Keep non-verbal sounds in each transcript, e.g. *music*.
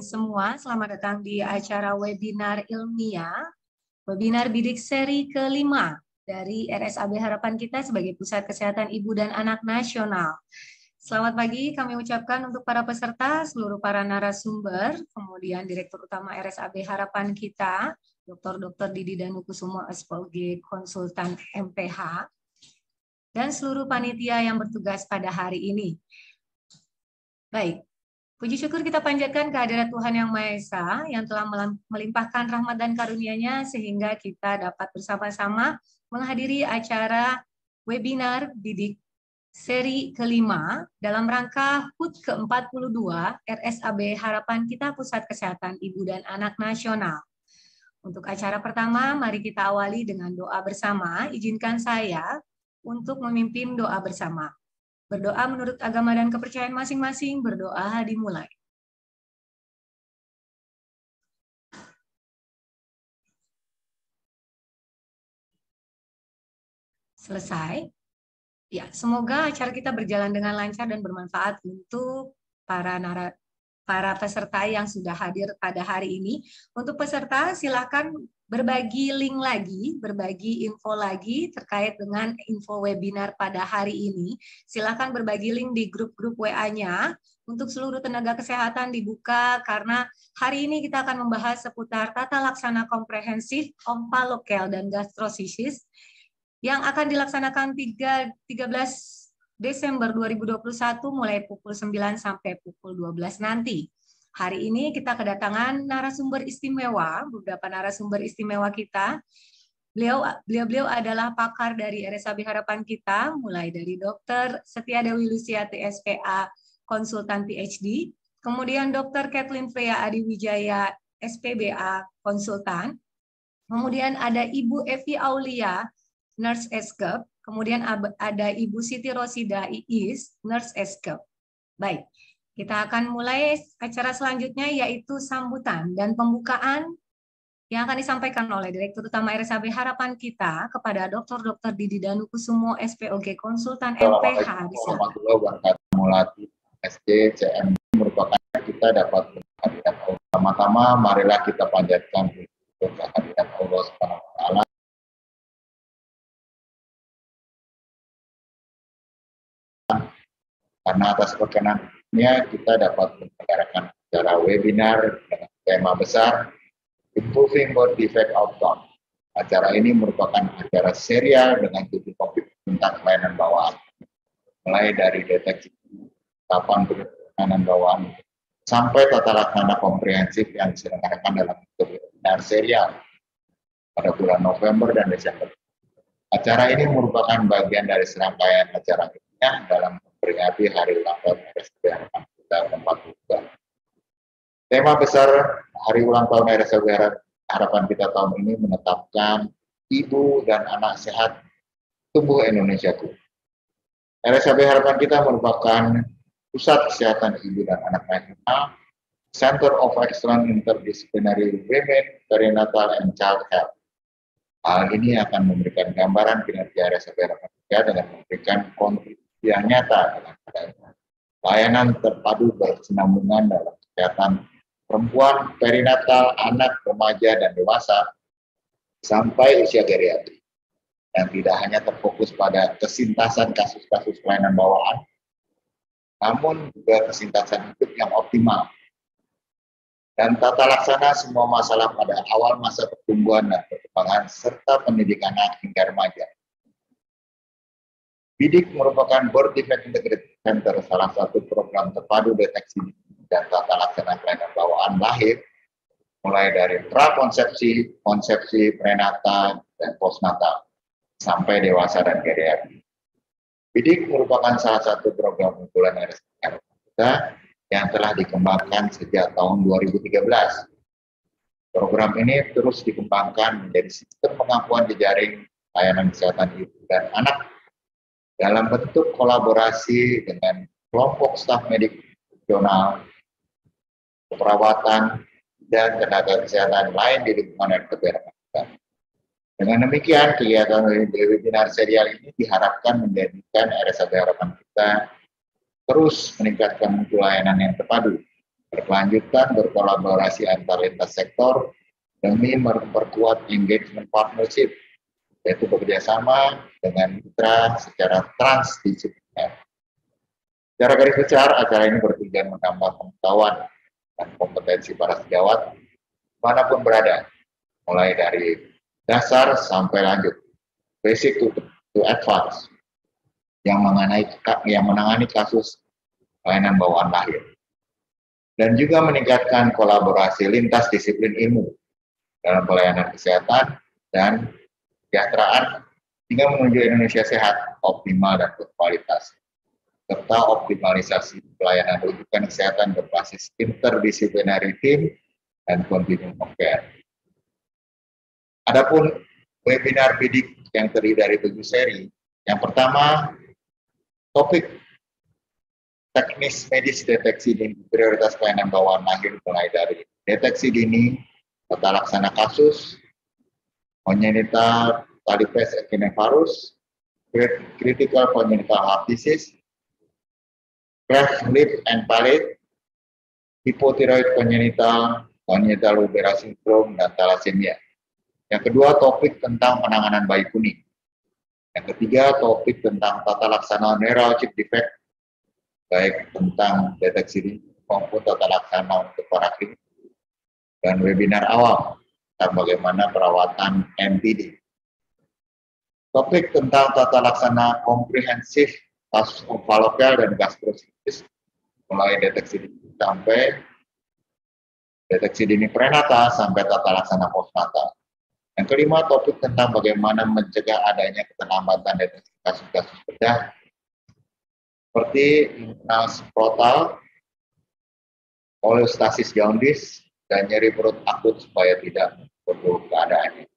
hadirin semua, selamat datang di acara webinar ilmiah, webinar bidik seri kelima dari RSAB Harapan Kita sebagai Pusat Kesehatan Ibu dan Anak Nasional. Selamat pagi kami ucapkan untuk para peserta, seluruh para narasumber, kemudian Direktur Utama RSAB Harapan Kita, Dr. Dr. Didi Danukusumo SPOG Konsultan MPH, dan seluruh panitia yang bertugas pada hari ini. Baik, Puji syukur kita panjatkan kehadiran Tuhan Yang Maha Esa yang telah melimpahkan rahmat dan karunia-Nya sehingga kita dapat bersama-sama menghadiri acara webinar bidik seri kelima dalam rangka HUT ke-42 RSAB Harapan Kita Pusat Kesehatan Ibu dan Anak Nasional. Untuk acara pertama, mari kita awali dengan doa bersama. Izinkan saya untuk memimpin doa bersama. Berdoa menurut agama dan kepercayaan masing-masing, berdoa dimulai. Selesai. Ya, semoga acara kita berjalan dengan lancar dan bermanfaat untuk para nara para peserta yang sudah hadir pada hari ini. Untuk peserta, silakan berbagi link lagi, berbagi info lagi terkait dengan info webinar pada hari ini. Silakan berbagi link di grup-grup WA-nya untuk seluruh tenaga kesehatan dibuka karena hari ini kita akan membahas seputar tata laksana komprehensif OMPA lokal dan gastrosisis yang akan dilaksanakan 3 13 Desember 2021 mulai pukul 9 sampai pukul 12 nanti. Hari ini kita kedatangan narasumber istimewa, beberapa narasumber istimewa kita. Beliau beliau beliau adalah pakar dari RSAB Harapan kita, mulai dari Dr. Setia Dewi Lucia TSPA, konsultan PhD, kemudian Dr. Kathleen Freya Adiwijaya, SPBA, konsultan, kemudian ada Ibu Evi Aulia, Nurse Eskep, kemudian ada Ibu Siti Rosida Iis, Nurse Eskep. Baik, kita akan mulai acara selanjutnya yaitu sambutan dan pembukaan yang akan disampaikan oleh Direktur Utama RSAB Harapan Kita kepada Dr. Dr. Didi Danu Kusumo, SPOG Konsultan MPH SD, CM merupakan kita dapat berkat Pertama-tama marilah kita panjatkan kehadirat Allah Subhanahu wa taala karena atas perkenan Selanjutnya kita dapat mengadakan acara webinar dengan tema besar Improving Body Defect Outcome. Acara ini merupakan acara serial dengan tujuh topik tentang pelayanan bawaan, mulai dari deteksi tahapan pelayanan bawaan sampai tata laksana komprehensif yang diselenggarakan dalam webinar serial pada bulan November dan Desember. Acara ini merupakan bagian dari serangkaian acara kita dalam memperingati hari ulang tahun RSUD 40. Tema besar hari ulang tahun RSUD harapan kita tahun ini menetapkan ibu dan anak sehat tumbuh Indonesia ku. RSUD harapan kita merupakan pusat kesehatan ibu dan anak nasional, Center of Excellence Interdisciplinary Women, Perinatal and Child Health. Hal ini akan memberikan gambaran kinerja RSUD harapan kita dengan memberikan kontribusi yang nyata dalam keadaan layanan terpadu berkesinambungan dalam kesehatan perempuan, perinatal, anak, remaja, dan dewasa sampai usia geriatri. yang tidak hanya terfokus pada kesintasan kasus-kasus pelayanan bawaan, namun juga kesintasan hidup yang optimal. Dan tata laksana semua masalah pada awal masa pertumbuhan dan perkembangan serta pendidikan anak hingga remaja Bidik merupakan Board Defect Integrity Center, salah satu program terpadu deteksi dan tata laksana kelainan bawaan lahir, mulai dari prakonsepsi, konsepsi prenata dan postnatal, sampai dewasa dan geriatri. Bidik merupakan salah satu program unggulan RSPR kita yang telah dikembangkan sejak tahun 2013. Program ini terus dikembangkan menjadi sistem pengakuan jejaring layanan kesehatan ibu dan anak dalam bentuk kolaborasi dengan kelompok staf medik regional, perawatan, dan tenaga kesehatan lain di lingkungan RTP Dengan demikian, kegiatan dari webinar serial ini diharapkan menjadikan RSAP harapan kita terus meningkatkan pelayanan yang terpadu, berkelanjutan berkolaborasi antar lintas sektor demi memperkuat engagement partnership yaitu bekerjasama dengan mitra secara transdisipliner. Secara garis besar, acara ini bertujuan menambah pengetahuan dan kompetensi para sejawat manapun berada, mulai dari dasar sampai lanjut, basic to, to advance, yang mengenai yang menangani kasus pelayanan bawaan lahir dan juga meningkatkan kolaborasi lintas disiplin ilmu dalam pelayanan kesehatan dan kesejahteraan sehingga menuju Indonesia sehat, optimal, dan berkualitas serta optimalisasi pelayanan rujukan kesehatan berbasis interdisiplinari tim dan continuum of care. Adapun webinar bidik yang terdiri dari tujuh seri, yang pertama topik teknis medis deteksi dini prioritas pelayanan bawaan lahir mulai dari deteksi dini, tata laksana kasus, congenital typhus echinovirus, critical congenital heart disease, cleft lip and palate, hipotiroid congenital, congenital rubella syndrome, dan thalassemia. Yang kedua, topik tentang penanganan bayi kuning. Yang ketiga, topik tentang tata laksana neural chip defect, baik tentang deteksi maupun tata laksana untuk para klinik dan webinar awal tentang bagaimana perawatan MPD. Topik tentang tata laksana komprehensif kasus konvalopel dan gastrositis mulai deteksi dini sampai deteksi dini prenata sampai tata laksana postnatal. Yang kelima, topik tentang bagaimana mencegah adanya keterlambatan deteksi kasus-kasus bedah seperti internal skrotal, oleostasis jaundice, dan nyeri perut akut supaya tidak perlu keadaannya.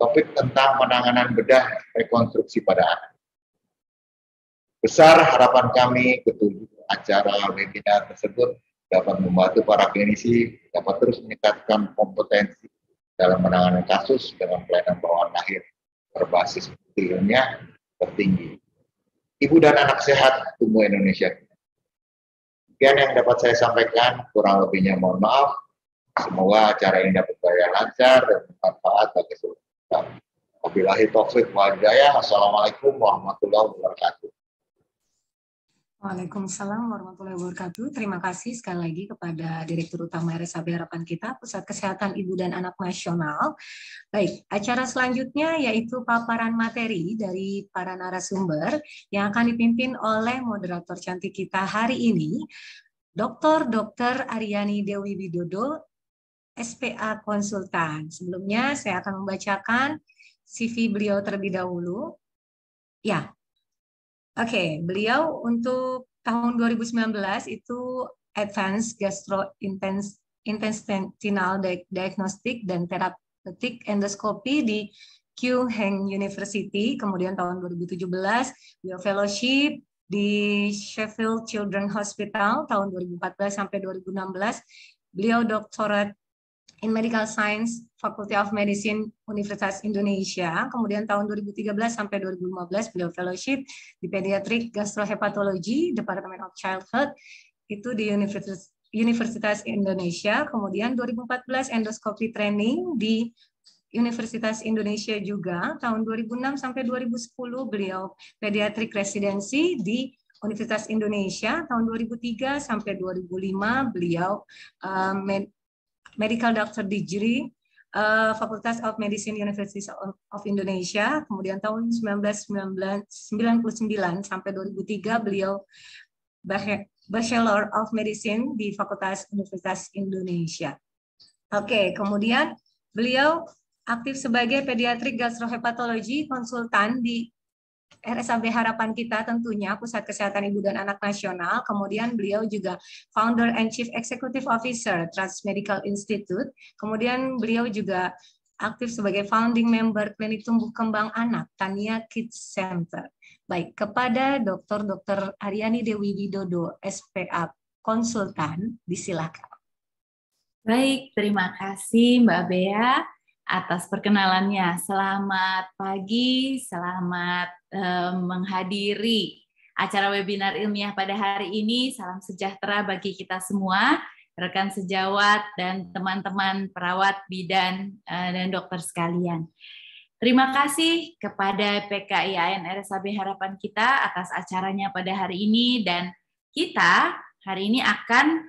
Topik tentang penanganan bedah rekonstruksi pada anak. Besar harapan kami ketujuh acara webinar tersebut dapat membantu para klinisi dapat terus meningkatkan kompetensi dalam menangani kasus dengan pelayanan bawaan lahir berbasis ilmiah tertinggi. Ibu dan anak sehat, tumbuh Indonesia Demikian yang dapat saya sampaikan, kurang lebihnya mohon maaf. Semoga acara ini dapat berjalan lancar dan bermanfaat bagi seluruh kita. Wabillahi Taufik wal hidayah. Assalamualaikum warahmatullahi wabarakatuh. Waalaikumsalam warahmatullahi wabarakatuh. Terima kasih sekali lagi kepada Direktur Utama RSAB Harapan Kita, Pusat Kesehatan Ibu dan Anak Nasional. Baik, acara selanjutnya yaitu paparan materi dari para narasumber yang akan dipimpin oleh moderator cantik kita hari ini, Dr. Dr. Aryani Dewi Widodo, SPA Konsultan. Sebelumnya saya akan membacakan CV beliau terlebih dahulu. Ya, okay, beliau untuk tahun 2019 itu Advanced Gastrointestinal Diagnostic dan Therapeutic Endoscopy di Kyung University, kemudian tahun 2017 beliau fellowship di Sheffield Children Hospital tahun 2014 sampai 2016. Beliau doktorat in Medical Science Faculty of Medicine Universitas Indonesia. Kemudian tahun 2013 sampai 2015 beliau fellowship di Pediatric Gastrohepatology Department of Childhood. itu di Universitas Universitas Indonesia. Kemudian 2014 endoskopi training di Universitas Indonesia juga. Tahun 2006 sampai 2010 beliau pediatric residency di Universitas Indonesia tahun 2003 sampai 2005 beliau uh, medical doctor degree uh, Fakultas of Medicine University of, Indonesia. Kemudian tahun 1999 sampai 2003 beliau Bachelor of Medicine di Fakultas Universitas Indonesia. Oke, okay, kemudian beliau aktif sebagai pediatric Gastrohepatology konsultan di RSAB Harapan Kita tentunya Pusat Kesehatan Ibu dan Anak Nasional. Kemudian beliau juga Founder and Chief Executive Officer Transmedical Institute. Kemudian beliau juga aktif sebagai founding member Klinik Tumbuh Kembang Anak Tania Kids Center. Baik, kepada Dr. Dr. Ariani Dewi Widodo, SPA konsultan, disilakan. Baik, terima kasih Mbak Bea atas perkenalannya. Selamat pagi, selamat eh, menghadiri acara webinar ilmiah pada hari ini. Salam sejahtera bagi kita semua, rekan sejawat dan teman-teman perawat, bidan, eh, dan dokter sekalian. Terima kasih kepada PKI ANRSAB Harapan kita atas acaranya pada hari ini dan kita hari ini akan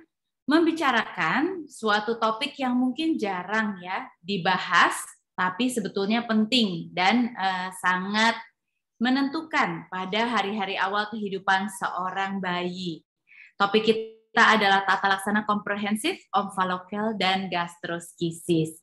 membicarakan suatu topik yang mungkin jarang ya dibahas, tapi sebetulnya penting dan uh, sangat menentukan pada hari-hari awal kehidupan seorang bayi. Topik kita adalah tata laksana komprehensif, omfalokel, dan gastroskisis.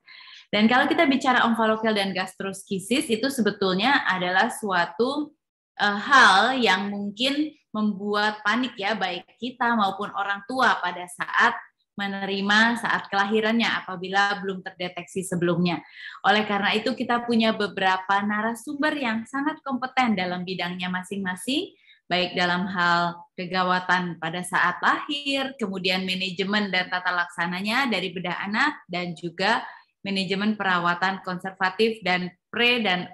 Dan kalau kita bicara omfalokel dan gastroskisis, itu sebetulnya adalah suatu uh, hal yang mungkin membuat panik ya baik kita maupun orang tua pada saat menerima saat kelahirannya apabila belum terdeteksi sebelumnya. Oleh karena itu kita punya beberapa narasumber yang sangat kompeten dalam bidangnya masing-masing, baik dalam hal kegawatan pada saat lahir, kemudian manajemen dan tata laksananya dari bedah anak dan juga manajemen perawatan konservatif dan pre dan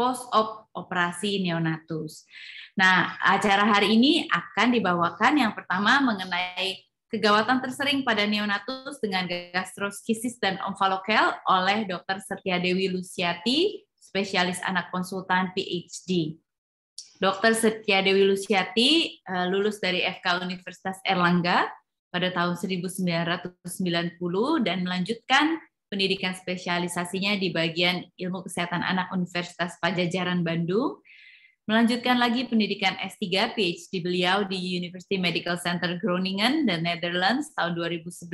post op operasi neonatus. Nah, acara hari ini akan dibawakan yang pertama mengenai kegawatan tersering pada neonatus dengan gastroskisis dan omfalokel oleh Dr. Setia Dewi Lusiati, spesialis anak konsultan PhD. Dr. Setia Dewi Lusiati eh, lulus dari FK Universitas Erlangga pada tahun 1990 dan melanjutkan pendidikan spesialisasinya di bagian Ilmu Kesehatan Anak Universitas Pajajaran Bandung. Melanjutkan lagi pendidikan S3 PhD beliau di University Medical Center Groningen dan Netherlands tahun 2011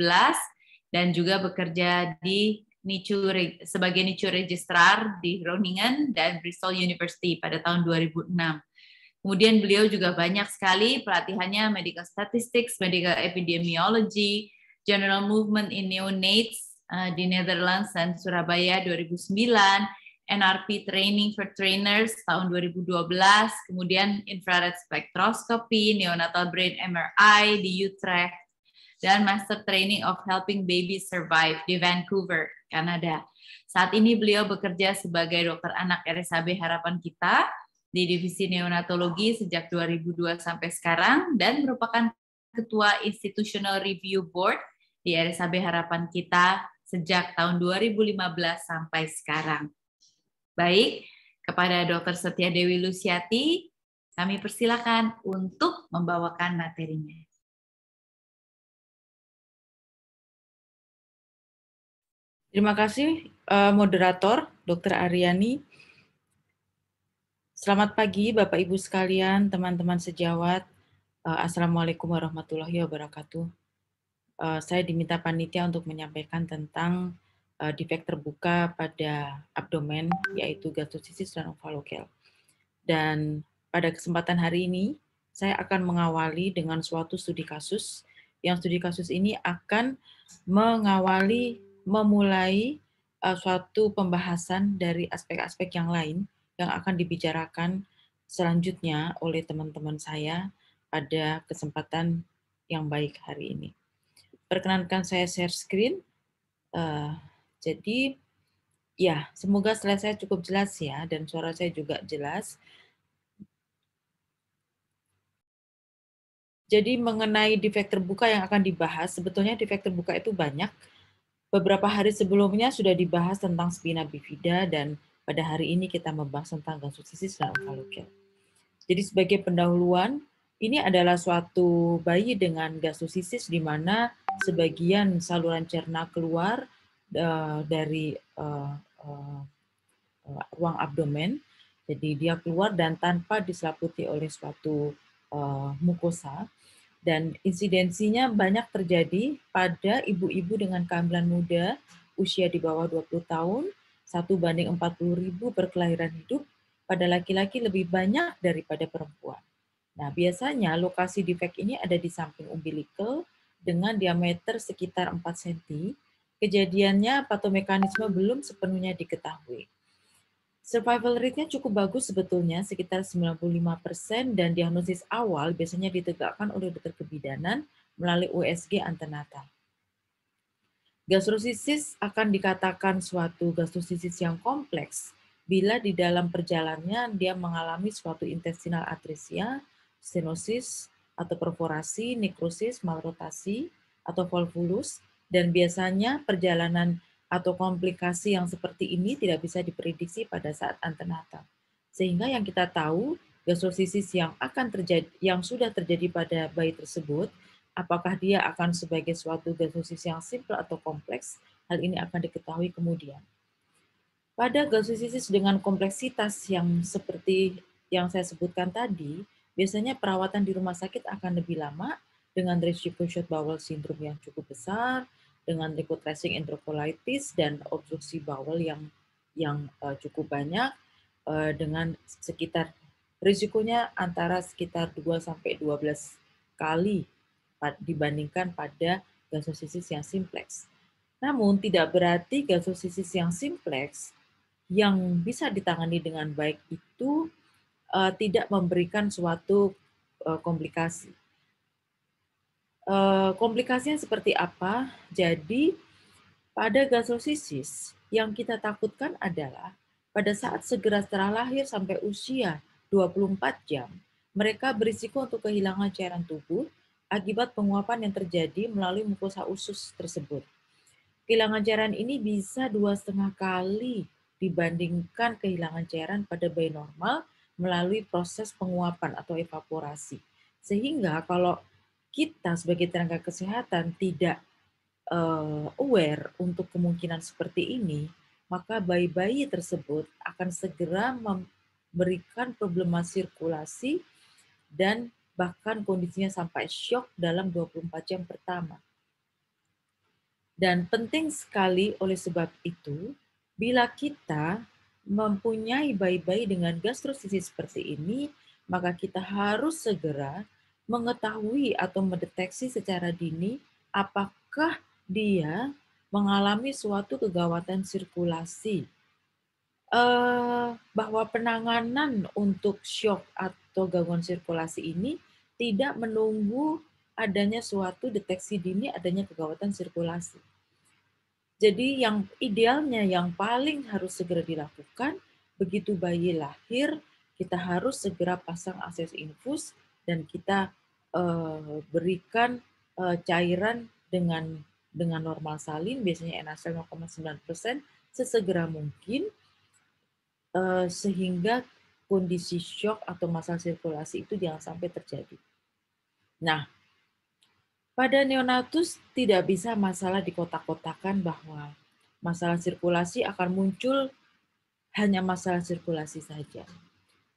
dan juga bekerja di NICU sebagai NICU registrar di Groningen dan Bristol University pada tahun 2006. Kemudian beliau juga banyak sekali pelatihannya medical statistics, medical epidemiology, general movement in neonates, Eh, di Netherlands dan Surabaya 2009, NRP Training for Trainers tahun 2012, kemudian infrared spectroscopy, neonatal brain MRI di Utrecht, dan Master Training of Helping Babies Survive di Vancouver, Kanada. Saat ini beliau bekerja sebagai dokter anak RSAB Harapan Kita di divisi neonatologi sejak 2002 sampai sekarang dan merupakan ketua Institutional Review Board di RSAB Harapan Kita sejak tahun 2015 sampai sekarang. Baik, kepada Dr. Setia Dewi Lusiati, kami persilakan untuk membawakan materinya. Terima kasih eh, moderator Dr. Ariani. Selamat pagi Bapak Ibu sekalian, teman-teman sejawat. Eh, Assalamualaikum warahmatullahi wabarakatuh. Eh, saya diminta panitia untuk menyampaikan tentang uh, defek terbuka pada abdomen, yaitu gastrosisis dan ovalokel. Dan pada kesempatan hari ini, saya akan mengawali dengan suatu studi kasus, yang studi kasus ini akan mengawali, memulai uh, suatu pembahasan dari aspek-aspek yang lain yang akan dibicarakan selanjutnya oleh teman-teman saya pada kesempatan yang baik hari ini. Perkenankan saya share screen. Uh, jadi, ya, semoga slide saya cukup jelas ya, dan suara saya juga jelas. Jadi mengenai defek terbuka yang akan dibahas, sebetulnya defek terbuka itu banyak. Beberapa hari sebelumnya sudah dibahas tentang spina bifida dan pada hari ini kita membahas tentang gastrosistis dan umfalokel. Jadi sebagai pendahuluan, ini adalah suatu bayi dengan gastrosisis di mana sebagian saluran cerna keluar uh, dari uh, uh, ruang abdomen, jadi dia keluar dan tanpa diselaputi oleh suatu uh, mukosa. Dan insidensinya banyak terjadi pada ibu-ibu dengan kehamilan muda usia di bawah 20 tahun, 1 banding 40 ribu berkelahiran hidup, pada laki-laki lebih banyak daripada perempuan. Nah, biasanya lokasi defek ini ada di samping umbilical, dengan diameter sekitar 4 cm. Kejadiannya patomekanisme belum sepenuhnya diketahui. Survival rate-nya cukup bagus sebetulnya, sekitar 95%, dan diagnosis awal biasanya ditegakkan oleh dokter kebidanan melalui USG antenatal. Gastrosisis akan dikatakan suatu gastrosisis yang kompleks bila di dalam perjalannya dia mengalami suatu intestinal atresia, stenosis, atau perforasi, nekrosis, malrotasi, atau volvulus, dan biasanya perjalanan atau komplikasi yang seperti ini tidak bisa diprediksi pada saat antenata. Sehingga yang kita tahu, gastrosisis yang akan terjadi yang sudah terjadi pada bayi tersebut, apakah dia akan sebagai suatu gastrosisis yang simple atau kompleks, hal ini akan diketahui kemudian. Pada gastrosisis dengan kompleksitas yang seperti yang saya sebutkan tadi, biasanya perawatan di rumah sakit akan lebih lama dengan risiko short bowel syndrome yang cukup besar, dengan tracing enterocolitis dan obstruksi bowel yang yang uh, cukup banyak uh, dengan sekitar risikonya antara sekitar 2 sampai 12 kali dibandingkan pada gastrosisis yang simplex. Namun tidak berarti gastrosisis yang simplex yang bisa ditangani dengan baik itu Eh, tidak memberikan suatu eh, komplikasi. Eh, komplikasinya seperti apa? Jadi pada gastrosisis yang kita takutkan adalah pada saat segera setelah lahir sampai usia 24 jam, mereka berisiko untuk kehilangan cairan tubuh akibat penguapan yang terjadi melalui mukosa usus tersebut. Kehilangan cairan ini bisa dua setengah kali dibandingkan kehilangan cairan pada bayi normal melalui proses penguapan atau evaporasi. Sehingga kalau kita sebagai tenaga kesehatan tidak uh, aware untuk kemungkinan seperti ini, maka bayi-bayi tersebut akan segera memberikan problema sirkulasi dan bahkan kondisinya sampai shock dalam 24 jam pertama. Dan penting sekali oleh sebab itu, bila kita mempunyai bayi-bayi dengan gastrosisis seperti ini, maka kita harus segera mengetahui atau mendeteksi secara dini apakah dia mengalami suatu kegawatan sirkulasi. Eh, bahwa penanganan untuk shock atau gangguan sirkulasi ini tidak menunggu adanya suatu deteksi dini adanya kegawatan sirkulasi. Jadi yang idealnya yang paling harus segera dilakukan begitu bayi lahir kita harus segera pasang akses infus dan kita uh, berikan uh, cairan dengan dengan normal salin biasanya NaCl 0,9 persen sesegera mungkin uh, sehingga kondisi shock atau masalah sirkulasi itu jangan sampai terjadi. Nah, pada neonatus tidak bisa masalah dikotak-kotakan bahwa masalah sirkulasi akan muncul hanya masalah sirkulasi saja.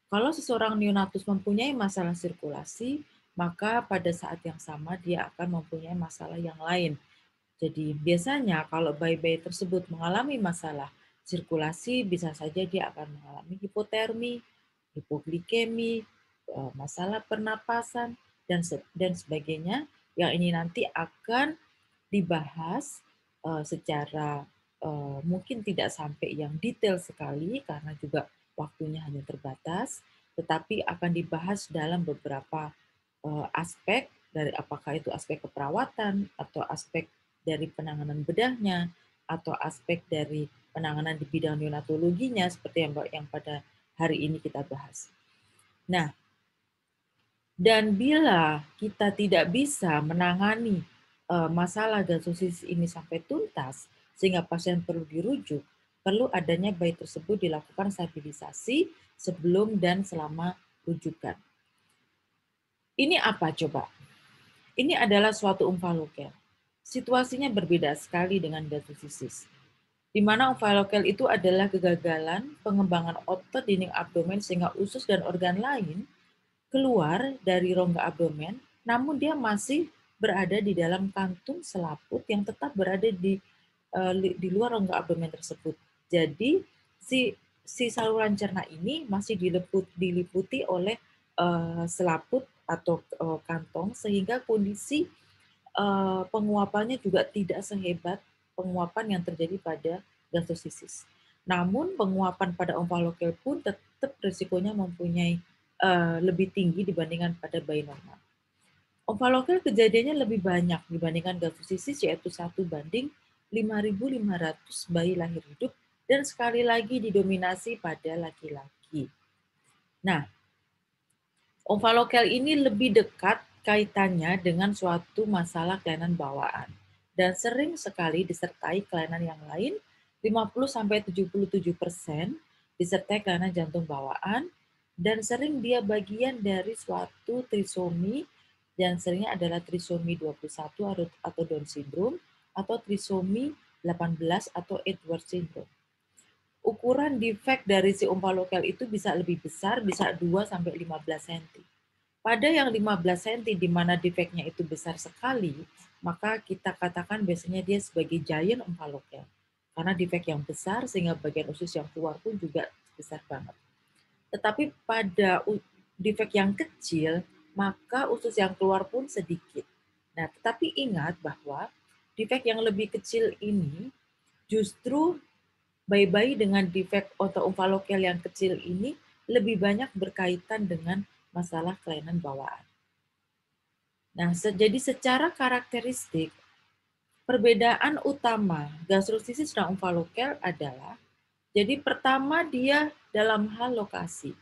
Kalau seseorang neonatus mempunyai masalah sirkulasi, maka pada saat yang sama dia akan mempunyai masalah yang lain. Jadi biasanya kalau bayi-bayi tersebut mengalami masalah sirkulasi, bisa saja dia akan mengalami hipotermi, hipoglikemi, eh, masalah pernapasan, dan, dan sebagainya yang ini nanti akan dibahas uh, secara uh, mungkin tidak sampai yang detail sekali karena juga waktunya hanya terbatas, tetapi akan dibahas dalam beberapa uh, aspek dari apakah itu aspek keperawatan atau aspek dari penanganan bedahnya atau aspek dari penanganan di bidang neonatologinya seperti yang yang pada hari ini kita bahas. Nah, dan bila kita tidak bisa menangani eh, masalah gastrosis ini sampai tuntas, sehingga pasien perlu dirujuk, perlu adanya bayi tersebut dilakukan stabilisasi sebelum dan selama rujukan. Ini apa coba? Ini adalah suatu umfalokel. Situasinya berbeda sekali dengan gastrosis, di mana umfalokel itu adalah kegagalan pengembangan otot dinding abdomen sehingga usus dan organ lain keluar dari rongga abdomen, namun dia masih berada di dalam kantung selaput yang tetap berada di eh, di luar rongga abdomen tersebut. Jadi si si saluran cerna ini masih dileput, diliputi oleh uh, selaput atau uh, kantong sehingga kondisi uh, penguapannya juga tidak sehebat penguapan yang terjadi pada gastrosisis. Namun penguapan pada omphalocele pun tetap risikonya mempunyai Eh, lebih tinggi dibandingkan pada bayi normal. Omfalokel kejadiannya lebih banyak dibandingkan gavisisis yaitu satu banding 5.500 bayi lahir hidup dan sekali lagi didominasi pada laki-laki. Nah, ovalokel ini lebih dekat kaitannya dengan suatu masalah kelainan bawaan dan sering sekali disertai kelainan yang lain 50-77% disertai kelainan jantung bawaan dan sering dia bagian dari suatu trisomi yang seringnya adalah trisomi 21 atau Down syndrome atau trisomi 18 atau Edwards syndrome. Ukuran defect dari si umpa lokal itu bisa lebih besar, bisa 2 sampai 15 cm. Pada yang 15 cm di mana defeknya itu besar sekali, maka kita katakan biasanya dia sebagai giant umpa lokal. Karena defect yang besar sehingga bagian usus yang keluar pun juga besar banget. Tetapi pada defek yang kecil, maka usus yang keluar pun sedikit. Nah, tetapi ingat bahwa defek yang lebih kecil ini justru bayi-bayi dengan defek otoumfalokel yang kecil ini lebih banyak berkaitan dengan masalah kelainan bawaan. Nah, jadi secara karakteristik, perbedaan utama gastrosisis dan umfalokel adalah jadi pertama dia dalam hal lokasi.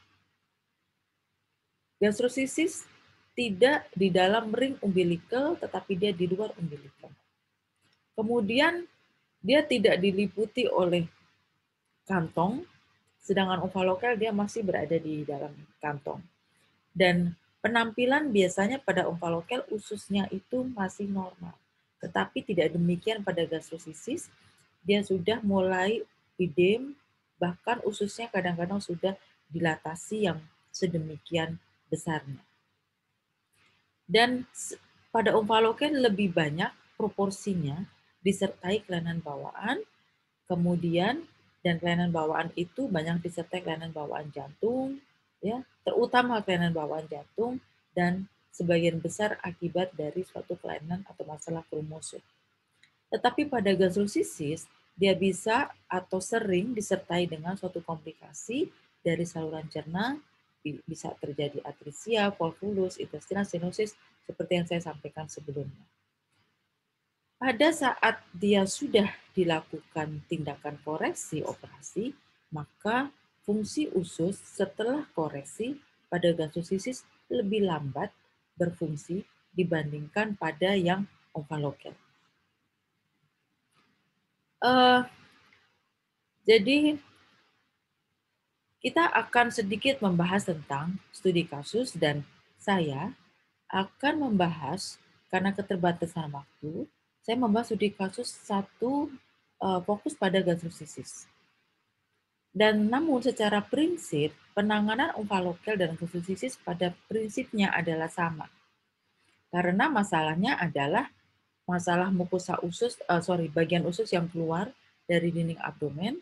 Gastrosisis tidak di dalam ring umbilikal, tetapi dia di luar umbilikal. Kemudian dia tidak diliputi oleh kantong, sedangkan lokal dia masih berada di dalam kantong. Dan penampilan biasanya pada lokal ususnya itu masih normal. Tetapi tidak demikian pada gastrosisis, dia sudah mulai idem, bahkan ususnya kadang-kadang sudah dilatasi yang sedemikian besarnya. Dan pada umfaloken lebih banyak proporsinya disertai kelainan bawaan, kemudian dan kelainan bawaan itu banyak disertai kelainan bawaan jantung, ya terutama kelainan bawaan jantung dan sebagian besar akibat dari suatu kelainan atau masalah kromosom. Tetapi pada gastrosisis dia bisa atau sering disertai dengan suatu komplikasi dari saluran cerna, bisa terjadi atresia, volvulus, intestinal sinusis seperti yang saya sampaikan sebelumnya. Pada saat dia sudah dilakukan tindakan koreksi operasi, maka fungsi usus setelah koreksi pada gastrosisis lebih lambat berfungsi dibandingkan pada yang ovalokel. Uh, jadi kita akan sedikit membahas tentang studi kasus dan saya akan membahas karena keterbatasan waktu, saya membahas studi kasus satu uh, fokus pada gastrosisis. Dan namun secara prinsip, penanganan umfalokel dan gastrosisis pada prinsipnya adalah sama. Karena masalahnya adalah masalah mukosa usus, uh, sorry, bagian usus yang keluar dari dinding abdomen,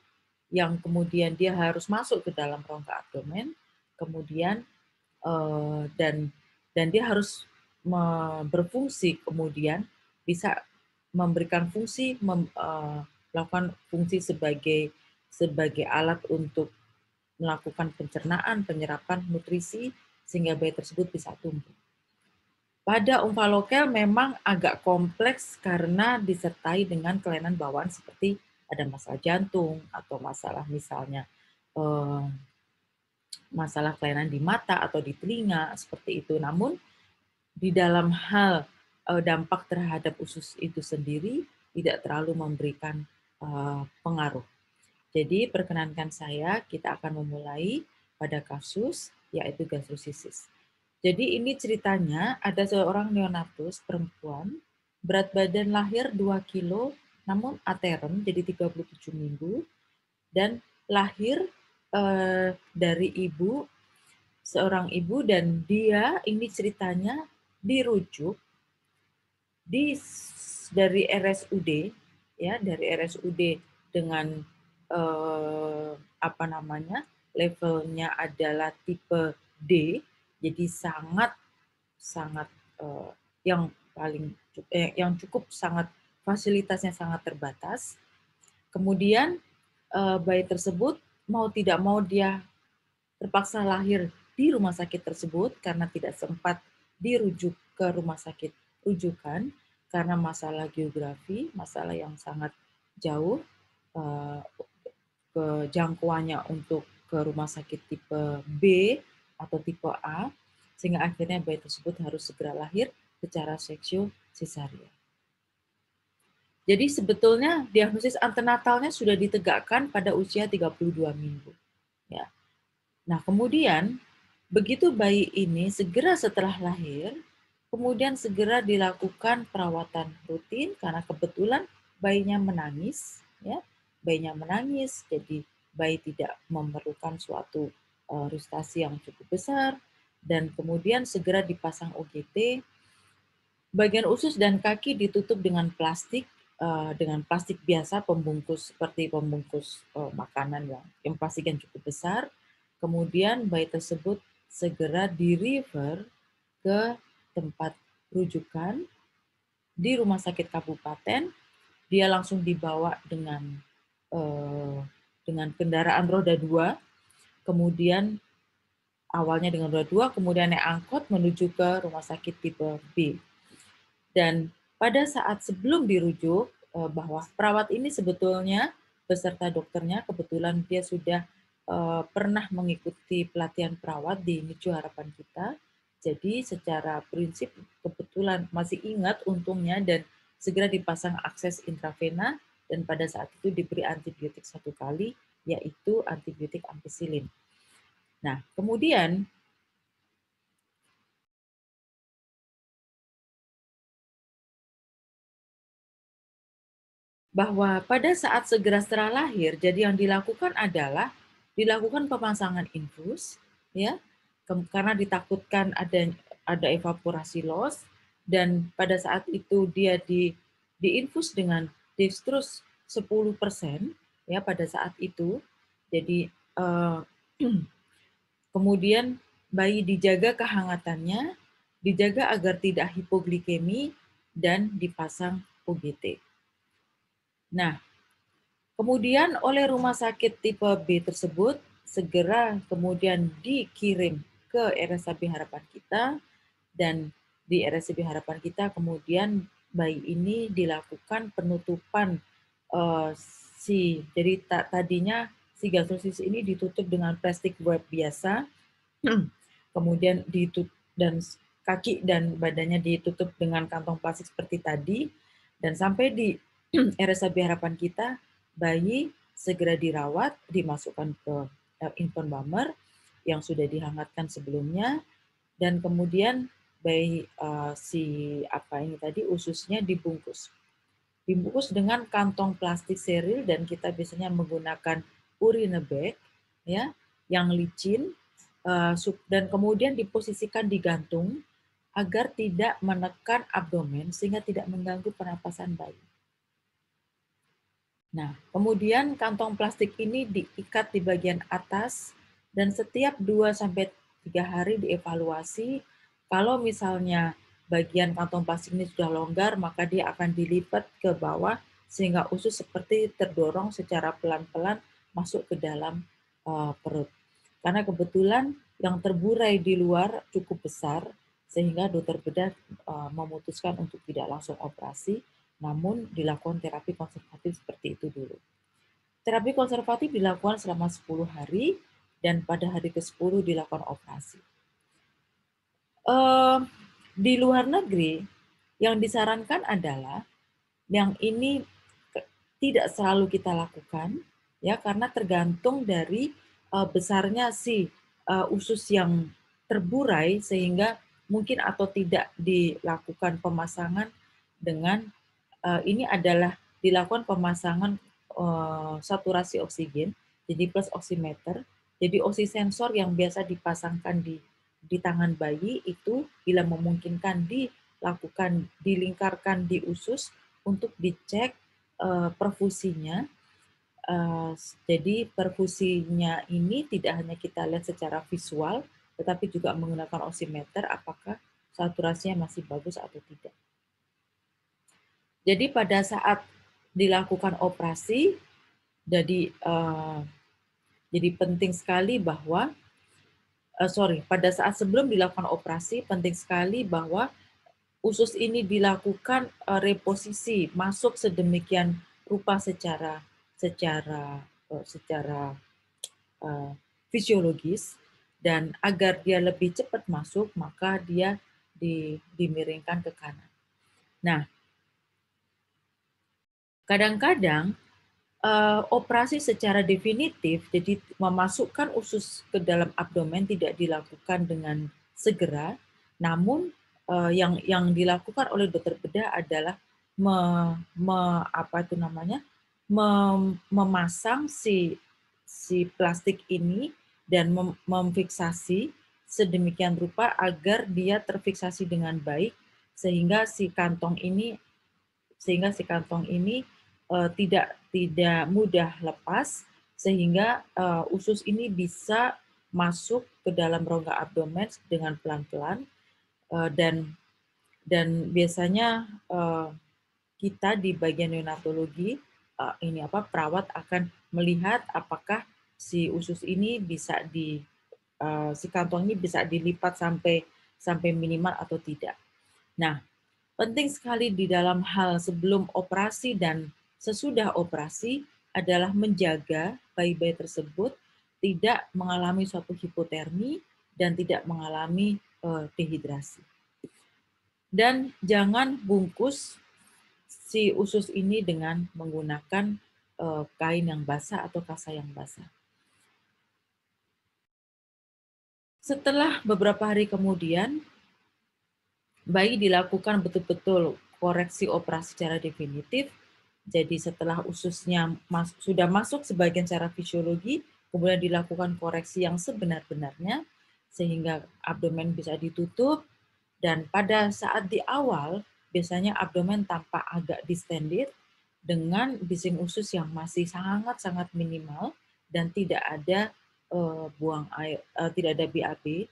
yang kemudian dia harus masuk ke dalam rongga abdomen, kemudian uh, dan dan dia harus berfungsi kemudian bisa memberikan fungsi mem, uh, melakukan fungsi sebagai sebagai alat untuk melakukan pencernaan, penyerapan nutrisi sehingga bayi tersebut bisa tumbuh. Pada umpa lokal memang agak kompleks karena disertai dengan kelainan bawaan seperti ada masalah jantung atau masalah misalnya eh, masalah kelainan di mata atau di telinga seperti itu. Namun di dalam hal eh, dampak terhadap usus itu sendiri tidak terlalu memberikan eh, pengaruh. Jadi perkenankan saya kita akan memulai pada kasus yaitu gastrosisis. Jadi ini ceritanya ada seorang neonatus perempuan, berat badan lahir 2 kilo, namun aterem jadi 37 minggu, dan lahir eh, dari ibu, seorang ibu, dan dia ini ceritanya dirujuk di dari RSUD ya dari RSUD dengan eh, apa namanya levelnya adalah tipe D jadi sangat sangat uh, yang paling eh, yang cukup sangat fasilitasnya sangat terbatas. Kemudian uh, bayi tersebut mau tidak mau dia terpaksa lahir di rumah sakit tersebut karena tidak sempat dirujuk ke rumah sakit rujukan karena masalah geografi, masalah yang sangat jauh eh, ke jangkauannya untuk ke rumah sakit tipe B atau tipe A, sehingga akhirnya bayi tersebut harus segera lahir secara seksio cesarean. Jadi sebetulnya diagnosis antenatalnya sudah ditegakkan pada usia 32 minggu. Ya. Nah kemudian begitu bayi ini segera setelah lahir, kemudian segera dilakukan perawatan rutin karena kebetulan bayinya menangis, ya bayinya menangis, jadi bayi tidak memerlukan suatu rustasi yang cukup besar, dan kemudian segera dipasang OGT. Bagian usus dan kaki ditutup dengan plastik, eh, dengan plastik biasa pembungkus seperti pembungkus eh, makanan yang, yang plastik yang cukup besar. Kemudian bayi tersebut segera di refer ke tempat rujukan di rumah sakit kabupaten. Dia langsung dibawa dengan eh, dengan kendaraan roda dua kemudian awalnya dengan roda dua, kemudian naik angkot menuju ke rumah sakit tipe B. Dan pada saat sebelum dirujuk, eh, bahwa perawat ini sebetulnya beserta dokternya kebetulan dia sudah eh, pernah mengikuti pelatihan perawat di Micu Harapan Kita. Jadi secara prinsip kebetulan masih ingat untungnya dan segera dipasang akses intravena dan pada saat itu diberi antibiotik satu kali yaitu antibiotik ampicillin. Nah, kemudian bahwa pada saat segera setelah lahir, jadi yang dilakukan adalah dilakukan pemasangan infus, ya, karena ditakutkan ada ada evaporasi loss dan pada saat itu dia di diinfus dengan dextrose ya pada saat itu. Jadi eh, *clears throat* kemudian bayi dijaga kehangatannya, dijaga agar tidak hipoglikemi dan dipasang UGT. Nah, kemudian oleh rumah sakit tipe B tersebut segera kemudian dikirim ke RSAB harapan kita dan di RSAB harapan kita kemudian bayi ini dilakukan penutupan eh, si jadi tak tadinya si gastrosis ini ditutup dengan plastik wrap biasa, hmm. kemudian ditutup dan kaki dan badannya ditutup dengan kantong plastik seperti tadi, dan sampai di hmm. RSAB harapan kita bayi segera dirawat, dimasukkan ke eh, infant bomber yang sudah dihangatkan sebelumnya, dan kemudian bayi uh, si apa ini tadi ususnya dibungkus dibungkus dengan kantong plastik steril dan kita biasanya menggunakan urine bag ya yang licin eh, dan kemudian diposisikan digantung agar tidak menekan abdomen sehingga tidak mengganggu pernapasan bayi. Nah, kemudian kantong plastik ini diikat di bagian atas dan setiap 2 sampai 3 hari dievaluasi kalau misalnya bagian kantong plastik ini sudah longgar, maka dia akan dilipat ke bawah sehingga usus seperti terdorong secara pelan-pelan masuk ke dalam uh, perut. Karena kebetulan yang terburai di luar cukup besar, sehingga dokter bedah uh, memutuskan untuk tidak langsung operasi, namun dilakukan terapi konservatif seperti itu dulu. Terapi konservatif dilakukan selama 10 hari, dan pada hari ke-10 dilakukan operasi. Uh, di luar negeri, yang disarankan adalah yang ini tidak selalu kita lakukan ya karena tergantung dari uh, besarnya si uh, usus yang terburai sehingga mungkin atau tidak dilakukan pemasangan dengan uh, ini adalah dilakukan pemasangan uh, saturasi oksigen jadi plus oximeter jadi oksisensor yang biasa dipasangkan di di tangan bayi itu bila memungkinkan dilakukan dilingkarkan di usus untuk dicek eh, perfusinya. Eh, jadi perfusinya ini tidak hanya kita lihat secara visual, tetapi juga menggunakan osimeter apakah saturasinya masih bagus atau tidak. Jadi pada saat dilakukan operasi, jadi eh, jadi penting sekali bahwa uh, sorry, pada saat sebelum dilakukan operasi penting sekali bahwa usus ini dilakukan uh, reposisi masuk sedemikian rupa secara secara uh, secara uh, fisiologis dan agar dia lebih cepat masuk maka dia di, dimiringkan ke kanan. Nah, kadang-kadang Eh, operasi secara definitif, jadi memasukkan usus ke dalam abdomen tidak dilakukan dengan segera, namun eh, yang yang dilakukan oleh dokter bedah adalah me, me, apa itu namanya mem, memasang si si plastik ini dan mem, memfiksasi sedemikian rupa agar dia terfiksasi dengan baik sehingga si kantong ini sehingga si kantong ini uh, tidak tidak mudah lepas sehingga uh, usus ini bisa masuk ke dalam rongga abdomen dengan pelan-pelan uh, dan dan biasanya uh, kita di bagian neonatologi uh, ini apa perawat akan melihat apakah si usus ini bisa di uh, si kantong ini bisa dilipat sampai sampai minimal atau tidak. Nah, penting sekali di dalam hal sebelum operasi dan sesudah operasi adalah menjaga bayi-bayi tersebut tidak mengalami suatu hipotermi dan tidak mengalami eh, dehidrasi. Dan jangan bungkus si usus ini dengan menggunakan eh, kain yang basah atau kasa yang basah. Setelah beberapa hari kemudian, bayi dilakukan betul-betul koreksi operasi secara definitif jadi setelah ususnya mas sudah masuk sebagian secara fisiologi, kemudian dilakukan koreksi yang sebenar-benarnya sehingga abdomen bisa ditutup dan pada saat di awal biasanya abdomen tampak agak distended dengan bising usus yang masih sangat-sangat minimal dan tidak ada uh, buang air, uh, tidak ada BAB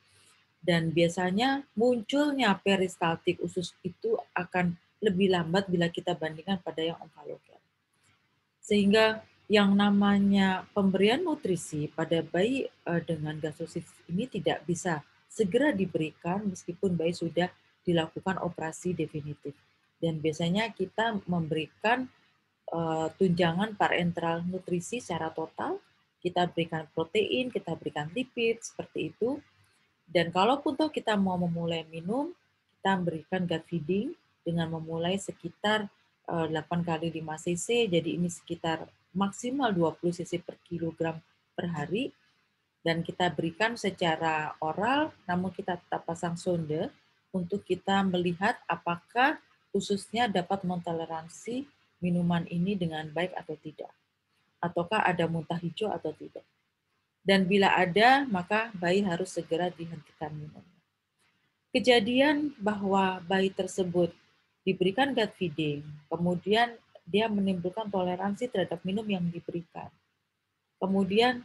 dan biasanya munculnya peristaltik usus itu akan lebih lambat bila kita bandingkan pada yang onkalogen. Sehingga yang namanya pemberian nutrisi pada bayi eh, dengan gastrosis ini tidak bisa segera diberikan meskipun bayi sudah dilakukan operasi definitif. Dan biasanya kita memberikan eh, tunjangan parenteral nutrisi secara total, kita berikan protein, kita berikan lipid, seperti itu. Dan kalaupun toh kita mau memulai minum, kita berikan gut feeding, dengan memulai sekitar 8 eh, kali 5 cc, jadi ini sekitar maksimal 20 cc per kilogram per hari, dan kita berikan secara oral, namun kita tetap pasang sonde untuk kita melihat apakah ususnya dapat mentoleransi minuman ini dengan baik atau tidak, ataukah ada muntah hijau atau tidak. Dan bila ada, maka bayi harus segera dihentikan minumnya. Kejadian bahwa bayi tersebut diberikan gut feeding, kemudian dia menimbulkan toleransi terhadap minum yang diberikan. Kemudian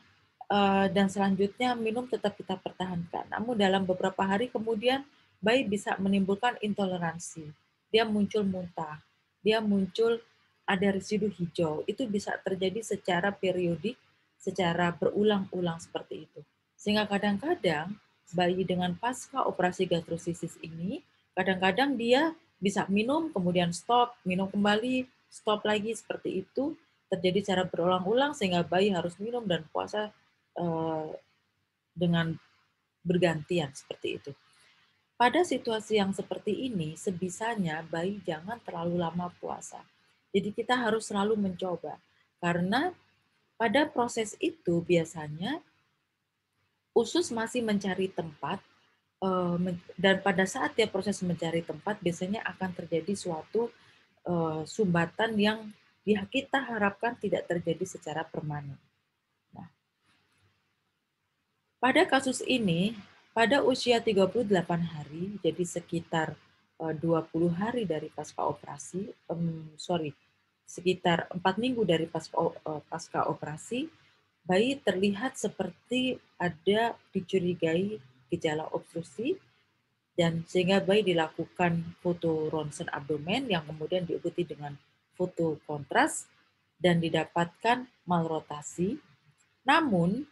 eh, dan selanjutnya minum tetap kita pertahankan. Namun dalam beberapa hari kemudian bayi bisa menimbulkan intoleransi. Dia muncul muntah, dia muncul ada residu hijau. Itu bisa terjadi secara periodik, secara berulang-ulang seperti itu. Sehingga kadang-kadang bayi dengan pasca operasi gastrosisis ini, kadang-kadang dia bisa minum, kemudian stop, minum kembali, stop lagi seperti itu terjadi secara berulang-ulang sehingga bayi harus minum dan puasa eh, dengan bergantian seperti itu. Pada situasi yang seperti ini, sebisanya bayi jangan terlalu lama puasa. Jadi kita harus selalu mencoba karena pada proses itu biasanya usus masih mencari tempat Eh, dan pada saat dia proses mencari tempat biasanya akan terjadi suatu eh, sumbatan yang ya, kita harapkan tidak terjadi secara permanen. Nah, pada kasus ini pada usia 38 hari, jadi sekitar 20 eh, hari dari pasca operasi, um, sorry, sekitar 4 minggu dari pasca, pasca operasi, bayi terlihat seperti ada dicurigai gejala obstruksi dan sehingga bayi dilakukan foto ronsen abdomen yang kemudian diikuti dengan foto kontras dan didapatkan malrotasi, namun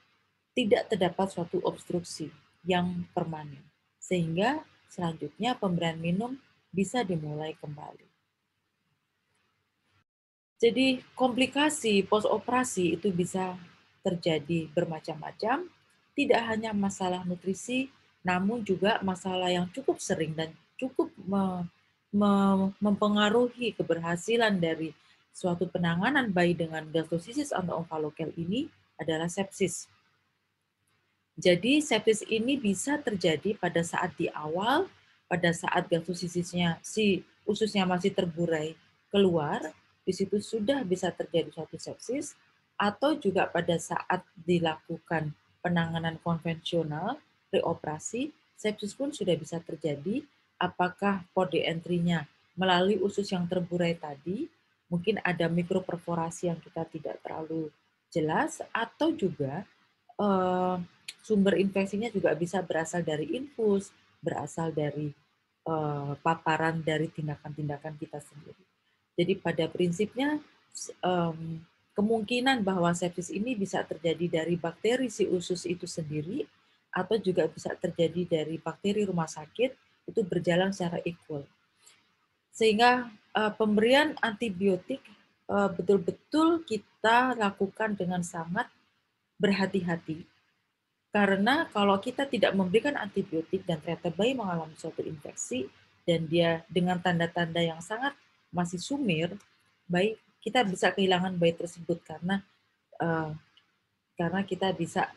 tidak terdapat suatu obstruksi yang permanen, sehingga selanjutnya pemberian minum bisa dimulai kembali. Jadi komplikasi post operasi itu bisa terjadi bermacam-macam, tidak hanya masalah nutrisi, namun juga masalah yang cukup sering dan cukup mempengaruhi keberhasilan dari suatu penanganan bayi dengan gastrosisis atau omfalokel ini adalah sepsis. Jadi sepsis ini bisa terjadi pada saat di awal, pada saat gastrosisisnya si ususnya masih terburai keluar, di situ sudah bisa terjadi suatu sepsis, atau juga pada saat dilakukan penanganan konvensional, reoperasi, sepsis pun sudah bisa terjadi. Apakah port entry-nya melalui usus yang terburai tadi, mungkin ada mikroperforasi yang kita tidak terlalu jelas, atau juga eh, sumber infeksinya juga bisa berasal dari infus, berasal dari eh, paparan dari tindakan-tindakan kita sendiri. Jadi pada prinsipnya kemungkinan bahwa sepsis ini bisa terjadi dari bakteri si usus itu sendiri atau juga bisa terjadi dari bakteri rumah sakit itu berjalan secara equal. Sehingga eh, pemberian antibiotik eh, betul-betul kita lakukan dengan sangat berhati-hati. Karena kalau kita tidak memberikan antibiotik dan ternyata bayi mengalami suatu infeksi dan dia dengan tanda-tanda yang sangat masih sumir, baik kita bisa kehilangan bayi tersebut karena uh, karena kita bisa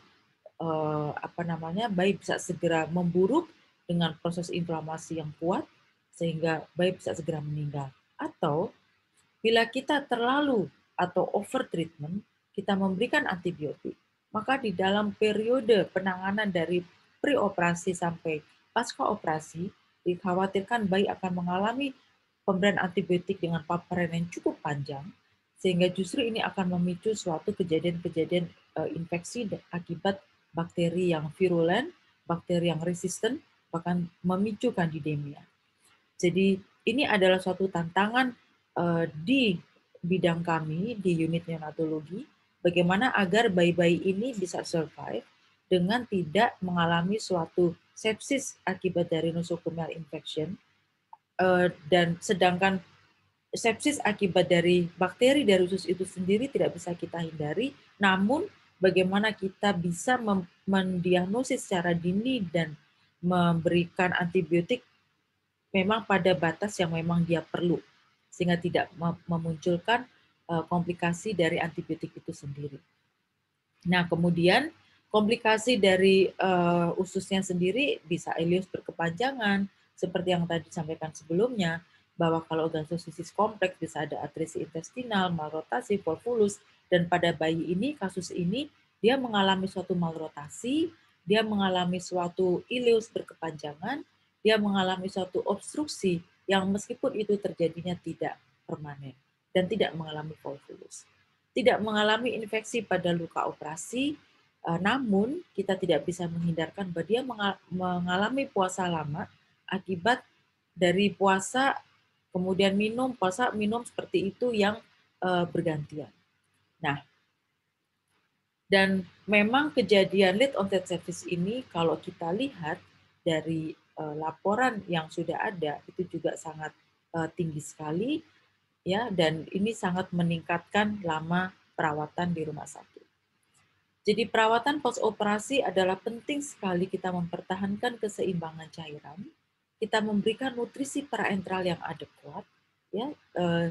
uh, apa namanya bayi bisa segera memburuk dengan proses inflamasi yang kuat sehingga bayi bisa segera meninggal atau bila kita terlalu atau over treatment kita memberikan antibiotik maka di dalam periode penanganan dari preoperasi sampai pasca operasi dikhawatirkan bayi akan mengalami pemberian antibiotik dengan paparan yang cukup panjang, sehingga justru ini akan memicu suatu kejadian-kejadian eh, infeksi akibat bakteri yang virulen, bakteri yang resisten, bahkan memicu kandidemia. Jadi ini adalah suatu tantangan eh, di bidang kami di unit neonatologi, bagaimana agar bayi-bayi ini bisa survive dengan tidak mengalami suatu sepsis akibat dari nosokomial infection, Eh, dan sedangkan sepsis akibat dari bakteri dari usus itu sendiri tidak bisa kita hindari, namun bagaimana kita bisa mendiagnosis secara dini dan memberikan antibiotik memang pada batas yang memang dia perlu sehingga tidak memunculkan eh, komplikasi dari antibiotik itu sendiri. Nah, kemudian komplikasi dari eh, ususnya sendiri bisa ileus berkepanjangan, seperti yang tadi disampaikan sebelumnya, bahwa kalau gastrosisis kompleks bisa ada atresi intestinal, malrotasi, volvulus, dan pada bayi ini, kasus ini, dia mengalami suatu malrotasi, dia mengalami suatu ileus berkepanjangan, dia mengalami suatu obstruksi yang meskipun itu terjadinya tidak permanen dan tidak mengalami volvulus. Tidak mengalami infeksi pada luka operasi, eh, namun kita tidak bisa menghindarkan bahwa dia mengalami puasa lama akibat dari puasa kemudian minum puasa minum seperti itu yang uh, bergantian. Nah, dan memang kejadian late onset service ini kalau kita lihat dari uh, laporan yang sudah ada itu juga sangat uh, tinggi sekali ya dan ini sangat meningkatkan lama perawatan di rumah sakit. Jadi perawatan post operasi adalah penting sekali kita mempertahankan keseimbangan cairan kita memberikan nutrisi paraentral yang adekuat, ya eh,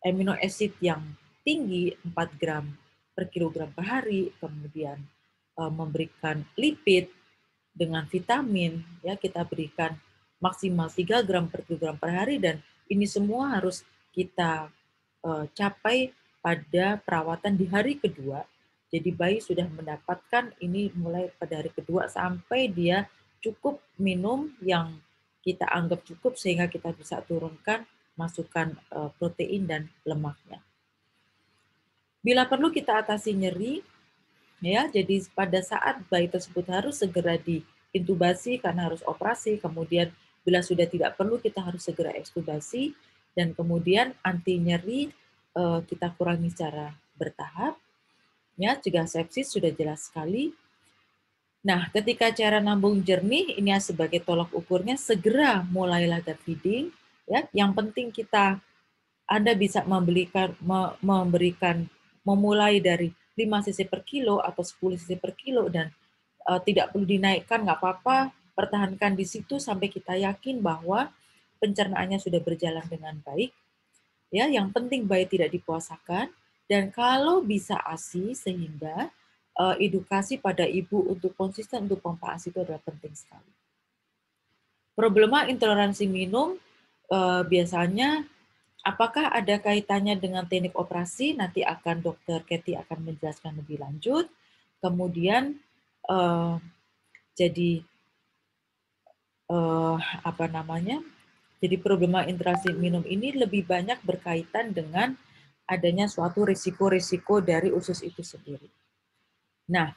amino acid yang tinggi 4 gram per kilogram per hari, kemudian eh, memberikan lipid dengan vitamin, ya kita berikan maksimal 3 gram per kilogram per hari dan ini semua harus kita eh, capai pada perawatan di hari kedua. Jadi bayi sudah mendapatkan ini mulai pada hari kedua sampai dia cukup minum yang kita anggap cukup sehingga kita bisa turunkan masukan eh, protein dan lemaknya. Bila perlu kita atasi nyeri, ya. Jadi pada saat bayi tersebut harus segera diintubasi karena harus operasi, kemudian bila sudah tidak perlu kita harus segera ekstubasi dan kemudian anti nyeri eh, kita kurangi secara bertahap. Ya, cegah sepsis sudah jelas sekali. Nah, ketika cara nabung jernih ini ya sebagai tolak ukurnya segera mulai laga feeding ya. Yang penting kita Anda bisa memberikan, memberikan memulai dari 5 cc per kilo atau 10 cc per kilo dan uh, tidak perlu dinaikkan nggak apa-apa, pertahankan di situ sampai kita yakin bahwa pencernaannya sudah berjalan dengan baik. Ya, yang penting bayi tidak dipuasakan dan kalau bisa ASI sehingga uh, edukasi pada ibu untuk konsisten untuk pompa ASI itu adalah penting sekali. Problema intoleransi minum uh, biasanya apakah ada kaitannya dengan teknik operasi? Nanti akan dokter Kathy akan menjelaskan lebih lanjut. Kemudian uh, jadi uh, apa namanya? Jadi problema intoleransi minum ini lebih banyak berkaitan dengan adanya suatu risiko-risiko dari usus itu sendiri. Nah,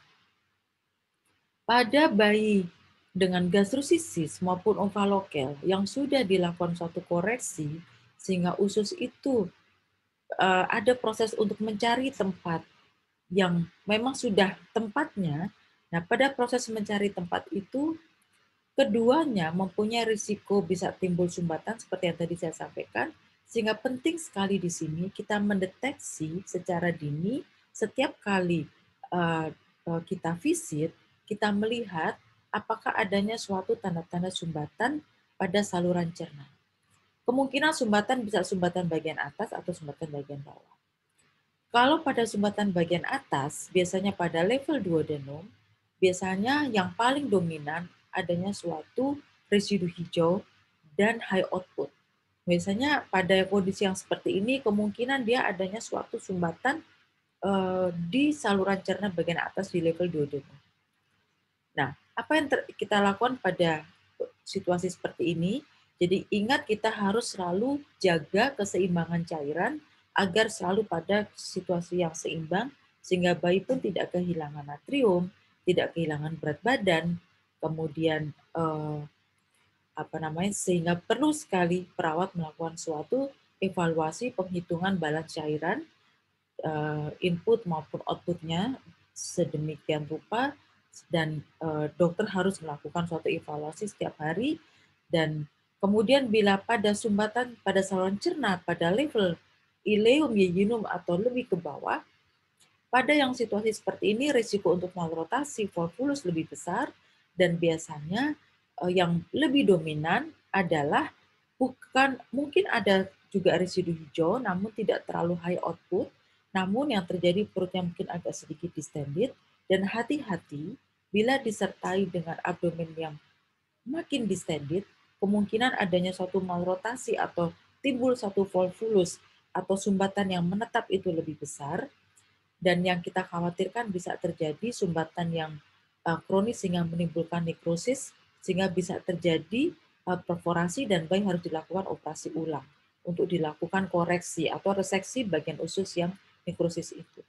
pada bayi dengan gastrosisis maupun ovalokel yang sudah dilakukan suatu koreksi sehingga usus itu uh, ada proses untuk mencari tempat yang memang sudah tempatnya. Nah, pada proses mencari tempat itu keduanya mempunyai risiko bisa timbul sumbatan seperti yang tadi saya sampaikan sehingga penting sekali di sini kita mendeteksi secara dini setiap kali Eh, kita visit, kita melihat apakah adanya suatu tanda-tanda sumbatan pada saluran cerna. Kemungkinan sumbatan bisa sumbatan bagian atas atau sumbatan bagian bawah. Kalau pada sumbatan bagian atas, biasanya pada level denom, biasanya yang paling dominan adanya suatu residu hijau dan high output. Biasanya pada kondisi yang seperti ini, kemungkinan dia adanya suatu sumbatan Eh, di saluran cerna bagian atas di level duodeno. Nah, apa yang kita lakukan pada situasi seperti ini? Jadi ingat kita harus selalu jaga keseimbangan cairan agar selalu pada situasi yang seimbang sehingga bayi pun tidak kehilangan natrium, tidak kehilangan berat badan, kemudian eh, apa namanya sehingga perlu sekali perawat melakukan suatu evaluasi penghitungan balans cairan uh, input maupun outputnya sedemikian rupa dan uh, dokter harus melakukan suatu evaluasi setiap hari dan kemudian bila pada sumbatan pada saluran cerna pada level ileum jejunum atau lebih ke bawah pada yang situasi seperti ini risiko untuk malrotasi volvulus lebih besar dan biasanya uh, yang lebih dominan adalah bukan mungkin ada juga residu hijau namun tidak terlalu high output namun yang terjadi perutnya mungkin agak sedikit distended dan hati-hati bila disertai dengan abdomen yang makin distended, kemungkinan adanya suatu malrotasi atau timbul suatu volvulus atau sumbatan yang menetap itu lebih besar dan yang kita khawatirkan bisa terjadi sumbatan yang eh, kronis sehingga menimbulkan nekrosis sehingga bisa terjadi eh, perforasi dan bayi harus dilakukan operasi ulang untuk dilakukan koreksi atau reseksi bagian usus yang nekrosis itu.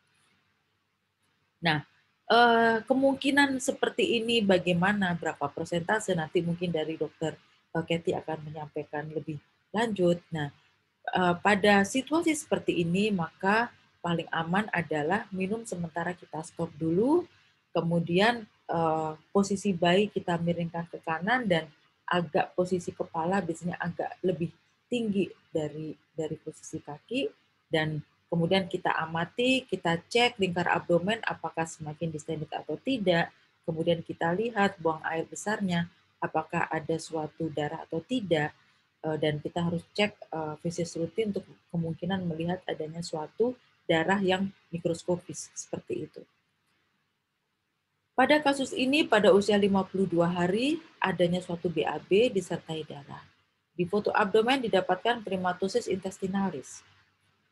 Nah, eh, kemungkinan seperti ini bagaimana berapa persentase nanti mungkin dari dokter Kathy akan menyampaikan lebih lanjut. Nah, eh, pada situasi seperti ini maka paling aman adalah minum sementara kita stop dulu, kemudian eh, posisi bayi kita miringkan ke kanan dan agak posisi kepala biasanya agak lebih tinggi dari dari posisi kaki dan Kemudian kita amati, kita cek lingkar abdomen apakah semakin distended atau tidak. Kemudian kita lihat buang air besarnya apakah ada suatu darah atau tidak. Eh, dan kita harus cek fisis eh, rutin untuk kemungkinan melihat adanya suatu darah yang mikroskopis seperti itu. Pada kasus ini pada usia 52 hari adanya suatu BAB disertai darah. Di foto abdomen didapatkan primatosis intestinalis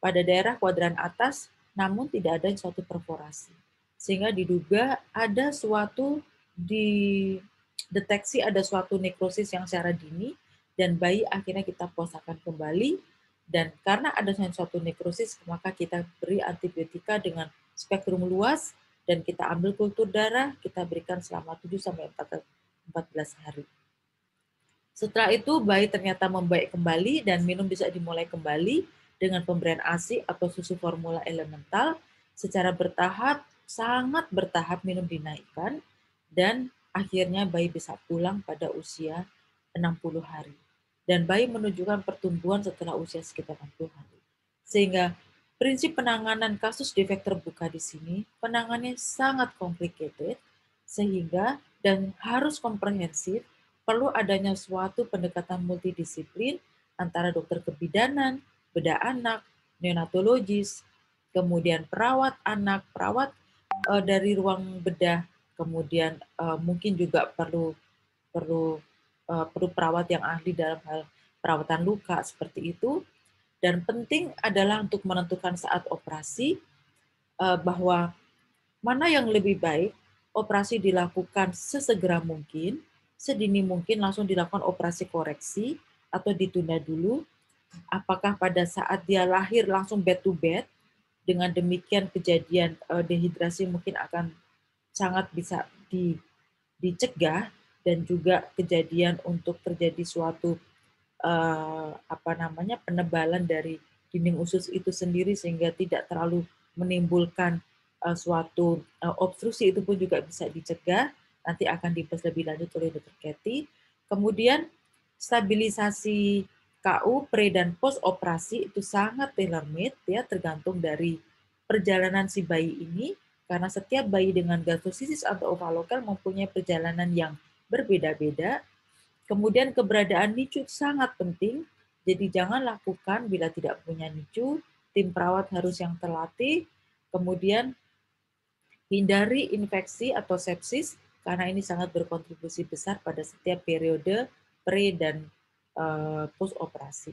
pada daerah kuadran atas namun tidak ada suatu perforasi. Sehingga diduga ada suatu deteksi ada suatu nekrosis yang secara dini dan bayi akhirnya kita puasakan kembali dan karena ada suatu nekrosis maka kita beri antibiotika dengan spektrum luas dan kita ambil kultur darah, kita berikan selama 7 sampai 14 hari. Setelah itu bayi ternyata membaik kembali dan minum bisa dimulai kembali dengan pemberian ASI atau susu formula elemental secara bertahap, sangat bertahap minum dinaikkan, dan akhirnya bayi bisa pulang pada usia 60 hari. Dan bayi menunjukkan pertumbuhan setelah usia sekitar 60 hari. Sehingga prinsip penanganan kasus defek terbuka di sini, penangannya sangat complicated, sehingga dan harus komprehensif, perlu adanya suatu pendekatan multidisiplin antara dokter kebidanan, bedah anak, neonatologis, kemudian perawat anak, perawat uh, dari ruang bedah, kemudian uh, mungkin juga perlu perlu uh, perlu perawat yang ahli dalam hal perawatan luka seperti itu. Dan penting adalah untuk menentukan saat operasi uh, bahwa mana yang lebih baik operasi dilakukan sesegera mungkin, sedini mungkin langsung dilakukan operasi koreksi atau ditunda dulu apakah pada saat dia lahir langsung bed to bed dengan demikian kejadian eh, dehidrasi mungkin akan sangat bisa di, dicegah dan juga kejadian untuk terjadi suatu uh, apa namanya penebalan dari dinding usus itu sendiri sehingga tidak terlalu menimbulkan uh, suatu uh, obstruksi itu pun juga bisa dicegah nanti akan dibahas lebih lanjut oleh Dr. Kathy. Kemudian stabilisasi KU pre dan post operasi itu sangat tailor made ya tergantung dari perjalanan si bayi ini karena setiap bayi dengan gastrosisis atau ovalokal mempunyai perjalanan yang berbeda-beda. Kemudian keberadaan NICU sangat penting. Jadi jangan lakukan bila tidak punya NICU, tim perawat harus yang terlatih. Kemudian hindari infeksi atau sepsis karena ini sangat berkontribusi besar pada setiap periode pre dan Eh, post operasi.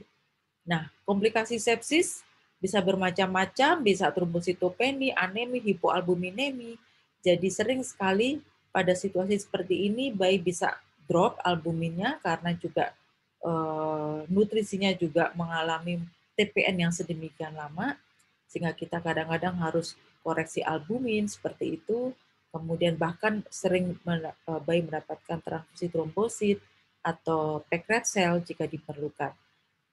Nah, komplikasi sepsis bisa bermacam-macam, bisa trombositopeni, anemi, hipoalbuminemi. Jadi sering sekali pada situasi seperti ini bayi bisa drop albuminnya karena juga e, nutrisinya juga mengalami TPN yang sedemikian lama sehingga kita kadang-kadang harus koreksi albumin seperti itu. Kemudian bahkan sering eh, bayi mendapatkan transfusi trombosit atau packed cell jika diperlukan.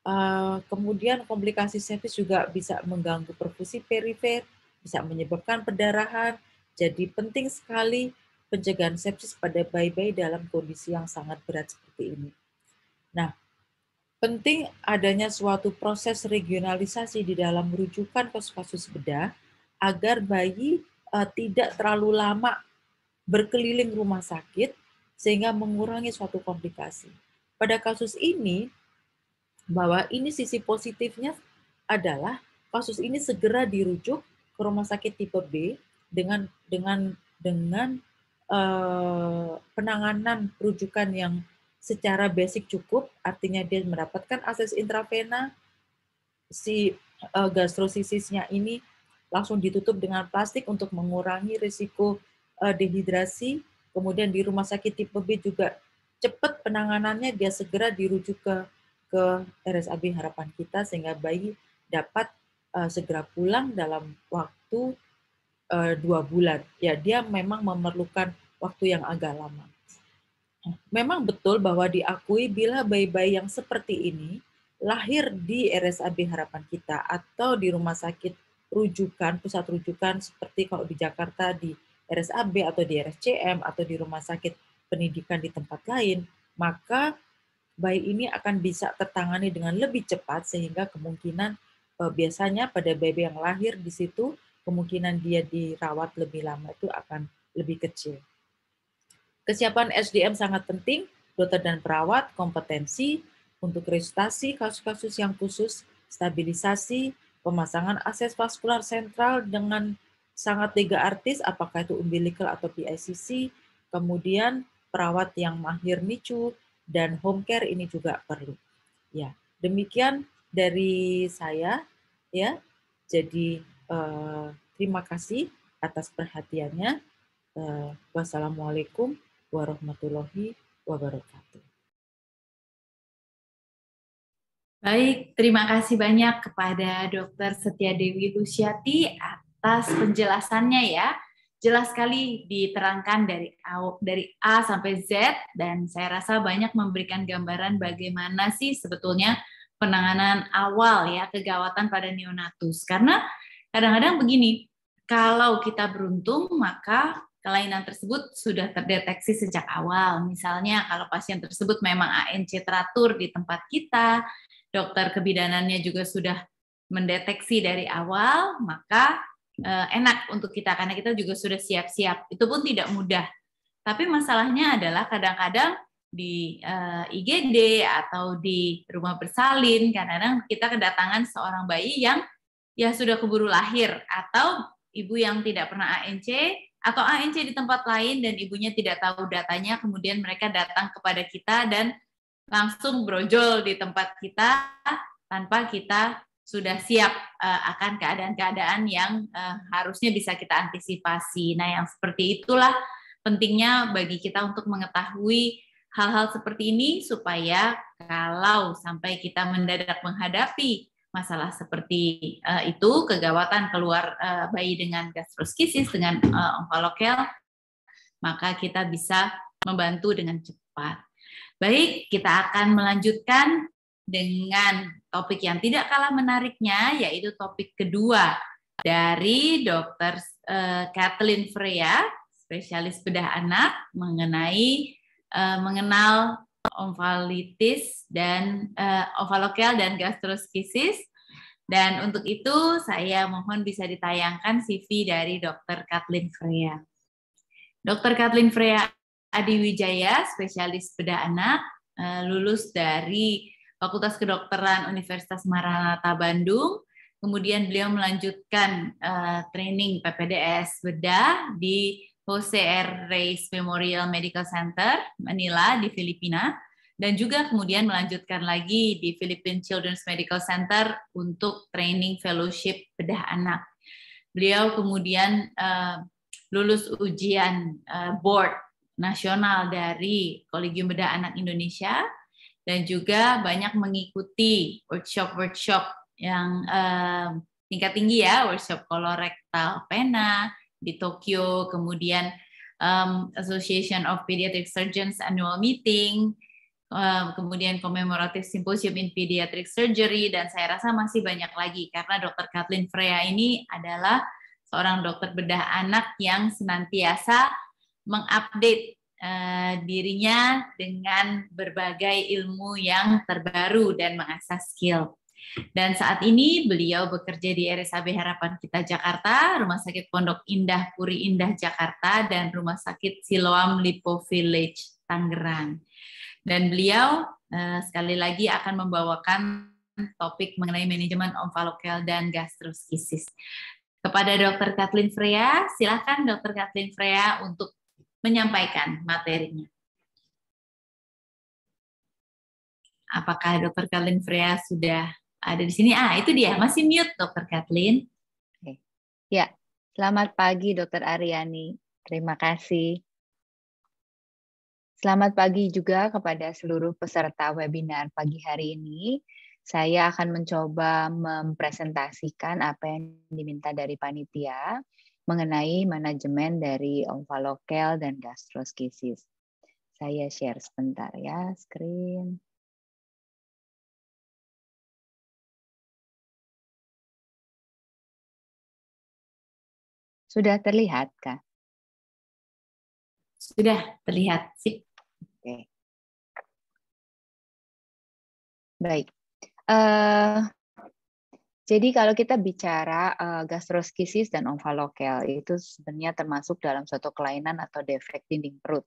Uh, kemudian komplikasi sepsis juga bisa mengganggu perfusi perifer, bisa menyebabkan pendarahan. Jadi penting sekali pencegahan sepsis pada bayi-bayi dalam kondisi yang sangat berat seperti ini. Nah, penting adanya suatu proses regionalisasi di dalam rujukan kasus-kasus bedah agar bayi uh, tidak terlalu lama berkeliling rumah sakit sehingga mengurangi suatu komplikasi. Pada kasus ini, bahwa ini sisi positifnya adalah kasus ini segera dirujuk ke rumah sakit tipe B dengan dengan dengan uh, penanganan rujukan yang secara basic cukup, artinya dia mendapatkan akses intravena, si uh, gastrosisisnya ini langsung ditutup dengan plastik untuk mengurangi risiko uh, dehidrasi, kemudian di rumah sakit tipe B juga cepat penanganannya dia segera dirujuk ke ke RSAB harapan kita sehingga bayi dapat uh, segera pulang dalam waktu uh, dua bulan. Ya dia memang memerlukan waktu yang agak lama. Memang betul bahwa diakui bila bayi-bayi yang seperti ini lahir di RSAB harapan kita atau di rumah sakit rujukan pusat rujukan seperti kalau di Jakarta di RSAB atau di RSCM atau di rumah sakit pendidikan di tempat lain, maka bayi ini akan bisa tertangani dengan lebih cepat sehingga kemungkinan eh, biasanya pada bayi yang lahir di situ kemungkinan dia dirawat lebih lama itu akan lebih kecil. Kesiapan SDM sangat penting, dokter dan perawat, kompetensi untuk resusitasi kasus-kasus yang khusus, stabilisasi, pemasangan akses vaskular sentral dengan sangat tiga artis, apakah itu umbilical atau PICC, kemudian perawat yang mahir NICU, dan home care ini juga perlu. Ya, demikian dari saya ya. Jadi eh, terima kasih atas perhatiannya. Eh, wassalamualaikum warahmatullahi wabarakatuh. Baik, terima kasih banyak kepada Dr. Setia Dewi Lusyati atas penjelasannya ya. Jelas sekali diterangkan dari A, dari A sampai Z dan saya rasa banyak memberikan gambaran bagaimana sih sebetulnya penanganan awal ya kegawatan pada neonatus. Karena kadang-kadang begini, kalau kita beruntung maka kelainan tersebut sudah terdeteksi sejak awal. Misalnya kalau pasien tersebut memang ANC teratur di tempat kita, dokter kebidanannya juga sudah mendeteksi dari awal, maka uh, enak untuk kita karena kita juga sudah siap-siap. Itu pun tidak mudah. Tapi masalahnya adalah kadang-kadang di uh, eh, IGD atau di rumah bersalin, kadang-kadang kita kedatangan seorang bayi yang ya sudah keburu lahir atau ibu yang tidak pernah ANC atau ANC di tempat lain dan ibunya tidak tahu datanya, kemudian mereka datang kepada kita dan langsung brojol di tempat kita tanpa kita sudah siap uh, akan keadaan-keadaan yang uh, harusnya bisa kita antisipasi. Nah, yang seperti itulah pentingnya bagi kita untuk mengetahui hal-hal seperti ini supaya kalau sampai kita mendadak menghadapi masalah seperti uh, itu kegawatan keluar uh, bayi dengan gastroskisis dengan uh, onkolokel maka kita bisa membantu dengan cepat. Baik, kita akan melanjutkan dengan topik yang tidak kalah menariknya yaitu topik kedua dari dokter eh, Kathleen Freya, spesialis bedah anak mengenai eh, mengenal ovalitis dan eh, ovalokel dan gastroskisis. Dan untuk itu saya mohon bisa ditayangkan CV dari dokter Kathleen Freya. dokter Kathleen Freya Adi Wijaya, spesialis bedah anak, lulus dari Fakultas Kedokteran Universitas Maranatha Bandung. Kemudian beliau melanjutkan uh, training PPDS bedah di Jose R. Reyes Memorial Medical Center Manila di Filipina dan juga kemudian melanjutkan lagi di Philippine Children's Medical Center untuk training fellowship bedah anak. Beliau kemudian uh, lulus ujian uh, board nasional dari Kolegium Bedah Anak Indonesia dan juga banyak mengikuti workshop-workshop yang tingkat tinggi ya, workshop kolorektal pena di Tokyo, kemudian um, Association of Pediatric Surgeons Annual Meeting, um, kemudian Commemorative Symposium in Pediatric Surgery, dan saya rasa masih banyak lagi karena Dr. Kathleen Freya ini adalah seorang dokter bedah anak yang senantiasa mengupdate Eh, dirinya dengan berbagai ilmu yang terbaru dan mengasah skill. Dan saat ini beliau bekerja di RSAB Harapan Kita Jakarta, Rumah Sakit Pondok Indah Puri Indah Jakarta, dan Rumah Sakit Siloam Lipo Village Tangerang. Dan beliau eh, sekali lagi akan membawakan topik mengenai manajemen omfalokel dan gastroskisis. Kepada Dr. Kathleen Freya, silakan Dr. Kathleen Freya untuk menyampaikan materinya. Apakah Dr. Kathleen Freya sudah ada di sini? Ah, itu dia, masih mute Dr. Kathleen. Ya, selamat pagi Dr. Ariani. Terima kasih. Selamat pagi juga kepada seluruh peserta webinar pagi hari ini. Saya akan mencoba mempresentasikan apa yang diminta dari panitia mengenai manajemen dari onfalokel dan gastroschisis. Saya share sebentar ya screen. Sudah terlihat, Kak? Sudah terlihat, sih. Oke. Okay. Baik. Uh, jadi kalau kita bicara uh, eh, gastroskisis dan omfalokel itu sebenarnya termasuk dalam suatu kelainan atau defek dinding perut.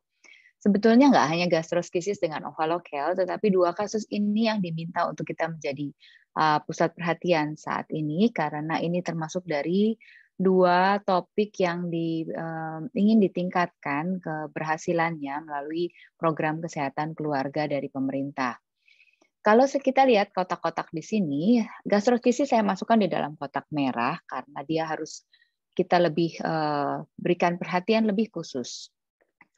Sebetulnya nggak hanya gastroskisis dengan omfalokel, tetapi dua kasus ini yang diminta untuk kita menjadi uh, pusat perhatian saat ini karena ini termasuk dari dua topik yang di, um, ingin ditingkatkan keberhasilannya melalui program kesehatan keluarga dari pemerintah. Kalau kita lihat kotak-kotak di sini, gastrokisi saya masukkan di dalam kotak merah karena dia harus kita lebih eh, berikan perhatian lebih khusus.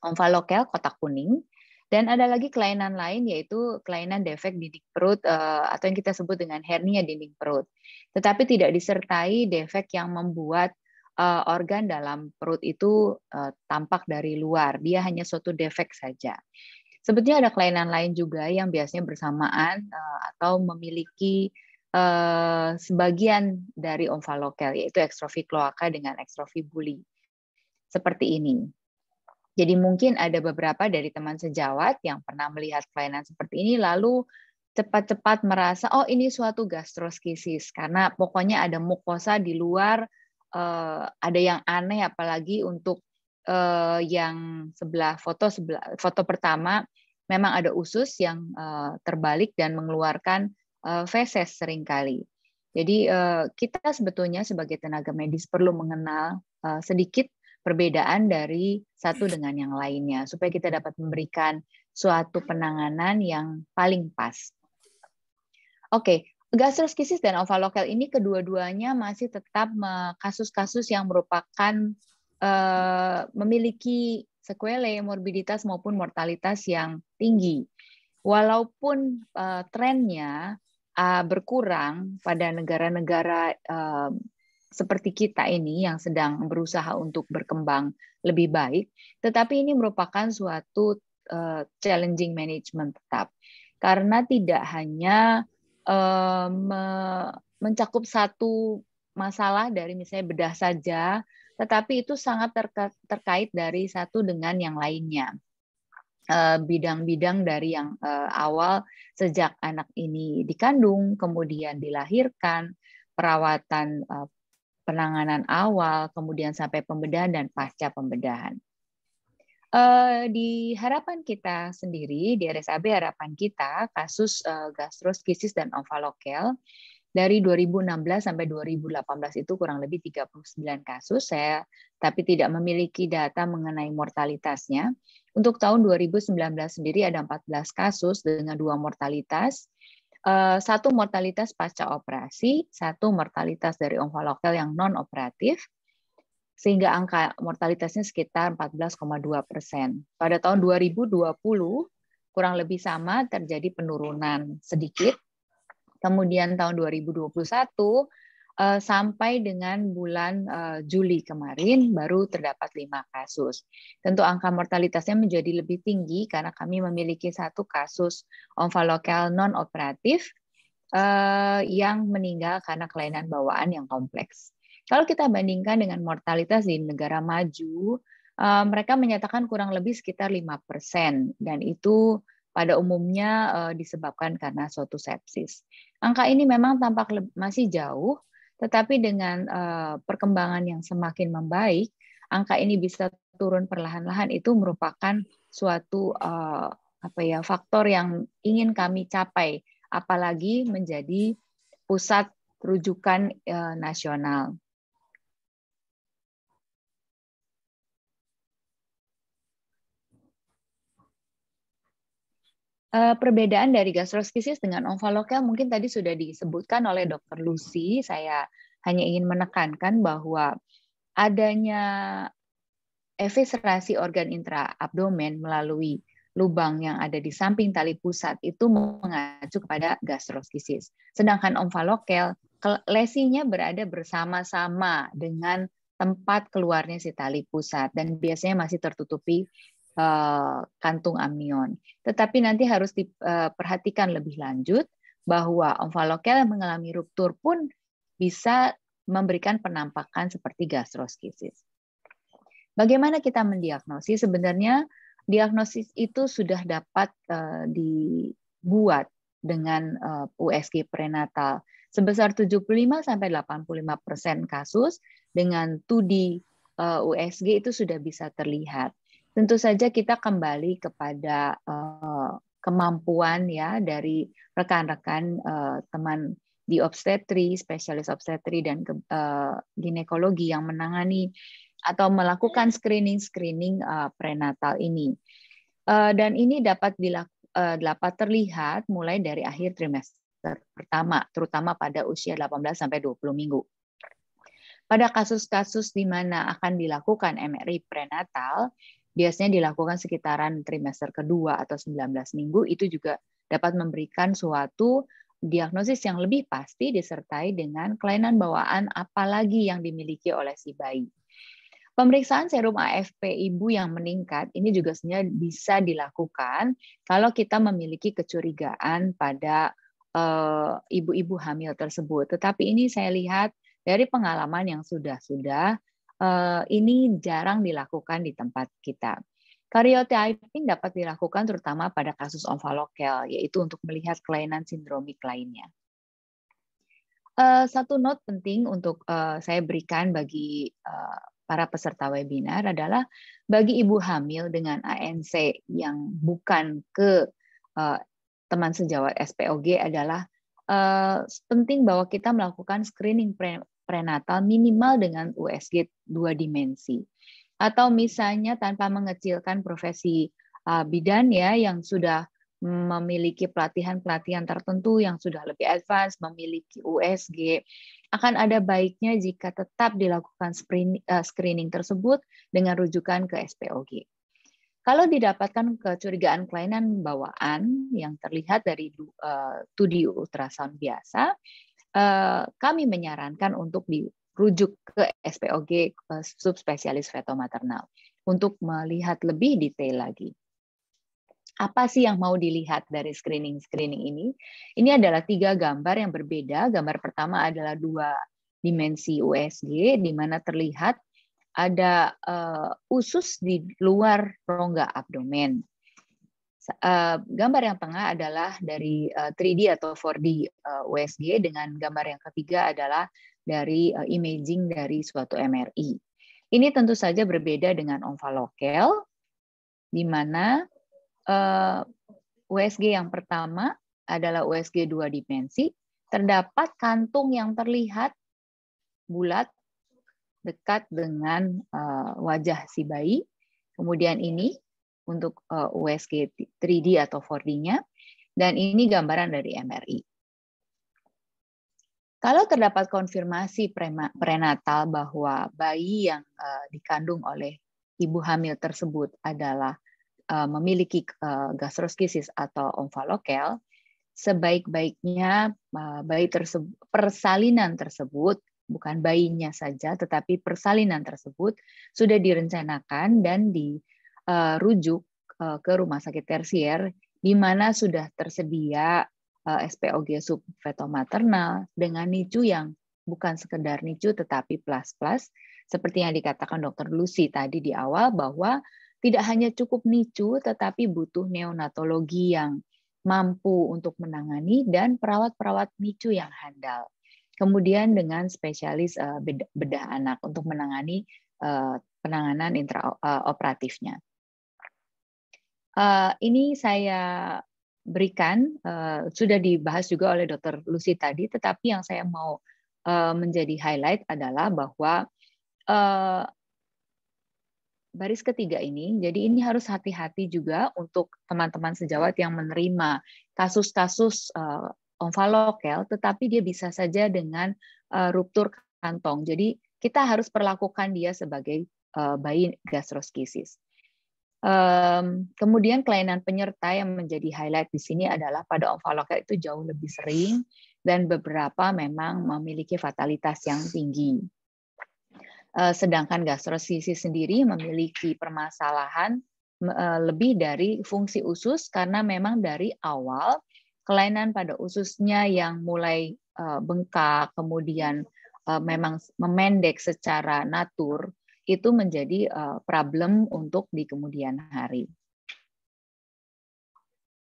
Omfalokel kotak kuning dan ada lagi kelainan lain yaitu kelainan defek dinding perut eh, atau yang kita sebut dengan hernia dinding perut. Tetapi tidak disertai defek yang membuat eh, organ dalam perut itu tampak dari luar. Dia hanya suatu defek saja. Sebetulnya ada kelainan lain juga yang biasanya bersamaan uh, atau memiliki uh, sebagian dari lokal yaitu ekstrofi kloaka dengan ekstrofi buli. Seperti ini. Jadi mungkin ada beberapa dari teman sejawat yang pernah melihat kelainan seperti ini lalu cepat-cepat merasa oh ini suatu gastroskisis karena pokoknya ada mukosa di luar uh, ada yang aneh apalagi untuk Uh, yang sebelah foto sebelah foto pertama memang ada usus yang uh, terbalik dan mengeluarkan uh, feses seringkali. Jadi uh, kita sebetulnya sebagai tenaga medis perlu mengenal uh, sedikit perbedaan dari satu dengan yang lainnya supaya kita dapat memberikan suatu penanganan yang paling pas. Oke, okay. gastroskisis dan ovalokel ini kedua-duanya masih tetap kasus-kasus yang merupakan uh, memiliki sekuele, morbiditas maupun mortalitas yang tinggi. Walaupun uh, trennya uh, berkurang pada negara-negara uh, seperti kita ini yang sedang berusaha untuk berkembang lebih baik, tetapi ini merupakan suatu uh, challenging management tetap karena tidak hanya uh, me mencakup satu masalah dari misalnya bedah saja tetapi itu sangat terka terkait dari satu dengan yang lainnya. Eh, bidang-bidang dari yang eh, awal sejak anak ini dikandung, kemudian dilahirkan, perawatan eh, penanganan awal, kemudian sampai pembedahan dan pasca pembedahan. Di harapan kita sendiri, di RSAB harapan kita, kasus gastroskisis dan ovalokel dari 2016 sampai 2018 itu kurang lebih 39 kasus saya tapi tidak memiliki data mengenai mortalitasnya. Untuk tahun 2019 sendiri ada 14 kasus dengan dua mortalitas. Eh, satu mortalitas pasca operasi, satu mortalitas dari lokal yang non-operatif, sehingga angka mortalitasnya sekitar 14,2 persen. Pada tahun 2020, kurang lebih sama terjadi penurunan sedikit, Kemudian tahun 2021 eh, sampai dengan bulan eh, Juli kemarin baru terdapat lima kasus. Tentu angka mortalitasnya menjadi lebih tinggi karena kami memiliki satu kasus onvalokal non operatif eh, yang meninggal karena kelainan bawaan yang kompleks. Kalau kita bandingkan dengan mortalitas di negara maju, mereka menyatakan kurang lebih sekitar lima persen dan itu pada umumnya disebabkan karena suatu sepsis. Angka ini memang tampak masih jauh, tetapi dengan eh, perkembangan yang semakin membaik, angka ini bisa turun perlahan-lahan itu merupakan suatu eh, apa ya faktor yang ingin kami capai apalagi menjadi pusat rujukan eh, nasional. Eh, perbedaan dari gastroskisis dengan onfalokel mungkin tadi sudah disebutkan oleh Dr. Lucy. Saya hanya ingin menekankan bahwa adanya eviscerasi organ intraabdomen melalui lubang yang ada di samping tali pusat itu mengacu kepada gastroskisis. Sedangkan omfalokel lesinya berada bersama-sama dengan tempat keluarnya si tali pusat dan biasanya masih tertutupi Eh, kantung amnion. Tetapi nanti harus diperhatikan eh, lebih lanjut bahwa omfalokel yang mengalami ruptur pun bisa memberikan penampakan seperti gastroskisis. Bagaimana kita mendiagnosis? Sebenarnya diagnosis itu sudah dapat eh, dibuat dengan USG prenatal. Sebesar 75 sampai 85% kasus dengan 2D USG itu sudah bisa terlihat Tentu saja kita kembali kepada uh, kemampuan ya dari rekan-rekan uh, teman di obstetri, spesialis obstetri dan uh, ginekologi yang menangani atau melakukan screening-screening uh, prenatal ini. Uh, dan ini dapat uh, dapat terlihat mulai dari akhir trimester pertama, terutama pada usia 18 sampai 20 minggu. Pada kasus-kasus di mana akan dilakukan MRI prenatal, biasanya dilakukan sekitaran trimester kedua atau 19 minggu itu juga dapat memberikan suatu diagnosis yang lebih pasti disertai dengan kelainan bawaan apalagi yang dimiliki oleh si bayi. Pemeriksaan serum AFP ibu yang meningkat ini juga sebenarnya bisa dilakukan kalau kita memiliki kecurigaan pada eh, ibu-ibu hamil tersebut. Tetapi ini saya lihat dari pengalaman yang sudah-sudah Eh, ini jarang dilakukan di tempat kita. Karyotyping dapat dilakukan terutama pada kasus onfalokel, yaitu untuk melihat kelainan sindromik lainnya. Eh, satu note penting untuk eh, saya berikan bagi para peserta webinar adalah bagi ibu hamil dengan ANC yang bukan ke teman sejawat SPOG adalah penting bahwa kita melakukan screening prenatal minimal dengan USG dua dimensi. Atau misalnya tanpa mengecilkan profesi uh, bidan ya yang sudah memiliki pelatihan-pelatihan tertentu yang sudah lebih advance, memiliki USG, akan ada baiknya jika tetap dilakukan uh, screening, tersebut dengan rujukan ke SPOG. Kalau didapatkan kecurigaan kelainan bawaan yang terlihat dari uh, studi d ultrasound biasa, Eh, kami menyarankan untuk dirujuk ke SPOG eh, subspesialis feto maternal untuk melihat lebih detail lagi. Apa sih yang mau dilihat dari screening-screening ini? Ini adalah tiga gambar yang berbeda. Gambar pertama adalah dua dimensi USG, di mana terlihat ada uh, usus di luar rongga abdomen. Eh, gambar yang tengah adalah dari 3D eh, atau 4D eh, USG dengan gambar yang ketiga adalah dari imaging dari suatu MRI. Ini tentu saja berbeda dengan onfalokel, di mana USG yang pertama adalah USG dua dimensi, terdapat kantung yang terlihat bulat dekat dengan wajah si bayi. Kemudian ini untuk uh, eh, USG 3D atau 4D-nya, dan ini gambaran dari MRI. Kalau terdapat konfirmasi prenatal bahwa bayi yang uh, dikandung oleh ibu hamil tersebut adalah uh, memiliki uh, gastroskisis atau omfalokel, sebaik-baiknya bayi tersebut persalinan tersebut bukan bayinya saja tetapi persalinan tersebut sudah direncanakan dan di uh, rujuk uh, ke rumah sakit tersier di mana sudah tersedia uh, eh, SPOG subfeto maternal dengan NICU yang bukan sekedar NICU tetapi plus-plus seperti yang dikatakan Dr. Lucy tadi di awal bahwa tidak hanya cukup NICU tetapi butuh neonatologi yang mampu untuk menangani dan perawat-perawat NICU yang handal. Kemudian dengan spesialis bedah anak untuk menangani penanganan intraoperatifnya uh, ini saya berikan uh, sudah dibahas juga oleh Dr. Lucy tadi, tetapi yang saya mau uh, menjadi highlight adalah bahwa uh, baris ketiga ini, jadi ini harus hati-hati juga untuk teman-teman sejawat yang menerima kasus-kasus uh, onvalokel, tetapi dia bisa saja dengan uh, ruptur kantong. Jadi kita harus perlakukan dia sebagai uh, bayi gastroskisis. Um, kemudian kelainan penyerta yang menjadi highlight di sini adalah pada omfaloket itu jauh lebih sering dan beberapa memang memiliki fatalitas yang tinggi. Uh, sedangkan gastrosisi sendiri memiliki permasalahan uh, lebih dari fungsi usus karena memang dari awal kelainan pada ususnya yang mulai uh, bengkak, kemudian memang memendek secara natur, itu menjadi eh, problem untuk di kemudian hari.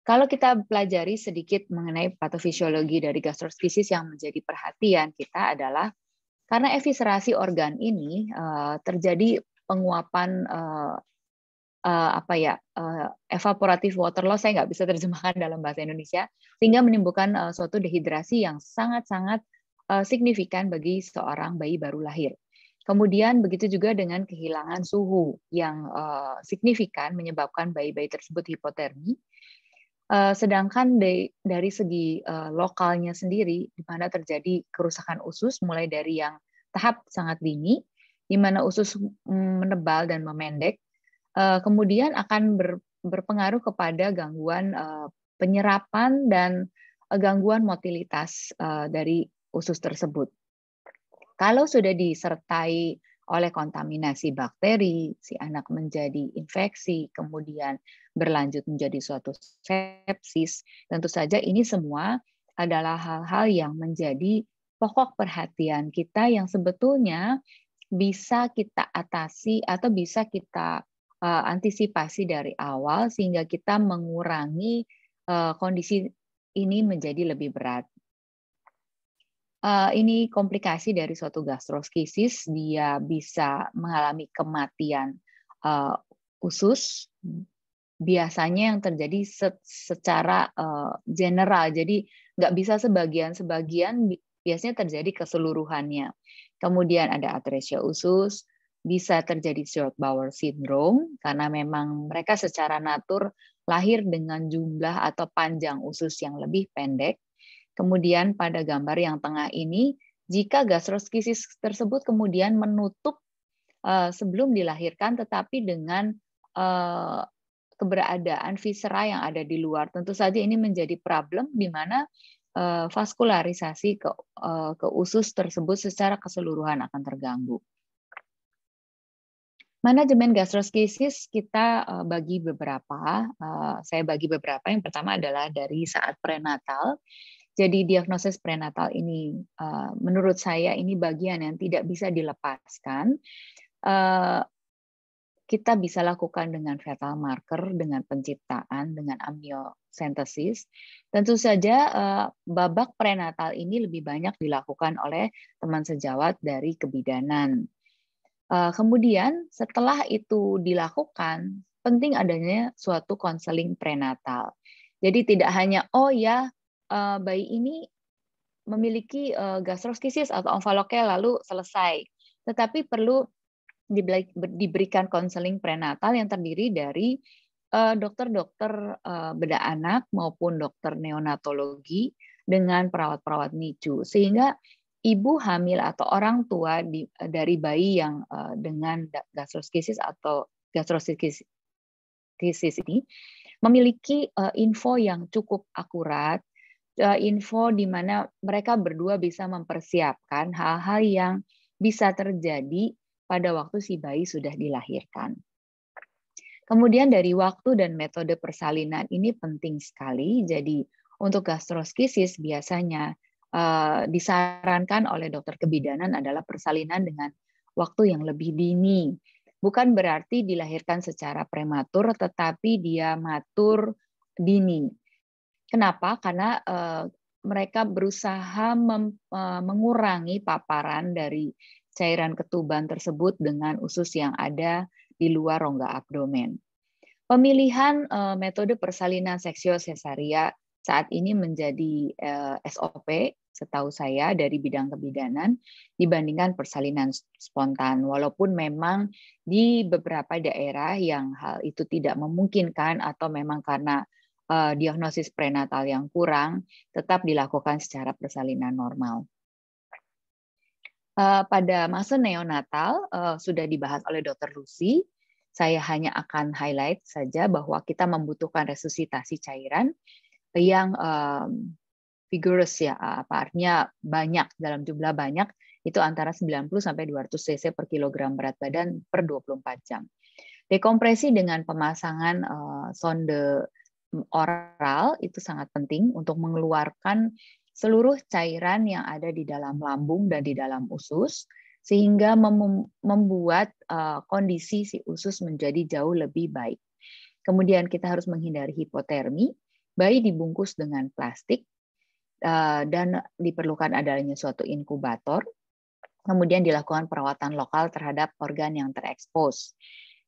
Kalau kita pelajari sedikit mengenai patofisiologi dari gastroskisis yang menjadi perhatian kita adalah karena eviserasi organ ini eh, terjadi penguapan uh, apa ya uh, evaporative water loss saya nggak bisa terjemahkan dalam bahasa Indonesia sehingga menimbulkan suatu dehidrasi yang sangat-sangat signifikan bagi seorang bayi baru lahir. Kemudian begitu juga dengan kehilangan suhu yang uh, signifikan menyebabkan bayi-bayi tersebut hipotermi. Uh, sedangkan de, dari segi uh, lokalnya sendiri, di mana terjadi kerusakan usus mulai dari yang tahap sangat dini, di mana usus mm, menebal dan memendek, uh, kemudian akan ber, berpengaruh kepada gangguan uh, penyerapan dan gangguan motilitas uh, dari usus tersebut. Kalau sudah disertai oleh kontaminasi bakteri, si anak menjadi infeksi, kemudian berlanjut menjadi suatu sepsis. Tentu saja ini semua adalah hal-hal yang menjadi pokok perhatian kita yang sebetulnya bisa kita atasi atau bisa kita uh, antisipasi dari awal sehingga kita mengurangi uh, kondisi ini menjadi lebih berat uh, ini komplikasi dari suatu gastroskisis dia bisa mengalami kematian uh, usus biasanya yang terjadi secara uh, general jadi nggak bisa sebagian sebagian biasanya terjadi keseluruhannya kemudian ada atresia usus bisa terjadi short bowel syndrome karena memang mereka secara natur lahir dengan jumlah atau panjang usus yang lebih pendek Kemudian pada gambar yang tengah ini, jika gastroskisis tersebut kemudian menutup eh, sebelum dilahirkan, tetapi dengan eh, keberadaan visera yang ada di luar, tentu saja ini menjadi problem di mana eh, vaskularisasi ke, ke usus tersebut secara keseluruhan akan terganggu. Manajemen gastroskisis kita bagi beberapa, saya bagi beberapa. Yang pertama adalah dari saat prenatal. Jadi diagnosis prenatal ini uh, menurut saya ini bagian yang tidak bisa dilepaskan. Uh, kita bisa lakukan dengan fetal marker, dengan penciptaan, dengan amniocentesis. Tentu saja eh, babak prenatal ini lebih banyak dilakukan oleh teman sejawat dari kebidanan. Kemudian setelah itu dilakukan, penting adanya suatu konseling prenatal. Jadi tidak hanya oh ya uh, bayi ini memiliki uh, eh, gastroskisis atau onfaloke lalu selesai. Tetapi perlu diberikan konseling prenatal yang terdiri dari eh, dokter-dokter uh, bedah anak maupun dokter neonatologi dengan perawat-perawat NICU sehingga ibu hamil atau orang tua di, dari bayi yang uh, dengan gastroskisis atau gastroskisis ini memiliki uh, info yang cukup akurat Eh, info di mana mereka berdua bisa mempersiapkan hal-hal yang bisa terjadi pada waktu si bayi sudah dilahirkan. Kemudian dari waktu dan metode persalinan ini penting sekali. Jadi untuk gastroskisis biasanya uh, disarankan oleh dokter kebidanan adalah persalinan dengan waktu yang lebih dini. Bukan berarti dilahirkan secara prematur, tetapi dia matur dini Kenapa? Karena uh, mereka berusaha mem, uh, mengurangi paparan dari cairan ketuban tersebut dengan usus yang ada di luar rongga abdomen. Pemilihan uh, metode persalinan seksio sesaria saat ini menjadi uh, SOP setahu saya dari bidang kebidanan dibandingkan persalinan spontan walaupun memang di beberapa daerah yang hal itu tidak memungkinkan atau memang karena uh, diagnosis prenatal yang kurang tetap dilakukan secara persalinan normal. Uh, pada masa neonatal uh, sudah dibahas oleh Dr. Lucy. Saya hanya akan highlight saja bahwa kita membutuhkan resusitasi cairan yang um, vigorous ya, apa artinya banyak dalam jumlah banyak itu antara 90 sampai 200 cc per kilogram berat badan per 24 jam. Dekompresi dengan pemasangan uh, sonde oral itu sangat penting untuk mengeluarkan seluruh cairan yang ada di dalam lambung dan di dalam usus sehingga membuat eh, kondisi si usus menjadi jauh lebih baik. Kemudian kita harus menghindari hipotermi, bayi dibungkus dengan plastik eh, dan diperlukan adanya suatu inkubator. Kemudian dilakukan perawatan lokal terhadap organ yang terekspos.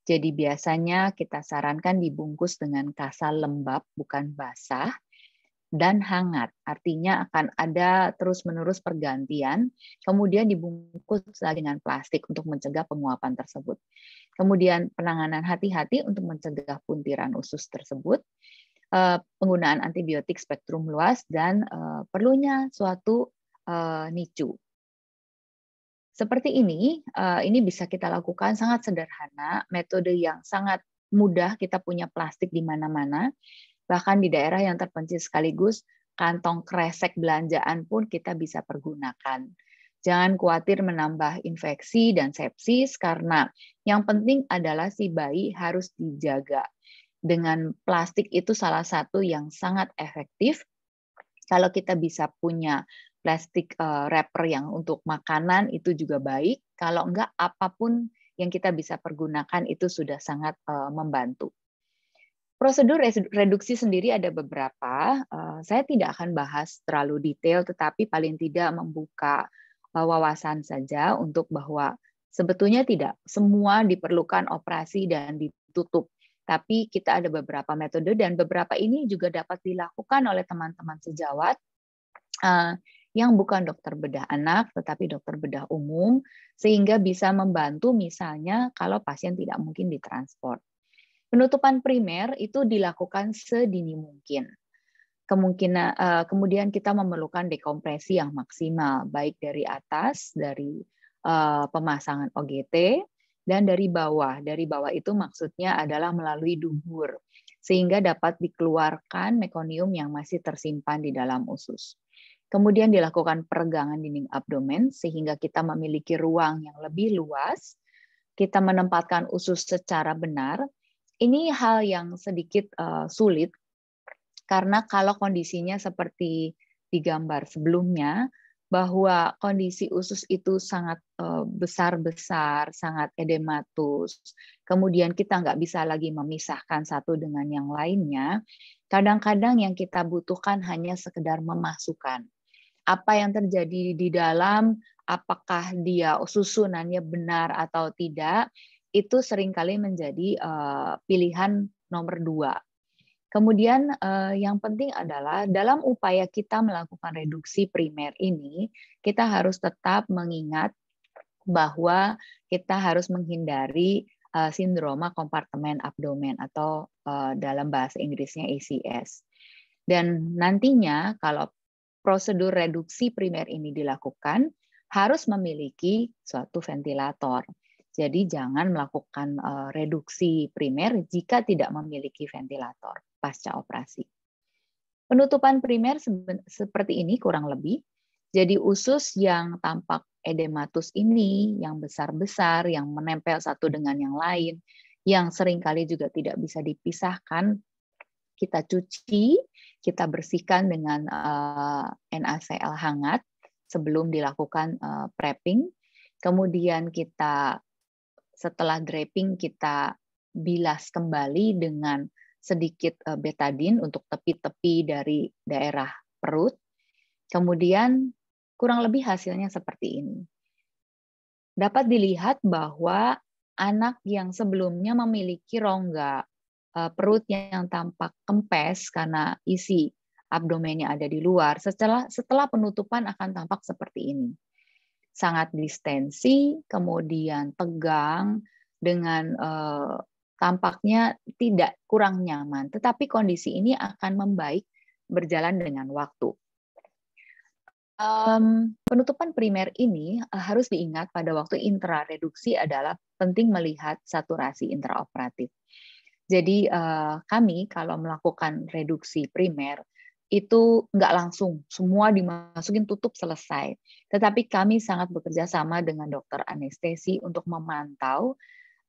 Jadi biasanya kita sarankan dibungkus dengan kasa lembab, bukan basah, dan hangat. Artinya akan ada terus-menerus pergantian, kemudian dibungkus dengan plastik untuk mencegah penguapan tersebut. Kemudian penanganan hati-hati untuk mencegah puntiran usus tersebut, eh, penggunaan antibiotik spektrum luas, dan eh, perlunya suatu eh, nicu seperti ini, eh, ini bisa kita lakukan sangat sederhana, metode yang sangat mudah kita punya plastik di mana-mana, bahkan di daerah yang terpencil sekaligus kantong kresek belanjaan pun kita bisa pergunakan. Jangan khawatir menambah infeksi dan sepsis karena yang penting adalah si bayi harus dijaga. Dengan plastik itu salah satu yang sangat efektif kalau kita bisa punya plastik uh, wrapper yang untuk makanan itu juga baik. Kalau enggak, apapun yang kita bisa pergunakan itu sudah sangat uh, membantu. Prosedur reduksi sendiri ada beberapa. Uh, saya tidak akan bahas terlalu detail, tetapi paling tidak membuka uh, wawasan saja untuk bahwa sebetulnya tidak semua diperlukan operasi dan ditutup. Tapi kita ada beberapa metode dan beberapa ini juga dapat dilakukan oleh teman-teman sejawat Uh, yang bukan dokter bedah anak tetapi dokter bedah umum sehingga bisa membantu misalnya kalau pasien tidak mungkin ditransport. Penutupan primer itu dilakukan sedini mungkin. Kemungkinan eh, kemudian kita memerlukan dekompresi yang maksimal baik dari atas dari eh, pemasangan OGT dan dari bawah. Dari bawah itu maksudnya adalah melalui dubur, sehingga dapat dikeluarkan mekonium yang masih tersimpan di dalam usus. Kemudian dilakukan peregangan dinding abdomen sehingga kita memiliki ruang yang lebih luas. Kita menempatkan usus secara benar. Ini hal yang sedikit uh, sulit karena kalau kondisinya seperti digambar sebelumnya bahwa kondisi usus itu sangat eh, besar-besar, sangat edematus. Kemudian kita nggak bisa lagi memisahkan satu dengan yang lainnya. Kadang-kadang yang kita butuhkan hanya sekedar memasukkan apa yang terjadi di dalam, apakah dia susunannya benar atau tidak, itu seringkali menjadi eh, pilihan nomor dua. Kemudian eh, yang penting adalah dalam upaya kita melakukan reduksi primer ini, kita harus tetap mengingat bahwa kita harus menghindari eh, sindroma kompartemen abdomen atau dalam bahasa Inggrisnya ACS. Dan nantinya kalau prosedur reduksi primer ini dilakukan, harus memiliki suatu ventilator. Jadi jangan melakukan eh, reduksi primer jika tidak memiliki ventilator pasca operasi. Penutupan primer seperti ini kurang lebih. Jadi usus yang tampak edematus ini, yang besar-besar, yang menempel satu dengan yang lain, yang seringkali juga tidak bisa dipisahkan, kita cuci, kita bersihkan dengan uh, eh, NaCl hangat sebelum dilakukan uh, prepping. Kemudian kita setelah draping kita bilas kembali dengan sedikit uh, eh, betadin untuk tepi-tepi dari daerah perut. Kemudian kurang lebih hasilnya seperti ini. Dapat dilihat bahwa anak yang sebelumnya memiliki rongga Eh, perut yang tampak kempes karena isi abdomennya ada di luar, setelah setelah penutupan akan tampak seperti ini. Sangat distensi, kemudian tegang dengan eh, tampaknya tidak kurang nyaman, tetapi kondisi ini akan membaik berjalan dengan waktu. Um, penutupan primer ini eh, harus diingat pada waktu intrareduksi adalah penting melihat saturasi intraoperatif. Jadi eh, kami kalau melakukan reduksi primer itu nggak langsung semua dimasukin tutup selesai. Tetapi kami sangat bekerja sama dengan dokter anestesi untuk memantau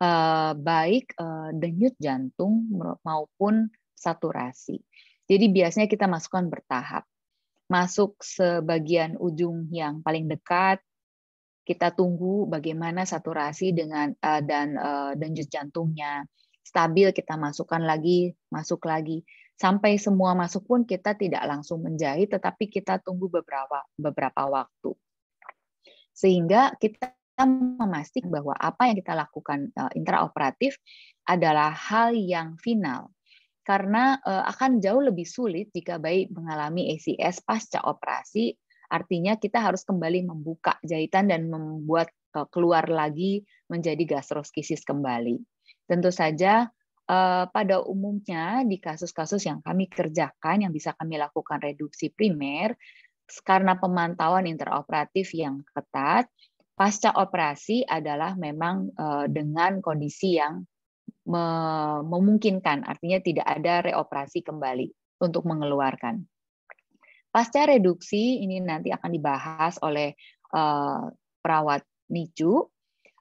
uh, baik uh, denyut jantung maupun saturasi. Jadi biasanya kita masukkan bertahap. Masuk sebagian ujung yang paling dekat, kita tunggu bagaimana saturasi dengan uh, dan uh, denyut jantungnya stabil kita masukkan lagi, masuk lagi sampai semua masuk pun kita tidak langsung menjahit tetapi kita tunggu beberapa beberapa waktu. Sehingga kita memastikan bahwa apa yang kita lakukan eh, intraoperatif adalah hal yang final karena eh, akan jauh lebih sulit jika bayi mengalami ACS pasca operasi artinya kita harus kembali membuka jahitan dan membuat eh, keluar lagi menjadi gastroskisis kembali. Tentu saja uh, pada umumnya di kasus-kasus yang kami kerjakan yang bisa kami lakukan reduksi primer karena pemantauan interoperatif yang ketat, pasca operasi adalah memang uh, dengan kondisi yang memungkinkan, artinya tidak ada reoperasi kembali untuk mengeluarkan. Pasca reduksi ini nanti akan dibahas oleh uh, perawat NICU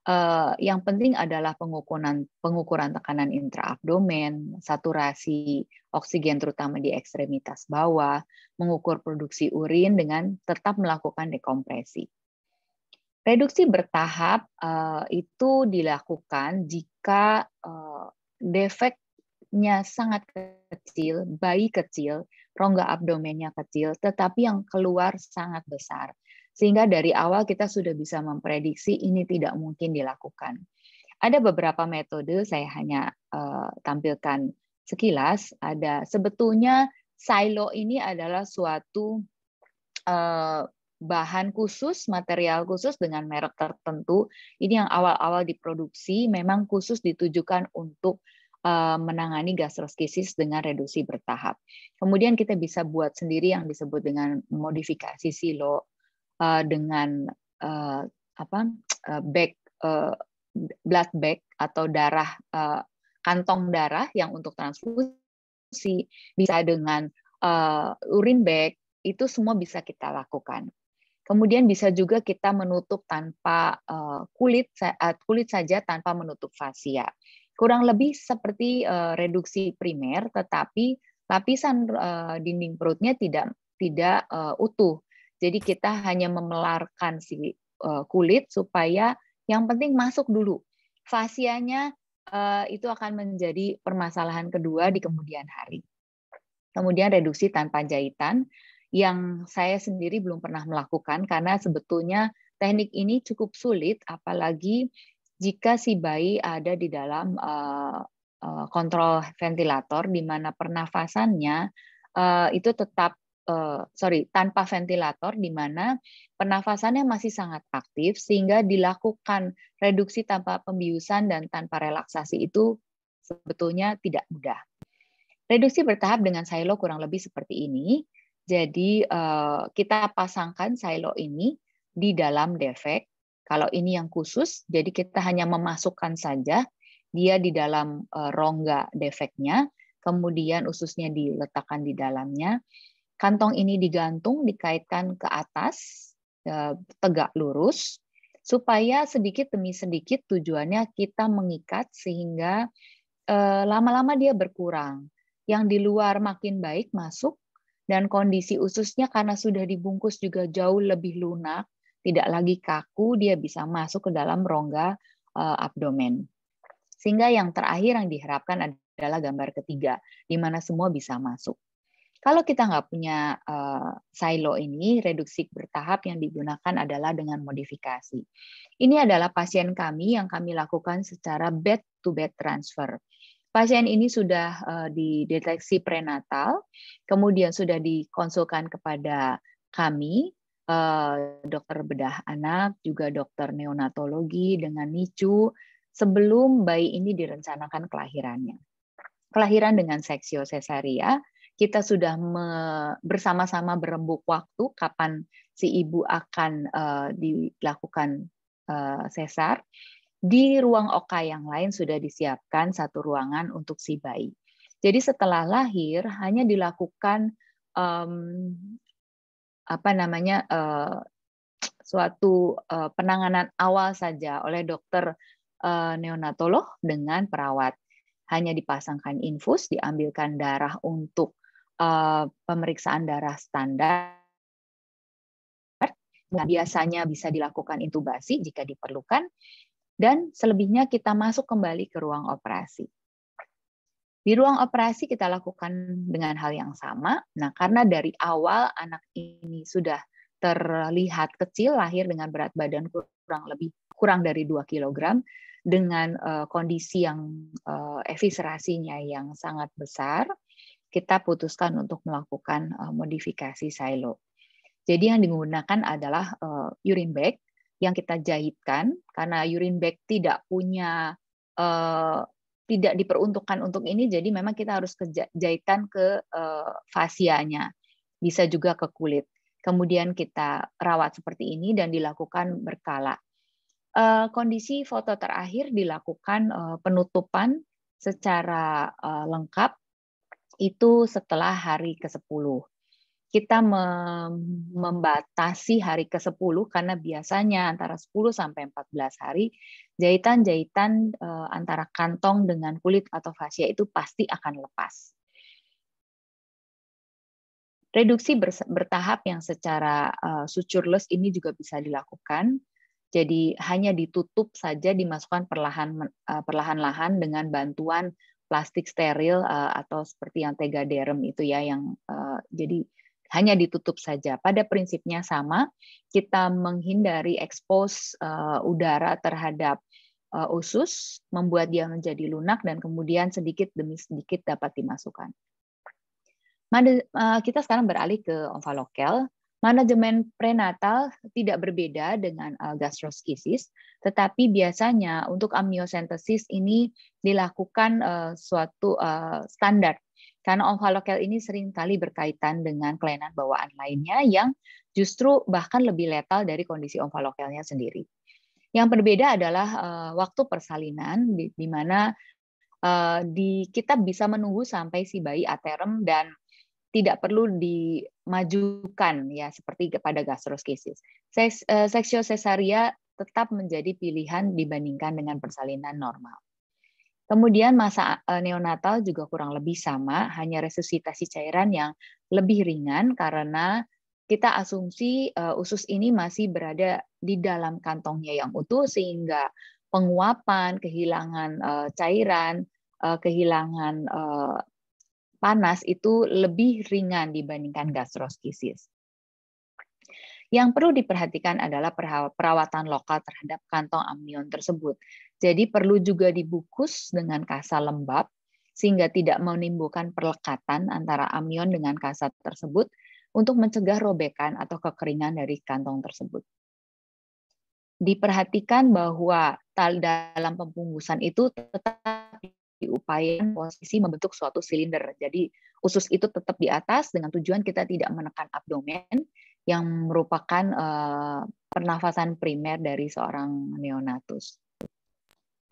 Eh, yang penting adalah pengukuran pengukuran tekanan intraabdomen, saturasi oksigen terutama di ekstremitas bawah, mengukur produksi urin dengan tetap melakukan dekompresi. Reduksi bertahap eh, itu dilakukan jika uh, defeknya sangat kecil, bayi kecil, rongga abdomennya kecil, tetapi yang keluar sangat besar. Sehingga dari awal kita sudah bisa memprediksi ini tidak mungkin dilakukan. Ada beberapa metode, saya hanya uh, tampilkan sekilas. Ada sebetulnya silo ini adalah suatu uh, bahan khusus, material khusus dengan merek tertentu. Ini yang awal-awal diproduksi memang khusus ditujukan untuk eh, menangani gastroskisis dengan reduksi bertahap. Kemudian kita bisa buat sendiri yang disebut dengan modifikasi silo Eh, dengan uh, apa uh, bag uh, blood bag atau darah uh, kantong darah yang untuk transfusi bisa dengan uh, urin bag itu semua bisa kita lakukan kemudian bisa juga kita menutup tanpa kulit uh, kulit saja tanpa menutup fasia kurang lebih seperti reduksi primer tetapi lapisan dinding perutnya tidak tidak utuh jadi kita hanya memelarkan si eh, kulit supaya yang penting masuk dulu. Fasianya eh, itu akan menjadi permasalahan kedua di kemudian hari. Kemudian reduksi tanpa jahitan yang saya sendiri belum pernah melakukan karena sebetulnya teknik ini cukup sulit apalagi jika si bayi ada di dalam eh, kontrol ventilator di mana pernafasannya itu tetap Eh, sorry tanpa ventilator di mana penafasannya masih sangat aktif sehingga dilakukan reduksi tanpa pembiusan dan tanpa relaksasi itu sebetulnya tidak mudah. Reduksi bertahap dengan silo kurang lebih seperti ini. Jadi eh, kita pasangkan silo ini di dalam defek. Kalau ini yang khusus, jadi kita hanya memasukkan saja dia di dalam eh, rongga defeknya, kemudian ususnya diletakkan di dalamnya Kantong ini digantung, dikaitkan ke atas, eh, tegak lurus, supaya sedikit demi sedikit tujuannya kita mengikat sehingga eh, lama-lama dia berkurang. Yang di luar makin baik masuk, dan kondisi ususnya karena sudah dibungkus juga jauh lebih lunak, tidak lagi kaku, dia bisa masuk ke dalam rongga eh, abdomen. Sehingga yang terakhir yang diharapkan adalah gambar ketiga, di mana semua bisa masuk. Kalau kita nggak punya uh, silo ini, reduksi bertahap yang digunakan adalah dengan modifikasi. Ini adalah pasien kami yang kami lakukan secara bed to bed transfer. Pasien ini sudah uh, dideteksi prenatal, kemudian sudah dikonsulkan kepada kami, uh, dokter bedah anak, juga dokter neonatologi dengan NICU sebelum bayi ini direncanakan kelahirannya. Kelahiran dengan seksio sesaria, kita sudah bersama-sama berembuk waktu kapan si ibu akan uh, dilakukan uh, sesar. Di ruang oka yang lain sudah disiapkan satu ruangan untuk si bayi. Jadi setelah lahir hanya dilakukan um, apa namanya uh, suatu uh, penanganan awal saja oleh dokter uh, neonatolog dengan perawat. Hanya dipasangkan infus, diambilkan darah untuk Eh, pemeriksaan darah standar nah, biasanya bisa dilakukan intubasi jika diperlukan dan selebihnya kita masuk kembali ke ruang operasi. Di ruang operasi kita lakukan dengan hal yang sama. Nah, karena dari awal anak ini sudah terlihat kecil lahir dengan berat badan kurang lebih kurang dari 2 kg dengan uh, kondisi yang uh, yang sangat besar kita putuskan untuk melakukan eh, modifikasi silo. Jadi yang digunakan adalah uh, urine bag yang kita jahitkan karena urine bag tidak punya uh, tidak diperuntukkan untuk ini jadi memang kita harus kejahitan ke uh, fasianya bisa juga ke kulit. Kemudian kita rawat seperti ini dan dilakukan berkala. Uh, kondisi foto terakhir dilakukan uh, penutupan secara uh, lengkap itu setelah hari ke-10. Kita membatasi hari ke-10 karena biasanya antara 10 sampai 14 hari jahitan-jahitan eh, antara kantong dengan kulit atau fasia itu pasti akan lepas. Reduksi bertahap yang secara eh, suturless ini juga bisa dilakukan. Jadi hanya ditutup saja dimasukkan perlahan eh, perlahan-lahan dengan bantuan plastik steril eh, atau seperti yang tegaderm itu ya yang eh, jadi hanya ditutup saja. Pada prinsipnya sama, kita menghindari ekspos eh, udara terhadap usus, membuat dia menjadi lunak dan kemudian sedikit demi sedikit dapat dimasukkan. kita sekarang beralih ke omfalokel. Manajemen prenatal tidak berbeda dengan eh, gastroskisis, tetapi biasanya untuk amniocentesis ini dilakukan uh, suatu uh, standar karena omfalokel ini sering kali berkaitan dengan kelainan bawaan lainnya yang justru bahkan lebih letal dari kondisi omfalokelnya sendiri. Yang berbeda adalah uh, waktu persalinan di, di mana uh, di kita bisa menunggu sampai si bayi aterem dan tidak perlu dimajukan ya seperti pada gastroskisis. Eh, seksio sesaria tetap menjadi pilihan dibandingkan dengan persalinan normal. Kemudian masa eh, neonatal juga kurang lebih sama, hanya resusitasi cairan yang lebih ringan karena kita asumsi eh, usus ini masih berada di dalam kantongnya yang utuh sehingga penguapan, kehilangan cairan, kehilangan panas itu lebih ringan dibandingkan gastroskisis. Yang perlu diperhatikan adalah perawatan lokal terhadap kantong amnion tersebut. Jadi perlu juga dibukus dengan kasa lembab sehingga tidak menimbulkan perlekatan antara amnion dengan kasa tersebut untuk mencegah robekan atau kekeringan dari kantong tersebut. Diperhatikan bahwa dalam pembungkusan itu tetap upaya posisi membentuk suatu silinder. Jadi usus itu tetap di atas dengan tujuan kita tidak menekan abdomen yang merupakan uh, pernafasan primer dari seorang neonatus.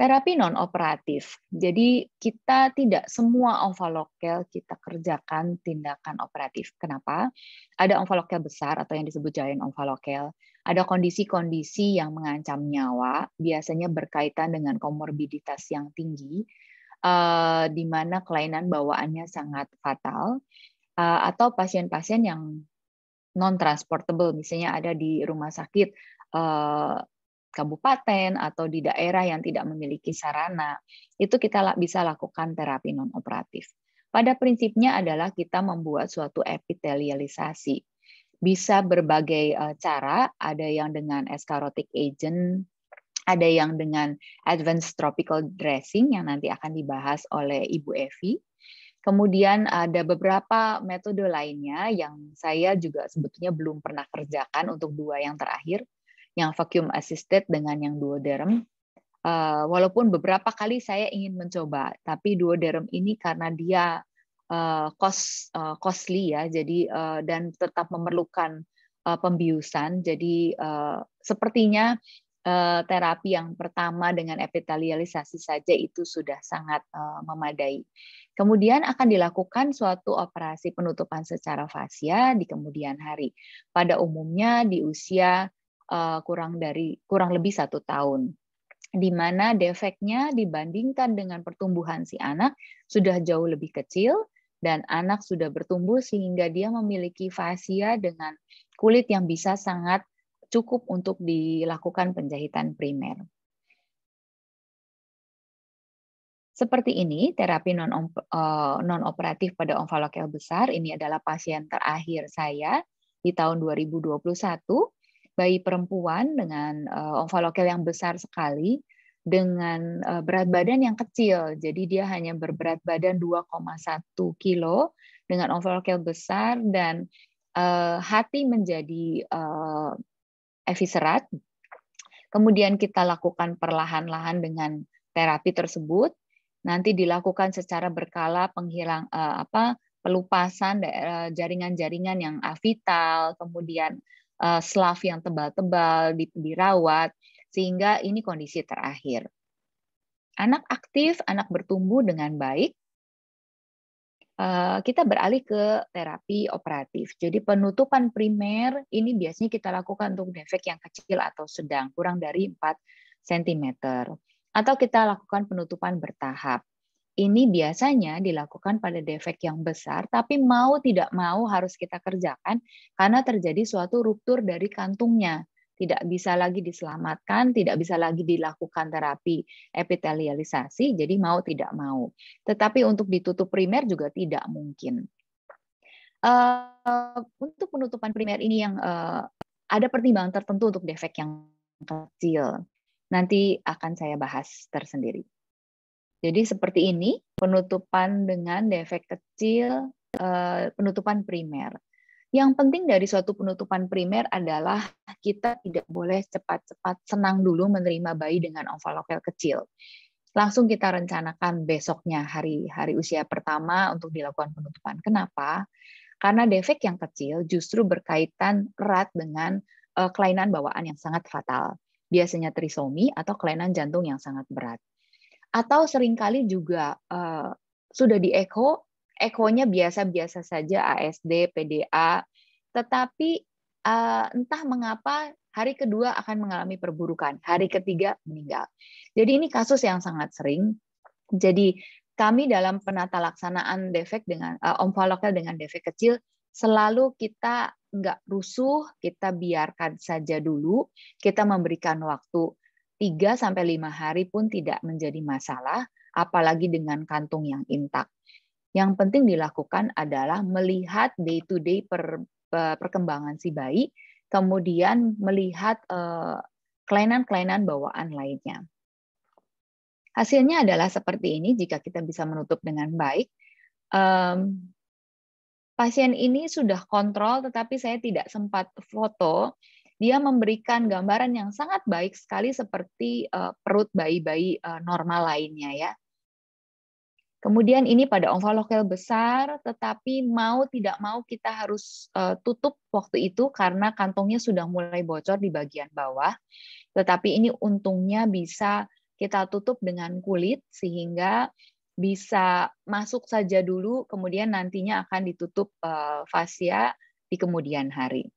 Terapi non-operatif. Jadi kita tidak semua onfalokel kita kerjakan tindakan operatif. Kenapa? Ada onfalokel besar atau yang disebut giant onfalokel. Ada kondisi-kondisi yang mengancam nyawa, biasanya berkaitan dengan komorbiditas yang tinggi, uh, di mana kelainan bawaannya sangat fatal uh, atau pasien-pasien yang non transportable misalnya ada di rumah sakit uh, kabupaten atau di daerah yang tidak memiliki sarana itu kita bisa lakukan terapi non operatif. Pada prinsipnya adalah kita membuat suatu epitelialisasi bisa berbagai cara, ada yang dengan eskarotik agent, ada yang dengan advanced tropical dressing yang nanti akan dibahas oleh Ibu Evi. Kemudian ada beberapa metode lainnya yang saya juga sebetulnya belum pernah kerjakan untuk dua yang terakhir, yang vacuum assisted dengan yang duoderm. Uh, walaupun beberapa kali saya ingin mencoba, tapi duoderm ini karena dia uh, eh, cost eh, costly ya, jadi dan tetap memerlukan pembiusan. Jadi sepertinya Eh, terapi yang pertama dengan epitelialisasi saja itu sudah sangat eh, memadai. Kemudian akan dilakukan suatu operasi penutupan secara fasia di kemudian hari. Pada umumnya di usia eh, kurang dari kurang lebih satu tahun di mana defeknya dibandingkan dengan pertumbuhan si anak sudah jauh lebih kecil dan anak sudah bertumbuh sehingga dia memiliki fasia dengan kulit yang bisa sangat cukup untuk dilakukan penjahitan primer. Seperti ini, terapi eh, non-operatif pada omfalokel besar, ini adalah pasien terakhir saya di tahun 2021, bayi perempuan dengan eh, omfalokel yang besar sekali, dengan eh, berat badan yang kecil, jadi dia hanya berberat badan 2,1 kilo, dengan omfalokel besar, dan hati menjadi eviserat. Kemudian kita lakukan perlahan-lahan dengan terapi tersebut. Nanti dilakukan secara berkala penghilang uh, apa pelupasan eh, jaringan-jaringan yang avital, kemudian uh, slav yang tebal-tebal dirawat sehingga ini kondisi terakhir. Anak aktif, anak bertumbuh dengan baik, Eh, kita beralih ke terapi operatif. Jadi penutupan primer ini biasanya kita lakukan untuk defek yang kecil atau sedang, kurang dari 4 cm. Atau kita lakukan penutupan bertahap. Ini biasanya dilakukan pada defek yang besar, tapi mau tidak mau harus kita kerjakan karena terjadi suatu ruptur dari kantungnya tidak bisa lagi diselamatkan, tidak bisa lagi dilakukan terapi epitelialisasi, jadi mau tidak mau. Tetapi untuk ditutup primer juga tidak mungkin. Uh, untuk penutupan primer ini yang uh, ada pertimbangan tertentu untuk defek yang kecil. Nanti akan saya bahas tersendiri. Jadi seperti ini penutupan dengan defek kecil uh, penutupan primer. Yang penting dari suatu penutupan primer adalah kita tidak boleh cepat-cepat senang dulu menerima bayi dengan ovalokel kecil. Langsung kita rencanakan besoknya hari hari usia pertama untuk dilakukan penutupan. Kenapa? Karena defek yang kecil justru berkaitan erat dengan eh, kelainan bawaan yang sangat fatal, biasanya trisomi atau kelainan jantung yang sangat berat. Atau seringkali juga uh, sudah di echo ekonya biasa-biasa saja ASD, PDA, tetapi uh, entah mengapa hari kedua akan mengalami perburukan, hari ketiga meninggal. Jadi ini kasus yang sangat sering. Jadi kami dalam penata laksanaan defek dengan uh, eh, lokal dengan defek kecil selalu kita nggak rusuh, kita biarkan saja dulu, kita memberikan waktu 3 sampai lima hari pun tidak menjadi masalah apalagi dengan kantung yang intak. Yang penting dilakukan adalah melihat day to day per, perkembangan si bayi, kemudian melihat eh, kelainan-kelainan bawaan lainnya. Hasilnya adalah seperti ini jika kita bisa menutup dengan baik. Um, pasien ini sudah kontrol tetapi saya tidak sempat foto. Dia memberikan gambaran yang sangat baik sekali seperti uh, perut bayi-bayi uh, normal lainnya ya. Kemudian ini pada lokal besar, tetapi mau tidak mau kita harus uh, tutup waktu itu karena kantongnya sudah mulai bocor di bagian bawah. Tetapi ini untungnya bisa kita tutup dengan kulit sehingga bisa masuk saja dulu, kemudian nantinya akan ditutup uh, fascia di kemudian hari.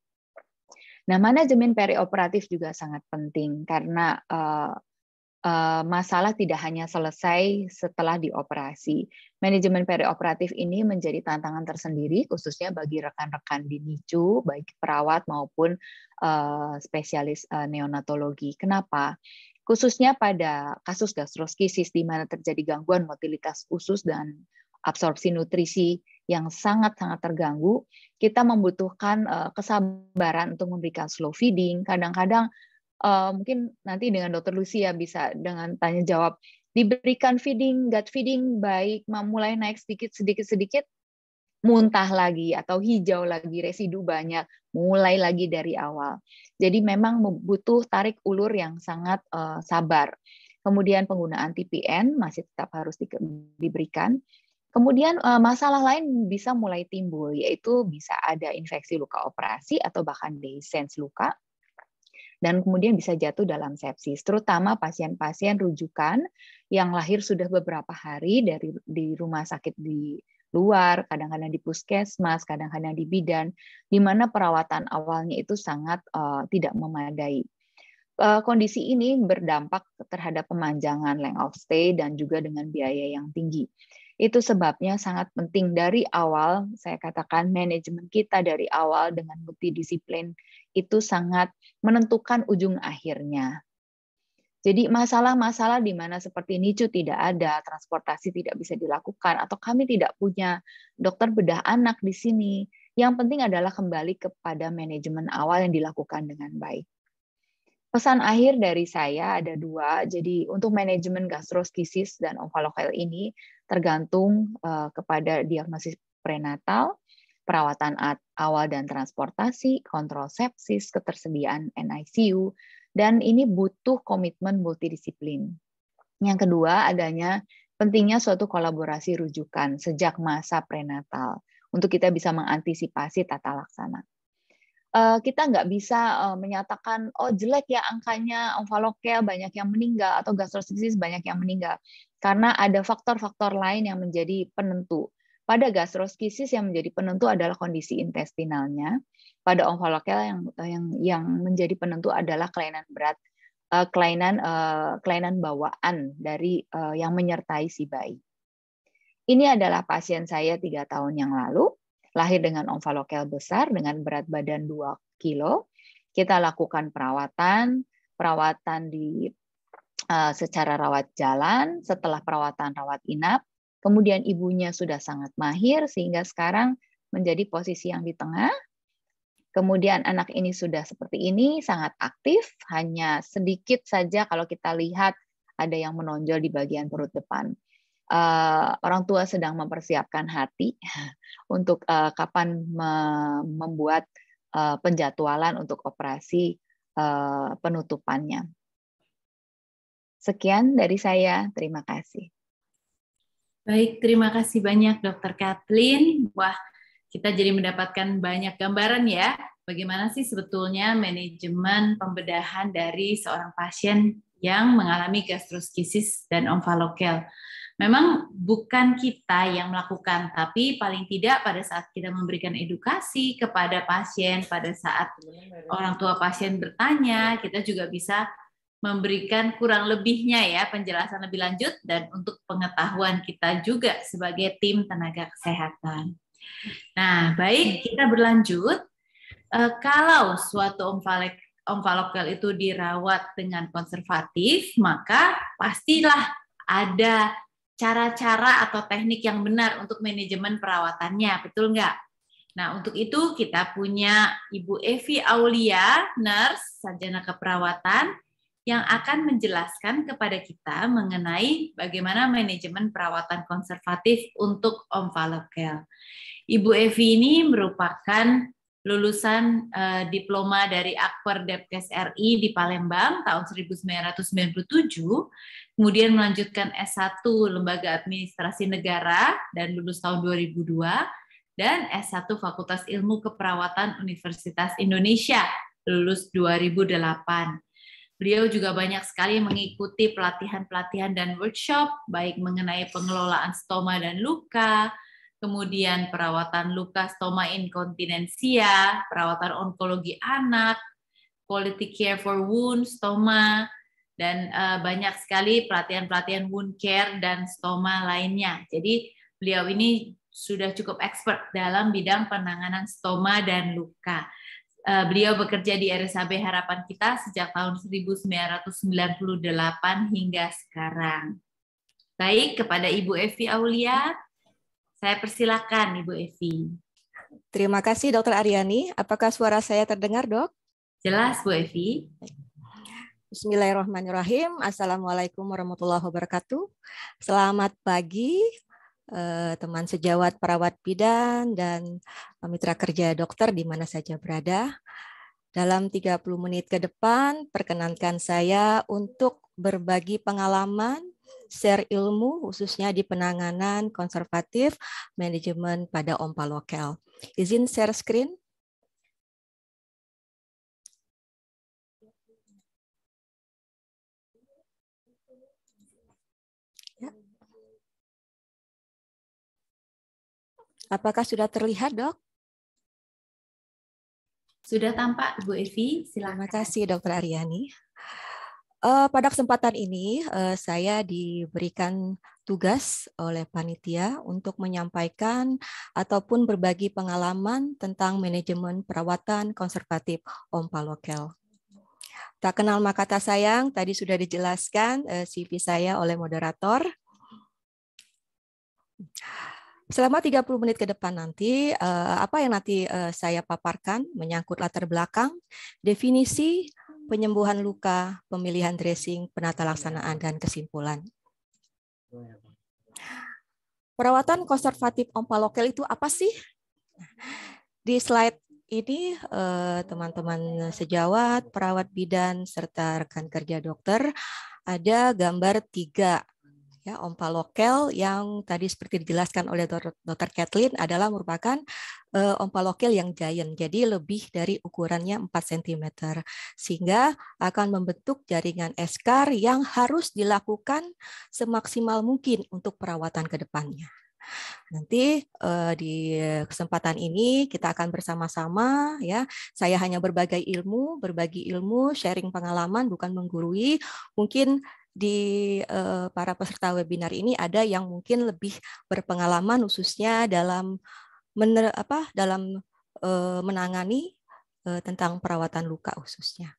Nah, manajemen perioperatif juga sangat penting karena uh, Eh, masalah tidak hanya selesai setelah dioperasi. Manajemen perioperatif ini menjadi tantangan tersendiri, khususnya bagi rekan-rekan di NICU, baik perawat maupun eh, spesialis eh, neonatologi. Kenapa? Khususnya pada kasus gastroskisis di mana terjadi gangguan motilitas usus dan absorpsi nutrisi yang sangat-sangat terganggu, kita membutuhkan kesabaran untuk memberikan slow feeding. Kadang-kadang uh, mungkin nanti dengan dokter Lucia ya bisa dengan tanya jawab diberikan feeding gut feeding baik mulai naik sedikit sedikit sedikit muntah lagi atau hijau lagi residu banyak mulai lagi dari awal jadi memang butuh tarik ulur yang sangat uh, sabar kemudian penggunaan TPN masih tetap harus di, diberikan Kemudian eh, masalah lain bisa mulai timbul, yaitu bisa ada infeksi luka operasi atau bahkan desens luka, dan kemudian bisa jatuh dalam sepsis, terutama pasien-pasien rujukan yang lahir sudah beberapa hari dari di rumah sakit di luar, kadang-kadang di puskesmas, kadang-kadang di bidan, di mana perawatan awalnya itu sangat uh, tidak memadai. Uh, kondisi ini berdampak terhadap pemanjangan length of stay dan juga dengan biaya yang tinggi. Itu sebabnya sangat penting dari awal, saya katakan manajemen kita dari awal dengan multidisiplin itu sangat menentukan ujung akhirnya. Jadi masalah-masalah di mana seperti NICU tidak ada, transportasi tidak bisa dilakukan, atau kami tidak punya dokter bedah anak di sini, yang penting adalah kembali kepada manajemen awal yang dilakukan dengan baik. Pesan akhir dari saya ada dua. Jadi untuk manajemen gastroskisis dan ovalokel ini tergantung uh, kepada diagnosis prenatal, perawatan awal dan transportasi, kontrol sepsis, ketersediaan NICU, dan ini butuh komitmen multidisiplin. Yang kedua adanya pentingnya suatu kolaborasi rujukan sejak masa prenatal untuk kita bisa mengantisipasi tata laksana. Eh, kita nggak bisa eh, menyatakan oh jelek ya angkanya omfalokel ya, banyak yang meninggal atau gastrosisis banyak yang meninggal karena ada faktor-faktor lain yang menjadi penentu. Pada gastroskisis yang menjadi penentu adalah kondisi intestinalnya. Pada omfalokel ya, yang eh, yang yang menjadi penentu adalah kelainan berat, kelainan kelainan bawaan dari yang menyertai si bayi. Ini adalah pasien saya tiga tahun yang lalu lahir dengan omfalokel besar dengan berat badan 2 kilo. Kita lakukan perawatan, perawatan di uh, secara rawat jalan, setelah perawatan rawat inap, kemudian ibunya sudah sangat mahir sehingga sekarang menjadi posisi yang di tengah. Kemudian anak ini sudah seperti ini, sangat aktif, hanya sedikit saja kalau kita lihat ada yang menonjol di bagian perut depan uh, orang tua sedang mempersiapkan hati *laughs* untuk uh, kapan me membuat uh, eh, penjadwalan untuk operasi uh, penutupannya. Sekian dari saya, terima kasih. Baik, terima kasih banyak Dokter Kathleen. Wah, kita jadi mendapatkan banyak gambaran ya, bagaimana sih sebetulnya manajemen pembedahan dari seorang pasien yang mengalami gastroskisis dan omfalokel. Memang bukan kita yang melakukan, tapi paling tidak pada saat kita memberikan edukasi kepada pasien, pada saat orang tua pasien bertanya, kita juga bisa memberikan kurang lebihnya ya penjelasan lebih lanjut dan untuk pengetahuan kita juga sebagai tim tenaga kesehatan. Nah, baik kita berlanjut. E, kalau suatu omfalek omfalokel itu dirawat dengan konservatif, maka pastilah ada cara-cara atau teknik yang benar untuk manajemen perawatannya, betul nggak? Nah, untuk itu kita punya Ibu Evi Aulia, nurse, sarjana keperawatan, yang akan menjelaskan kepada kita mengenai bagaimana manajemen perawatan konservatif untuk Om Falokel. Ibu Evi ini merupakan lulusan uh, diploma dari Akper Depkes RI di Palembang tahun 1997 kemudian melanjutkan S1 Lembaga Administrasi Negara dan lulus tahun 2002 dan S1 Fakultas Ilmu Keperawatan Universitas Indonesia lulus 2008. Beliau juga banyak sekali mengikuti pelatihan-pelatihan dan workshop baik mengenai pengelolaan stoma dan luka, kemudian perawatan luka stoma inkontinensia, perawatan onkologi anak, quality care for wounds stoma, dan uh, banyak sekali pelatihan-pelatihan wound care dan stoma lainnya. Jadi beliau ini sudah cukup expert dalam bidang penanganan stoma dan luka. Eh, beliau bekerja di RSAB Harapan Kita sejak tahun 1998 hingga sekarang. Baik, kepada Ibu Evi Aulia, saya persilakan Ibu Evi. Terima kasih Dokter Ariani. Apakah suara saya terdengar, Dok? Jelas, Bu Evi. Bismillahirrahmanirrahim. Assalamualaikum warahmatullahi wabarakatuh. Selamat pagi eh, teman sejawat perawat bidan dan mitra kerja dokter di mana saja berada. Dalam 30 menit ke depan, perkenankan saya untuk berbagi pengalaman, share ilmu khususnya di penanganan konservatif manajemen pada Ompa Lokal. Izin share screen. Apakah sudah terlihat, dok? Sudah tampak, Bu Evi. Silahkan. Terima kasih, Dokter Ariani. Eh, pada kesempatan ini, eh, saya diberikan tugas oleh panitia untuk menyampaikan ataupun berbagi pengalaman tentang manajemen perawatan konservatif Om Palokel. Tak kenal makata sayang, tadi sudah dijelaskan eh, CV saya oleh moderator. Selama 30 menit ke depan nanti, eh, apa yang nanti eh, saya paparkan menyangkut latar belakang, definisi, penyembuhan luka, pemilihan dressing, penata laksanaan, dan kesimpulan. Perawatan konservatif ompa lokal itu apa sih? Di slide ini eh, teman-teman sejawat, perawat bidan, serta rekan kerja dokter, ada gambar tiga ya ompa lokal yang tadi seperti dijelaskan oleh dokter Kathleen adalah merupakan uh, ompa lokal yang giant, jadi lebih dari ukurannya 4 cm, sehingga akan membentuk jaringan eskar yang harus dilakukan semaksimal mungkin untuk perawatan ke depannya. Nanti uh, di kesempatan ini kita akan bersama-sama ya. Saya hanya berbagai ilmu, berbagi ilmu, sharing pengalaman, bukan menggurui. Mungkin di uh, para peserta webinar ini ada yang mungkin lebih berpengalaman khususnya dalam mener, apa dalam uh, menangani uh, tentang perawatan luka khususnya.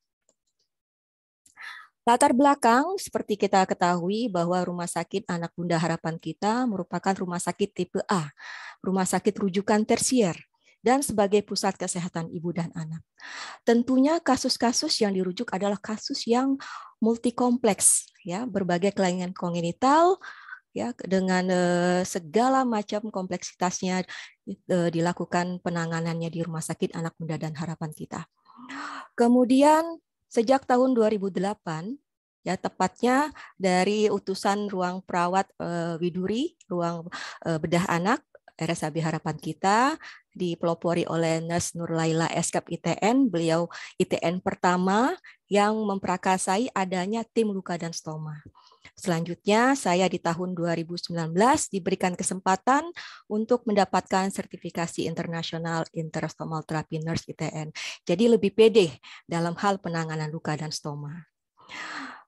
Latar belakang, seperti kita ketahui bahwa Rumah Sakit Anak Bunda Harapan kita merupakan rumah sakit tipe A, rumah sakit rujukan tersier dan sebagai pusat kesehatan ibu dan anak. Tentunya kasus-kasus yang dirujuk adalah kasus yang multikompleks ya, berbagai kelainan kongenital ya dengan eh, segala macam kompleksitasnya eh, dilakukan penanganannya di Rumah Sakit Anak Muda dan Harapan kita. Kemudian sejak tahun 2008 ya tepatnya dari utusan ruang perawat e, Widuri, ruang e, bedah anak RSAB Harapan Kita dipelopori oleh Nurse Laila Eskap ITN. Beliau ITN pertama yang memprakasai adanya tim luka dan stoma. Selanjutnya, saya di tahun 2019 diberikan kesempatan untuk mendapatkan sertifikasi internasional Interstomal Therapy Nurse ITN. Jadi lebih pede dalam hal penanganan luka dan stoma.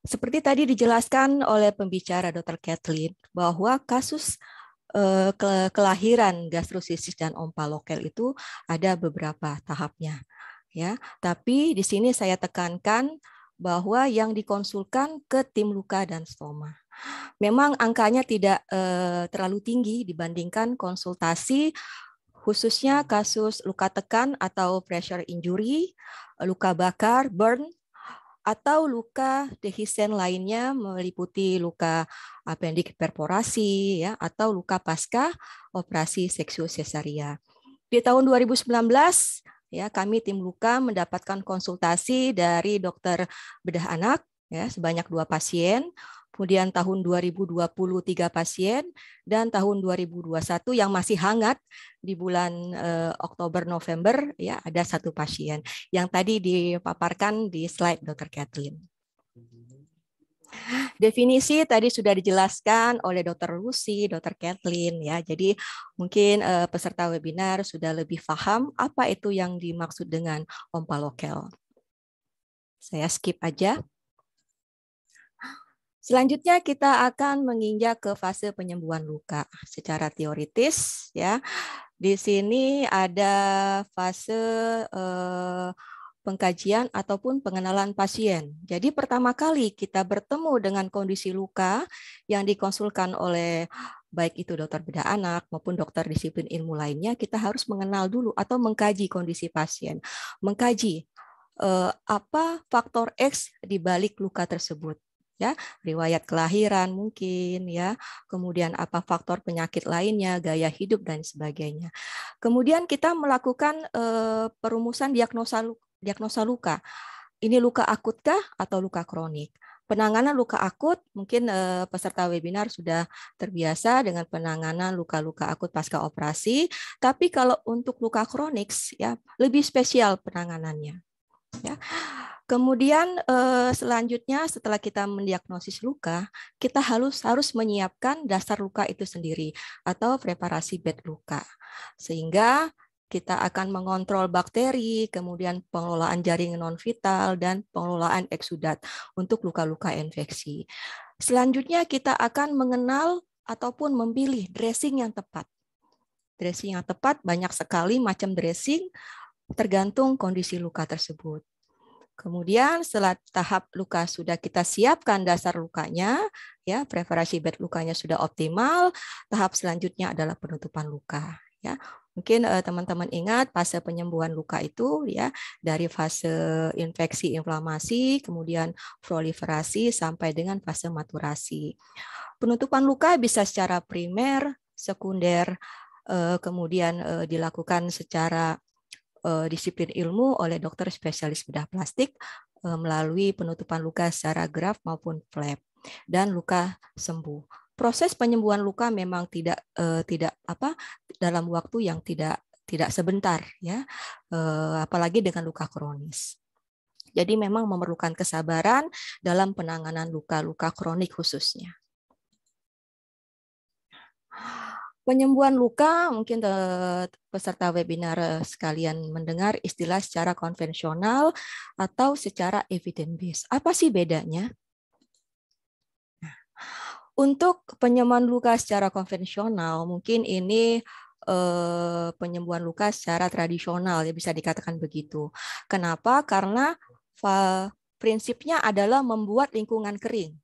Seperti tadi dijelaskan oleh pembicara Dr. Kathleen, bahwa kasus Eh, ke kelahiran gastrosisis dan ompa lokal itu ada beberapa tahapnya ya tapi di sini saya tekankan bahwa yang dikonsulkan ke tim luka dan stoma. Memang angkanya tidak eh, terlalu tinggi dibandingkan konsultasi khususnya kasus luka tekan atau pressure injury, luka bakar, burn atau luka dehisen lainnya meliputi luka pendek perforasi ya atau luka pasca operasi seksuosesaria. Di tahun 2019 ya kami tim luka mendapatkan konsultasi dari dokter bedah anak ya sebanyak dua pasien kemudian tahun 2020 3 pasien, dan tahun 2021 yang masih hangat di bulan eh, Oktober November ya ada satu pasien yang tadi dipaparkan di slide Dr. Kathleen. Definisi tadi sudah dijelaskan oleh Dr. Lucy, Dr. Kathleen ya. Jadi mungkin eh, peserta webinar sudah lebih paham apa itu yang dimaksud dengan OMPA lokal. Saya skip aja. Selanjutnya kita akan menginjak ke fase penyembuhan luka secara teoritis ya. Di sini ada fase eh, pengkajian ataupun pengenalan pasien. Jadi pertama kali kita bertemu dengan kondisi luka yang dikonsulkan oleh baik itu dokter bedah anak maupun dokter disiplin ilmu lainnya, kita harus mengenal dulu atau mengkaji kondisi pasien. Mengkaji eh, apa faktor X di balik luka tersebut ya riwayat kelahiran mungkin ya kemudian apa faktor penyakit lainnya gaya hidup dan sebagainya kemudian kita melakukan eh, perumusan diagnosa diagnosa luka ini luka akutkah atau luka kronik penanganan luka akut mungkin eh, peserta webinar sudah terbiasa dengan penanganan luka-luka akut pasca operasi tapi kalau untuk luka kronik ya lebih spesial penanganannya ya Kemudian eh, selanjutnya setelah kita mendiagnosis luka, kita harus harus menyiapkan dasar luka itu sendiri atau preparasi bed luka. Sehingga kita akan mengontrol bakteri, kemudian pengelolaan jaringan non vital dan pengelolaan eksudat untuk luka-luka infeksi. Selanjutnya kita akan mengenal ataupun memilih dressing yang tepat. Dressing yang tepat banyak sekali macam dressing tergantung kondisi luka tersebut. Kemudian setelah tahap luka sudah kita siapkan dasar lukanya, ya preparasi bed lukanya sudah optimal, tahap selanjutnya adalah penutupan luka, ya. Mungkin eh, teman-teman eh, ingat fase penyembuhan luka itu ya dari fase infeksi inflamasi, kemudian proliferasi sampai dengan fase maturasi. Penutupan luka bisa secara primer, sekunder, eh, kemudian eh, dilakukan secara Eh, disiplin ilmu oleh dokter spesialis bedah plastik eh, melalui penutupan luka secara graft maupun flap dan luka sembuh. Proses penyembuhan luka memang tidak eh, tidak apa dalam waktu yang tidak tidak sebentar ya, apalagi dengan luka kronis. Jadi memang memerlukan kesabaran dalam penanganan luka-luka kronik khususnya. Penyembuhan luka mungkin eh, peserta webinar eh, sekalian mendengar istilah secara konvensional atau secara evidence based. Apa sih bedanya? Untuk penyembuhan luka secara konvensional, mungkin ini eh, penyembuhan luka secara tradisional ya bisa dikatakan begitu. Kenapa? Karena prinsipnya adalah membuat lingkungan kering.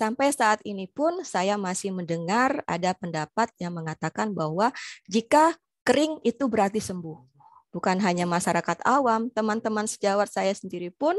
Sampai saat ini pun saya masih mendengar ada pendapat yang mengatakan bahwa jika kering itu berarti sembuh. Bukan hanya masyarakat awam, teman-teman sejawat saya sendiri pun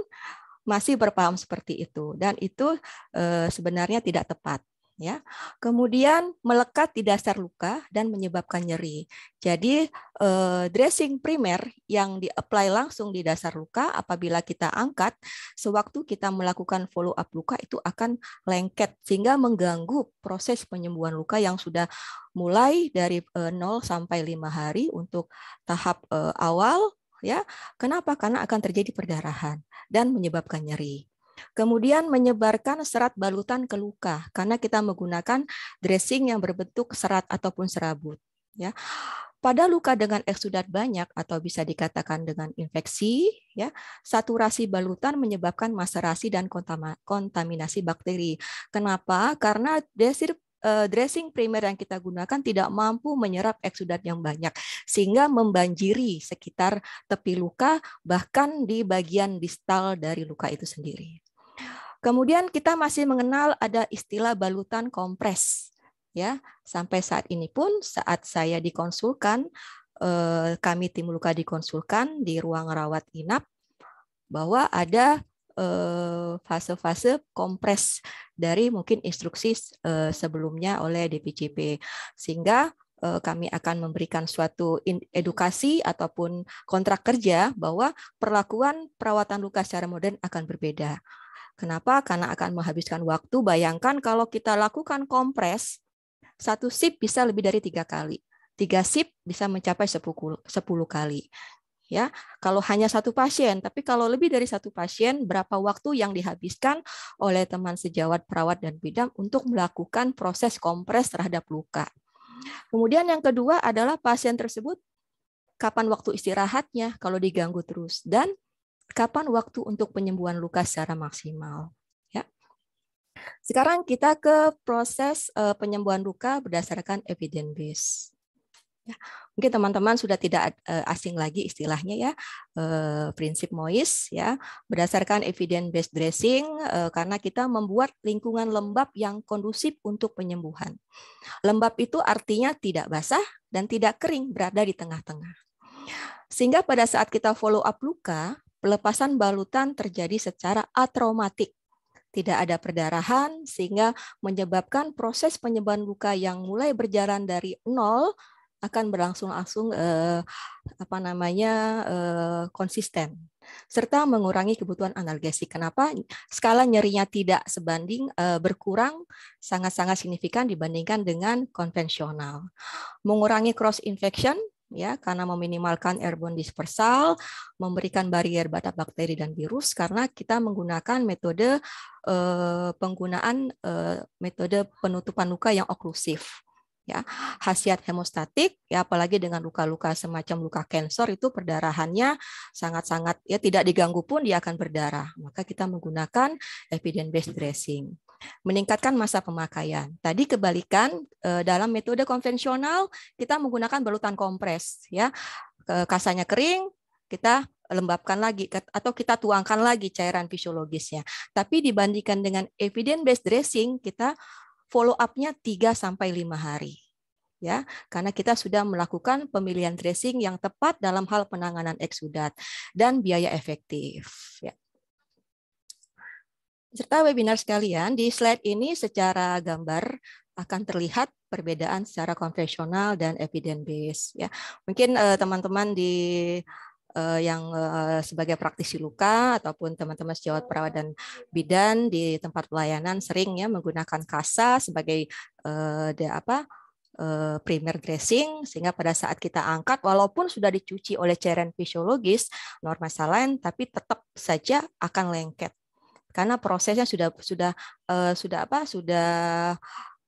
masih berpaham seperti itu dan itu eh, sebenarnya tidak tepat ya. Kemudian melekat di dasar luka dan menyebabkan nyeri. Jadi eh, dressing primer yang di-apply langsung di dasar luka apabila kita angkat sewaktu kita melakukan follow up luka itu akan lengket sehingga mengganggu proses penyembuhan luka yang sudah mulai dari eh, 0 sampai 5 hari untuk tahap eh, awal ya. Kenapa? Karena akan terjadi perdarahan dan menyebabkan nyeri. Kemudian menyebarkan serat balutan ke luka karena kita menggunakan dressing yang berbentuk serat ataupun serabut. Ya. Pada luka dengan eksudat banyak atau bisa dikatakan dengan infeksi, ya, saturasi balutan menyebabkan maserasi dan kontaminasi bakteri. Kenapa? Karena desir Eh, dressing primer yang kita gunakan tidak mampu menyerap eksudat yang banyak sehingga membanjiri sekitar tepi luka bahkan di bagian distal dari luka itu sendiri. Kemudian kita masih mengenal ada istilah balutan kompres. Ya, sampai saat ini pun saat saya dikonsulkan eh, kami tim luka dikonsulkan di ruang rawat inap bahwa ada Eh, fase-fase kompres dari mungkin instruksi eh, sebelumnya oleh DPCP sehingga eh, kami akan memberikan suatu edukasi ataupun kontrak kerja bahwa perlakuan perawatan luka secara modern akan berbeda. Kenapa? Karena akan menghabiskan waktu. Bayangkan kalau kita lakukan kompres, satu sip bisa lebih dari tiga kali. Tiga sip bisa mencapai sepuluh kali ya kalau hanya satu pasien tapi kalau lebih dari satu pasien berapa waktu yang dihabiskan oleh teman sejawat perawat dan bidang untuk melakukan proses kompres terhadap luka kemudian yang kedua adalah pasien tersebut kapan waktu istirahatnya kalau diganggu terus dan kapan waktu untuk penyembuhan luka secara maksimal ya sekarang kita ke proses eh, penyembuhan luka berdasarkan evidence base Ya, mungkin teman-teman sudah tidak eh, asing lagi istilahnya ya eh, prinsip MOIS ya berdasarkan evidence based dressing eh, karena kita membuat lingkungan lembab yang kondusif untuk penyembuhan. Lembab itu artinya tidak basah dan tidak kering berada di tengah-tengah. Sehingga pada saat kita follow up luka, pelepasan balutan terjadi secara atraumatik tidak ada perdarahan sehingga menyebabkan proses penyembuhan luka yang mulai berjalan dari nol akan berlangsung-langsung eh, apa namanya eh, konsisten serta mengurangi kebutuhan analgesik. Kenapa? Skala nyerinya tidak sebanding eh, berkurang sangat-sangat signifikan dibandingkan dengan konvensional. Mengurangi cross infection ya karena meminimalkan airborne dispersal, memberikan barrier batas bakteri dan virus karena kita menggunakan metode eh, penggunaan eh, metode penutupan luka yang oklusif ya khasiat hemostatik ya apalagi dengan luka-luka semacam luka kanker itu perdarahannya sangat-sangat ya tidak diganggu pun dia akan berdarah maka kita menggunakan evidence based dressing meningkatkan masa pemakaian tadi kebalikan eh, dalam metode konvensional kita menggunakan balutan kompres ya kasanya kering kita lembabkan lagi atau kita tuangkan lagi cairan fisiologisnya. Tapi dibandingkan dengan evidence based dressing, kita follow up-nya 3 sampai 5 hari. Ya, karena kita sudah melakukan pemilihan tracing yang tepat dalam hal penanganan eksudat dan biaya efektif. Ya. Serta webinar sekalian, di slide ini secara gambar akan terlihat perbedaan secara konvensional dan evidence based ya. Mungkin eh, teman-teman eh, di Eh, yang eh, sebagai praktisi luka ataupun teman-teman sejawat perawat dan bidan di tempat pelayanan sering ya menggunakan kasa sebagai eh, de, apa primer dressing sehingga pada saat kita angkat walaupun sudah dicuci oleh cairan fisiologis norma saline tapi tetap saja akan lengket karena prosesnya sudah sudah uh, sudah apa sudah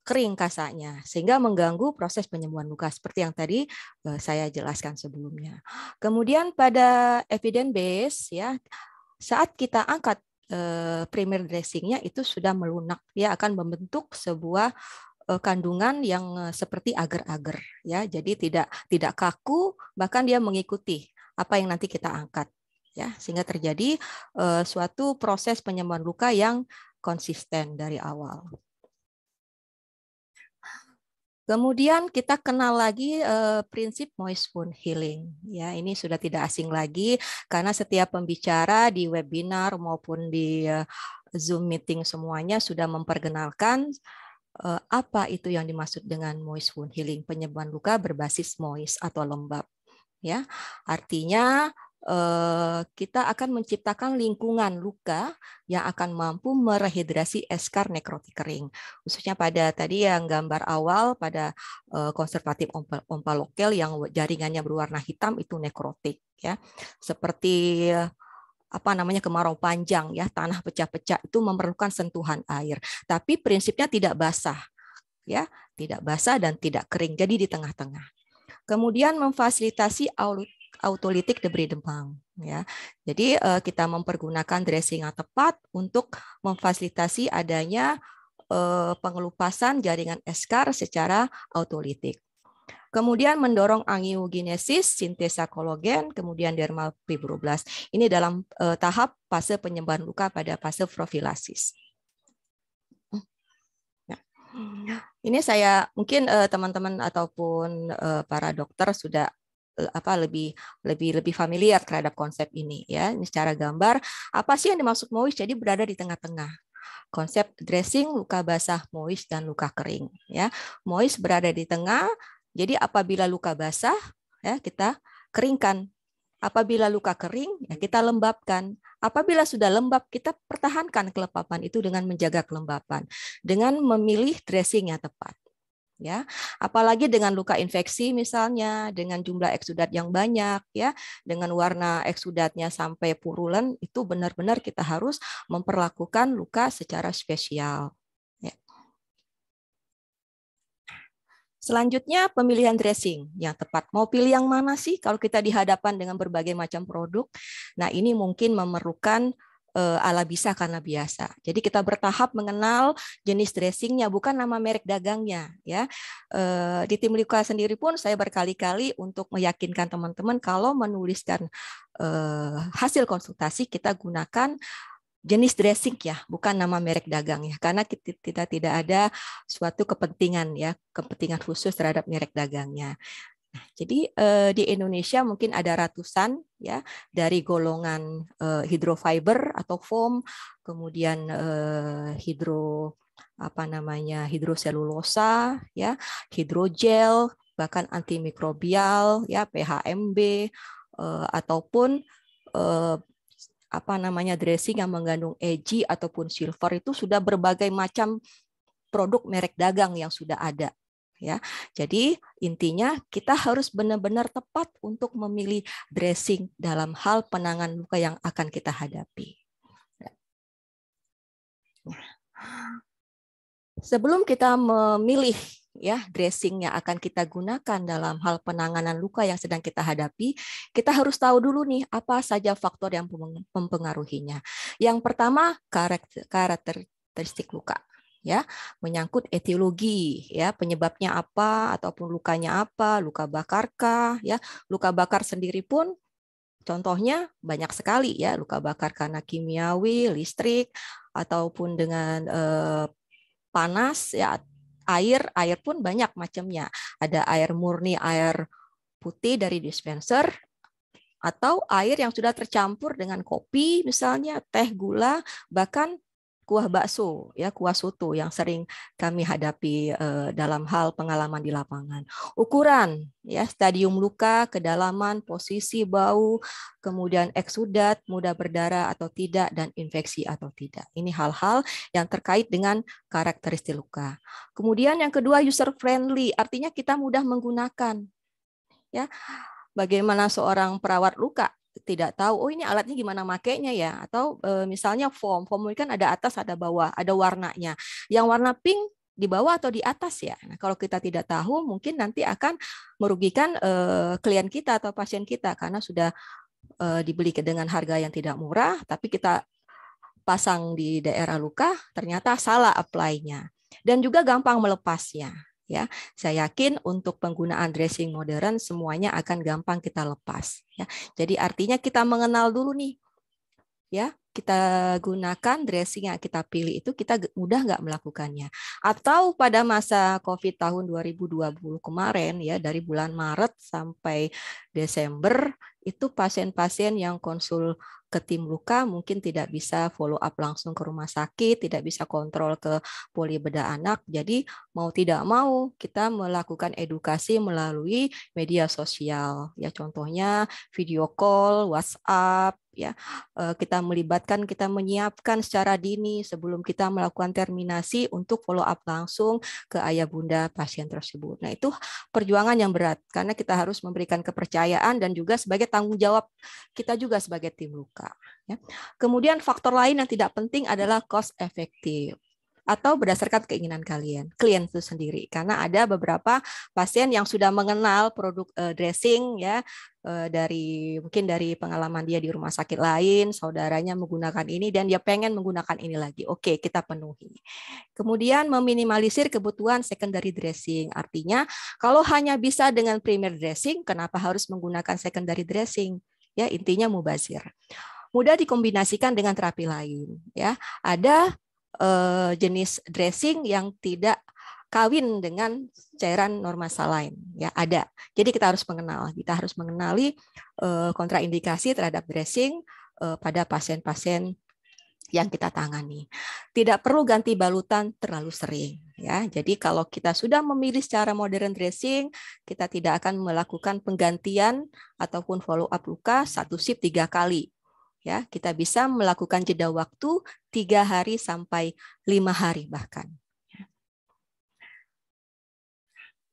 kering kasanya sehingga mengganggu proses penyembuhan luka seperti yang tadi eh, saya jelaskan sebelumnya. Kemudian pada evidence base ya saat kita angkat eh, primer dressingnya itu sudah melunak ya akan membentuk sebuah eh, kandungan yang eh, seperti agar-agar ya jadi tidak tidak kaku bahkan dia mengikuti apa yang nanti kita angkat ya sehingga terjadi eh, suatu proses penyembuhan luka yang konsisten dari awal. Kemudian kita kenal lagi uh, prinsip moist wound healing. Ya, ini sudah tidak asing lagi karena setiap pembicara di webinar maupun di uh, Zoom meeting semuanya sudah memperkenalkan uh, apa itu yang dimaksud dengan moist wound healing, penyembuhan luka berbasis moist atau lembab. Ya, artinya Eh, kita akan menciptakan lingkungan luka yang akan mampu merehidrasi eskar nekrotik kering. Khususnya pada tadi yang gambar awal pada eh, konservatif lokal yang jaringannya berwarna hitam itu nekrotik ya. Seperti apa namanya kemarau panjang ya, tanah pecah-pecah itu memerlukan sentuhan air. Tapi prinsipnya tidak basah ya, tidak basah dan tidak kering. Jadi di tengah-tengah. Kemudian memfasilitasi autolitik diberi demam ya. Jadi uh, kita mempergunakan dressing yang tepat untuk memfasilitasi adanya uh, pengelupasan jaringan eskar secara autolitik. Kemudian mendorong angiogenesis, sintesa kolagen, kemudian dermal fibroblast. Ini dalam uh, tahap fase penyembahan luka pada fase profilasis. Hmm. Ya. ini saya mungkin teman-teman ataupun para dokter sudah Eh, apa lebih lebih lebih familiar terhadap konsep ini ya. Ini secara gambar apa sih yang dimaksud Mois? Jadi berada di tengah-tengah konsep dressing luka basah moist dan luka kering ya. moist berada di tengah. Jadi apabila luka basah ya kita keringkan. Apabila luka kering ya kita lembabkan. Apabila sudah lembab, kita pertahankan kelembapan itu dengan menjaga kelembapan, dengan memilih dressing yang tepat ya. Apalagi dengan luka infeksi misalnya, dengan jumlah eksudat yang banyak ya, dengan warna eksudatnya sampai purulen itu benar-benar kita harus memperlakukan luka secara spesial. Ya. Selanjutnya pemilihan dressing yang tepat. Mau pilih yang mana sih kalau kita dihadapan dengan berbagai macam produk? Nah ini mungkin memerlukan Eh, ala bisa karena biasa. Jadi kita bertahap mengenal jenis dressingnya, bukan nama merek dagangnya. Ya, eh, di tim Lika sendiri pun saya berkali-kali untuk meyakinkan teman-teman kalau menuliskan eh, hasil konsultasi kita gunakan jenis dressing ya, bukan nama merek dagang ya, karena kita tidak ada suatu kepentingan ya, kepentingan khusus terhadap merek dagangnya. Jadi eh, di Indonesia mungkin ada ratusan ya dari golongan eh, hidrofiber atau foam, kemudian eh, hidro apa namanya hidroselulosa ya, hidrogel, bahkan antimikrobial ya PHMB eh, ataupun eh, apa namanya dressing yang mengandung EG ataupun silver itu sudah berbagai macam produk merek dagang yang sudah ada ya. Jadi intinya kita harus benar-benar tepat untuk memilih dressing dalam hal penanganan luka yang akan kita hadapi. Sebelum kita memilih ya dressing yang akan kita gunakan dalam hal penanganan luka yang sedang kita hadapi, kita harus tahu dulu nih apa saja faktor yang mempengaruhinya. Yang pertama karakter, karakteristik luka ya menyangkut etiologi ya penyebabnya apa ataupun lukanya apa luka bakarkah ya luka bakar sendiri pun contohnya banyak sekali ya luka bakar karena kimiawi listrik ataupun dengan eh, panas ya air air pun banyak macamnya ada air murni air putih dari dispenser atau air yang sudah tercampur dengan kopi misalnya teh gula bahkan kuah bakso ya kuah soto yang sering kami hadapi uh, dalam hal pengalaman di lapangan ukuran ya stadium luka kedalaman posisi bau kemudian eksudat mudah berdarah atau tidak dan infeksi atau tidak ini hal-hal yang terkait dengan karakteristik luka kemudian yang kedua user friendly artinya kita mudah menggunakan ya bagaimana seorang perawat luka tidak tahu oh ini alatnya gimana makainya ya atau e, misalnya form form kan ada atas ada bawah ada warnanya yang warna pink di bawah atau di atas ya. Nah, kalau kita tidak tahu mungkin nanti akan merugikan e, klien kita atau pasien kita karena sudah e, dibeli dengan harga yang tidak murah tapi kita pasang di daerah luka ternyata salah apply-nya dan juga gampang melepasnya ya saya yakin untuk penggunaan dressing modern semuanya akan gampang kita lepas ya jadi artinya kita mengenal dulu nih ya kita gunakan, dressing yang kita pilih itu kita mudah nggak melakukannya. Atau pada masa COVID tahun 2020 kemarin ya dari bulan Maret sampai Desember itu pasien-pasien yang konsul ke tim luka mungkin tidak bisa follow up langsung ke rumah sakit, tidak bisa kontrol ke poli bedah anak. Jadi mau tidak mau kita melakukan edukasi melalui media sosial. Ya contohnya video call, WhatsApp, ya eh, kita melibatkan kita menyiapkan secara dini sebelum kita melakukan terminasi untuk follow up langsung ke ayah bunda pasien tersebut. Nah, itu perjuangan yang berat karena kita harus memberikan kepercayaan dan juga sebagai tanggung jawab kita juga sebagai tim luka ya. Kemudian faktor lain yang tidak penting adalah cost efektif atau berdasarkan keinginan kalian klien itu sendiri karena ada beberapa pasien yang sudah mengenal produk uh, dressing ya uh, dari mungkin dari pengalaman dia di rumah sakit lain saudaranya menggunakan ini dan dia pengen menggunakan ini lagi oke kita penuhi kemudian meminimalisir kebutuhan secondary dressing artinya kalau hanya bisa dengan primer dressing kenapa harus menggunakan secondary dressing ya intinya mubazir mudah dikombinasikan dengan terapi lain ya ada uh, jenis dressing yang tidak kawin dengan cairan normasa lain ya ada jadi kita harus mengenal kita harus mengenali uh, kontraindikasi terhadap dressing uh, pada pasien-pasien yang kita tangani tidak perlu ganti balutan terlalu sering ya jadi kalau kita sudah memilih secara modern dressing kita tidak akan melakukan penggantian ataupun follow up luka satu sip tiga kali ya kita bisa melakukan jeda waktu tiga hari sampai lima hari bahkan.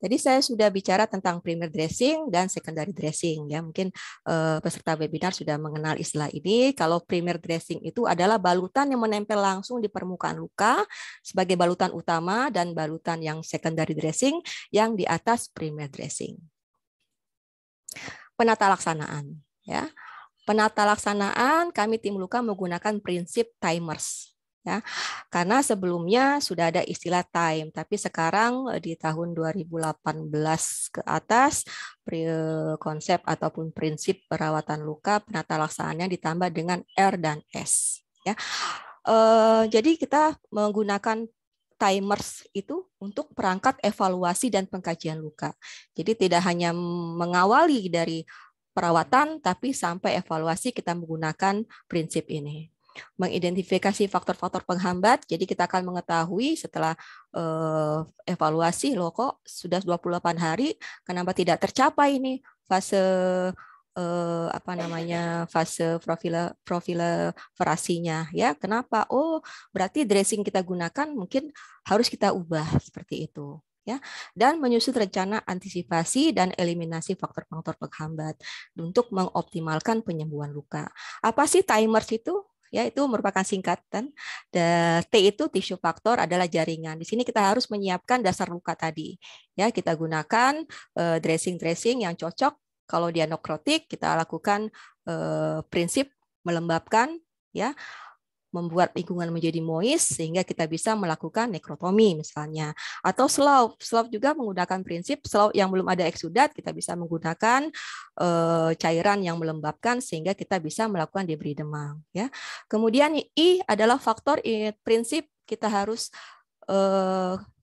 Jadi ya. saya sudah bicara tentang primer dressing dan secondary dressing ya. Mungkin eh, peserta webinar sudah mengenal istilah ini. Kalau primer dressing itu adalah balutan yang menempel langsung di permukaan luka sebagai balutan utama dan balutan yang secondary dressing yang di atas primer dressing. Penata laksanaan ya. Penata laksanaan kami tim Luka menggunakan prinsip timers. Ya, karena sebelumnya sudah ada istilah time, tapi sekarang eh, di tahun 2018 ke atas eh, konsep ataupun prinsip perawatan luka penata laksanaannya ditambah dengan R dan S. Ya, e, jadi kita menggunakan timers itu untuk perangkat evaluasi dan pengkajian luka. Jadi tidak hanya mengawali dari perawatan, tapi sampai evaluasi kita menggunakan prinsip ini. Mengidentifikasi faktor-faktor penghambat, jadi kita akan mengetahui setelah uh, evaluasi, loh kok sudah 28 hari, kenapa tidak tercapai ini fase eh, apa namanya fase profil profil verasinya ya kenapa oh berarti dressing kita gunakan mungkin harus kita ubah seperti itu ya dan menyusun rencana antisipasi dan eliminasi faktor-faktor penghambat untuk mengoptimalkan penyembuhan luka. Apa sih timers itu? ya itu merupakan singkatan. The T itu tissue faktor adalah jaringan. Di sini kita harus menyiapkan dasar luka tadi. Ya, kita gunakan eh, dressing-dressing yang cocok. Kalau dia nokrotik, kita lakukan uh, prinsip melembabkan ya membuat lingkungan menjadi moist sehingga kita bisa melakukan nekrotomi misalnya atau slough slough juga menggunakan prinsip slough yang belum ada eksudat kita bisa menggunakan e, cairan yang melembabkan sehingga kita bisa melakukan debris demam ya kemudian i adalah faktor i, prinsip kita harus e,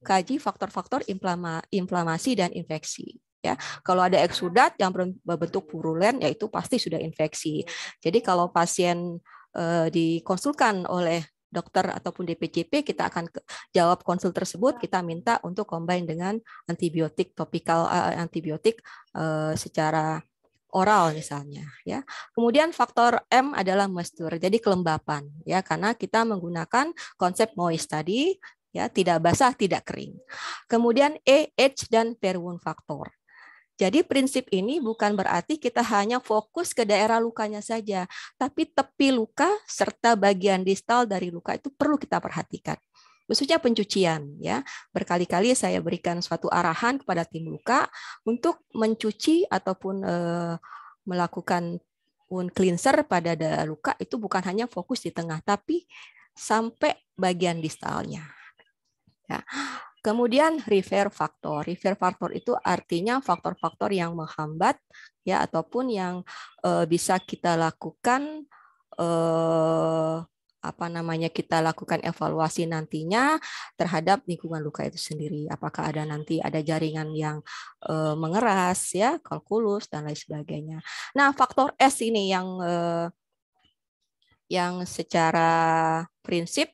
kaji faktor-faktor inflama, inflamasi dan infeksi ya. Kalau ada eksudat yang berbentuk purulen yaitu pasti sudah infeksi. Jadi kalau pasien Eh, dikonsulkan oleh dokter ataupun DPJP kita akan jawab konsul tersebut kita minta untuk combine dengan antibiotik topikal eh, eh, antibiotik secara oral misalnya ya. Kemudian faktor M adalah moisture. Jadi kelembapan ya karena kita menggunakan konsep moist tadi ya tidak basah tidak kering. Kemudian E, H dan Perwun faktor. Jadi prinsip ini bukan berarti kita hanya fokus ke daerah lukanya saja, tapi tepi luka serta bagian distal dari luka itu perlu kita perhatikan khususnya pencucian ya berkali-kali saya berikan suatu arahan kepada tim luka untuk mencuci ataupun eh, melakukan wound cleanser pada daerah luka itu bukan hanya fokus di tengah tapi sampai bagian distalnya ya Kemudian refer faktor. Refer faktor itu artinya faktor-faktor yang menghambat ya ataupun yang e, bisa kita lakukan e, apa namanya kita lakukan evaluasi nantinya terhadap lingkungan luka itu sendiri. Apakah ada nanti ada jaringan yang e, mengeras ya, kalkulus dan lain sebagainya. Nah, faktor S ini yang e, yang secara prinsip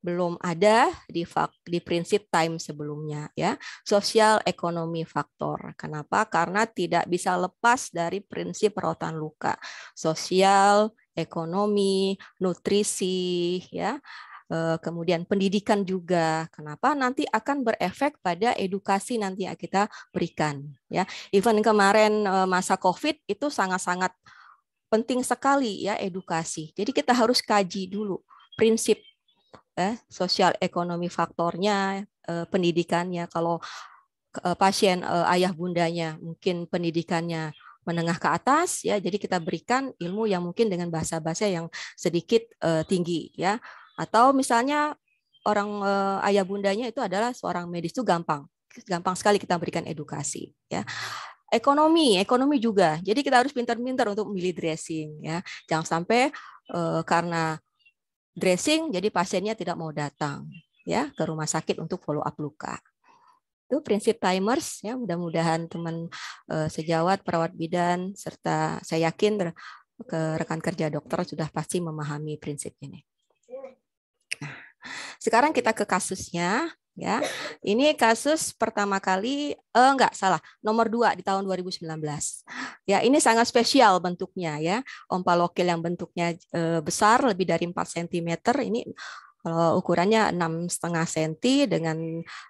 belum ada di fak, di prinsip time sebelumnya ya sosial ekonomi faktor kenapa karena tidak bisa lepas dari prinsip perawatan luka sosial ekonomi nutrisi ya eh, kemudian pendidikan juga. Kenapa? Nanti akan berefek pada edukasi nanti yang kita berikan. Ya, even kemarin eh, masa COVID itu sangat-sangat penting sekali ya edukasi. Jadi kita harus kaji dulu prinsip eh, sosial ekonomi faktornya, eh, pendidikannya. Kalau eh, pasien eh, ayah bundanya mungkin pendidikannya menengah ke atas ya jadi kita berikan ilmu yang mungkin dengan bahasa-bahasa yang sedikit eh, tinggi ya atau misalnya orang eh, ayah bundanya itu adalah seorang medis itu gampang gampang sekali kita berikan edukasi ya ekonomi ekonomi juga jadi kita harus pintar-pintar untuk milih dressing ya jangan sampai eh, karena dressing jadi pasiennya tidak mau datang ya ke rumah sakit untuk follow up luka. Itu prinsip timers ya mudah-mudahan teman eh, sejawat perawat bidan serta saya yakin ke rekan kerja dokter sudah pasti memahami prinsip ini. Nah, sekarang kita ke kasusnya ya. Ini kasus pertama kali eh, enggak salah, nomor dua di tahun 2019. Ya, ini sangat spesial bentuknya ya. Ompa lokil yang bentuknya eh, besar lebih dari 4 cm ini kalau eh, ukurannya enam setengah senti dengan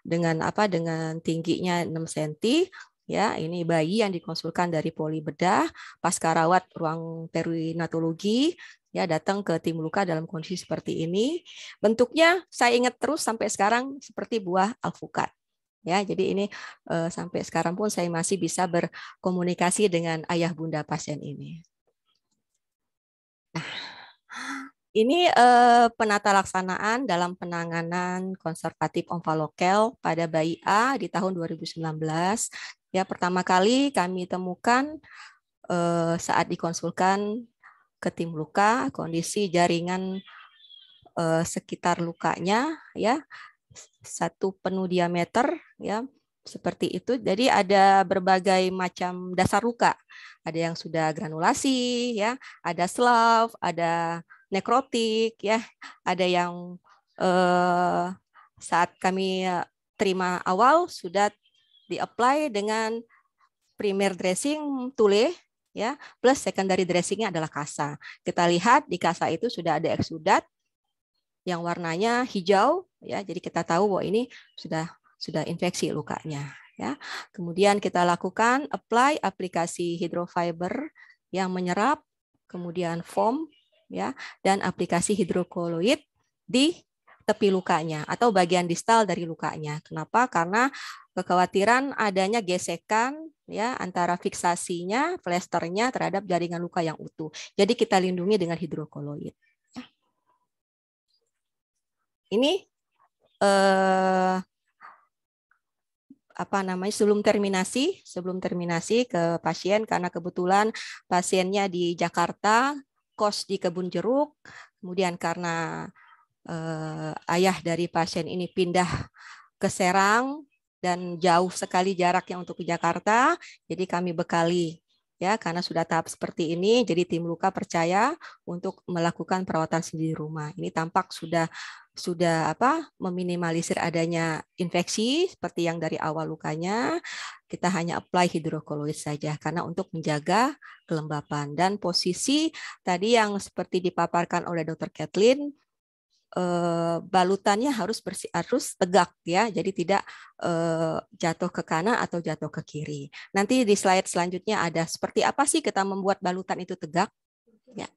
dengan apa dengan tingginya 6 senti ya ini bayi yang dikonsulkan dari poli bedah pasca rawat ruang perinatologi ya datang ke tim luka dalam kondisi seperti ini bentuknya saya ingat terus sampai sekarang seperti buah alpukat ya jadi ini eh, sampai sekarang pun saya masih bisa berkomunikasi dengan ayah bunda pasien ini Ini eh, penata laksanaan dalam penanganan konservatif onfalokel pada bayi A di tahun 2019. Ya, pertama kali kami temukan eh, saat dikonsulkan ke tim luka kondisi jaringan eh, sekitar lukanya ya satu penuh diameter ya seperti itu. Jadi ada berbagai macam dasar luka. Ada yang sudah granulasi ya, ada slough ada nekrotik ya ada yang eh, saat kami terima awal sudah di apply dengan primer dressing tule ya plus secondary dressingnya adalah kasa kita lihat di kasa itu sudah ada eksudat yang warnanya hijau ya jadi kita tahu bahwa ini sudah sudah infeksi lukanya ya kemudian kita lakukan apply aplikasi hidrofiber yang menyerap kemudian foam ya dan aplikasi hidrokoloid di tepi lukanya atau bagian distal dari lukanya. Kenapa? Karena kekhawatiran adanya gesekan ya antara fiksasinya plesternya terhadap jaringan luka yang utuh. Jadi kita lindungi dengan hidrokoloid. Ini eh, apa namanya sebelum terminasi sebelum terminasi ke pasien karena kebetulan pasiennya di Jakarta kos di kebun jeruk. Kemudian karena eh, ayah dari pasien ini pindah ke Serang dan jauh sekali jaraknya untuk ke Jakarta, jadi kami bekali ya karena sudah tahap seperti ini jadi tim luka percaya untuk melakukan perawatan sendiri di rumah ini tampak sudah sudah apa meminimalisir adanya infeksi seperti yang dari awal lukanya kita hanya apply hidrokoloid saja karena untuk menjaga kelembapan dan posisi tadi yang seperti dipaparkan oleh dokter Kathleen Eh, balutannya harus bersih, harus tegak ya, jadi tidak eh, jatuh ke kanan atau jatuh ke kiri. Nanti di slide selanjutnya ada seperti apa sih kita membuat balutan itu tegak? Ya.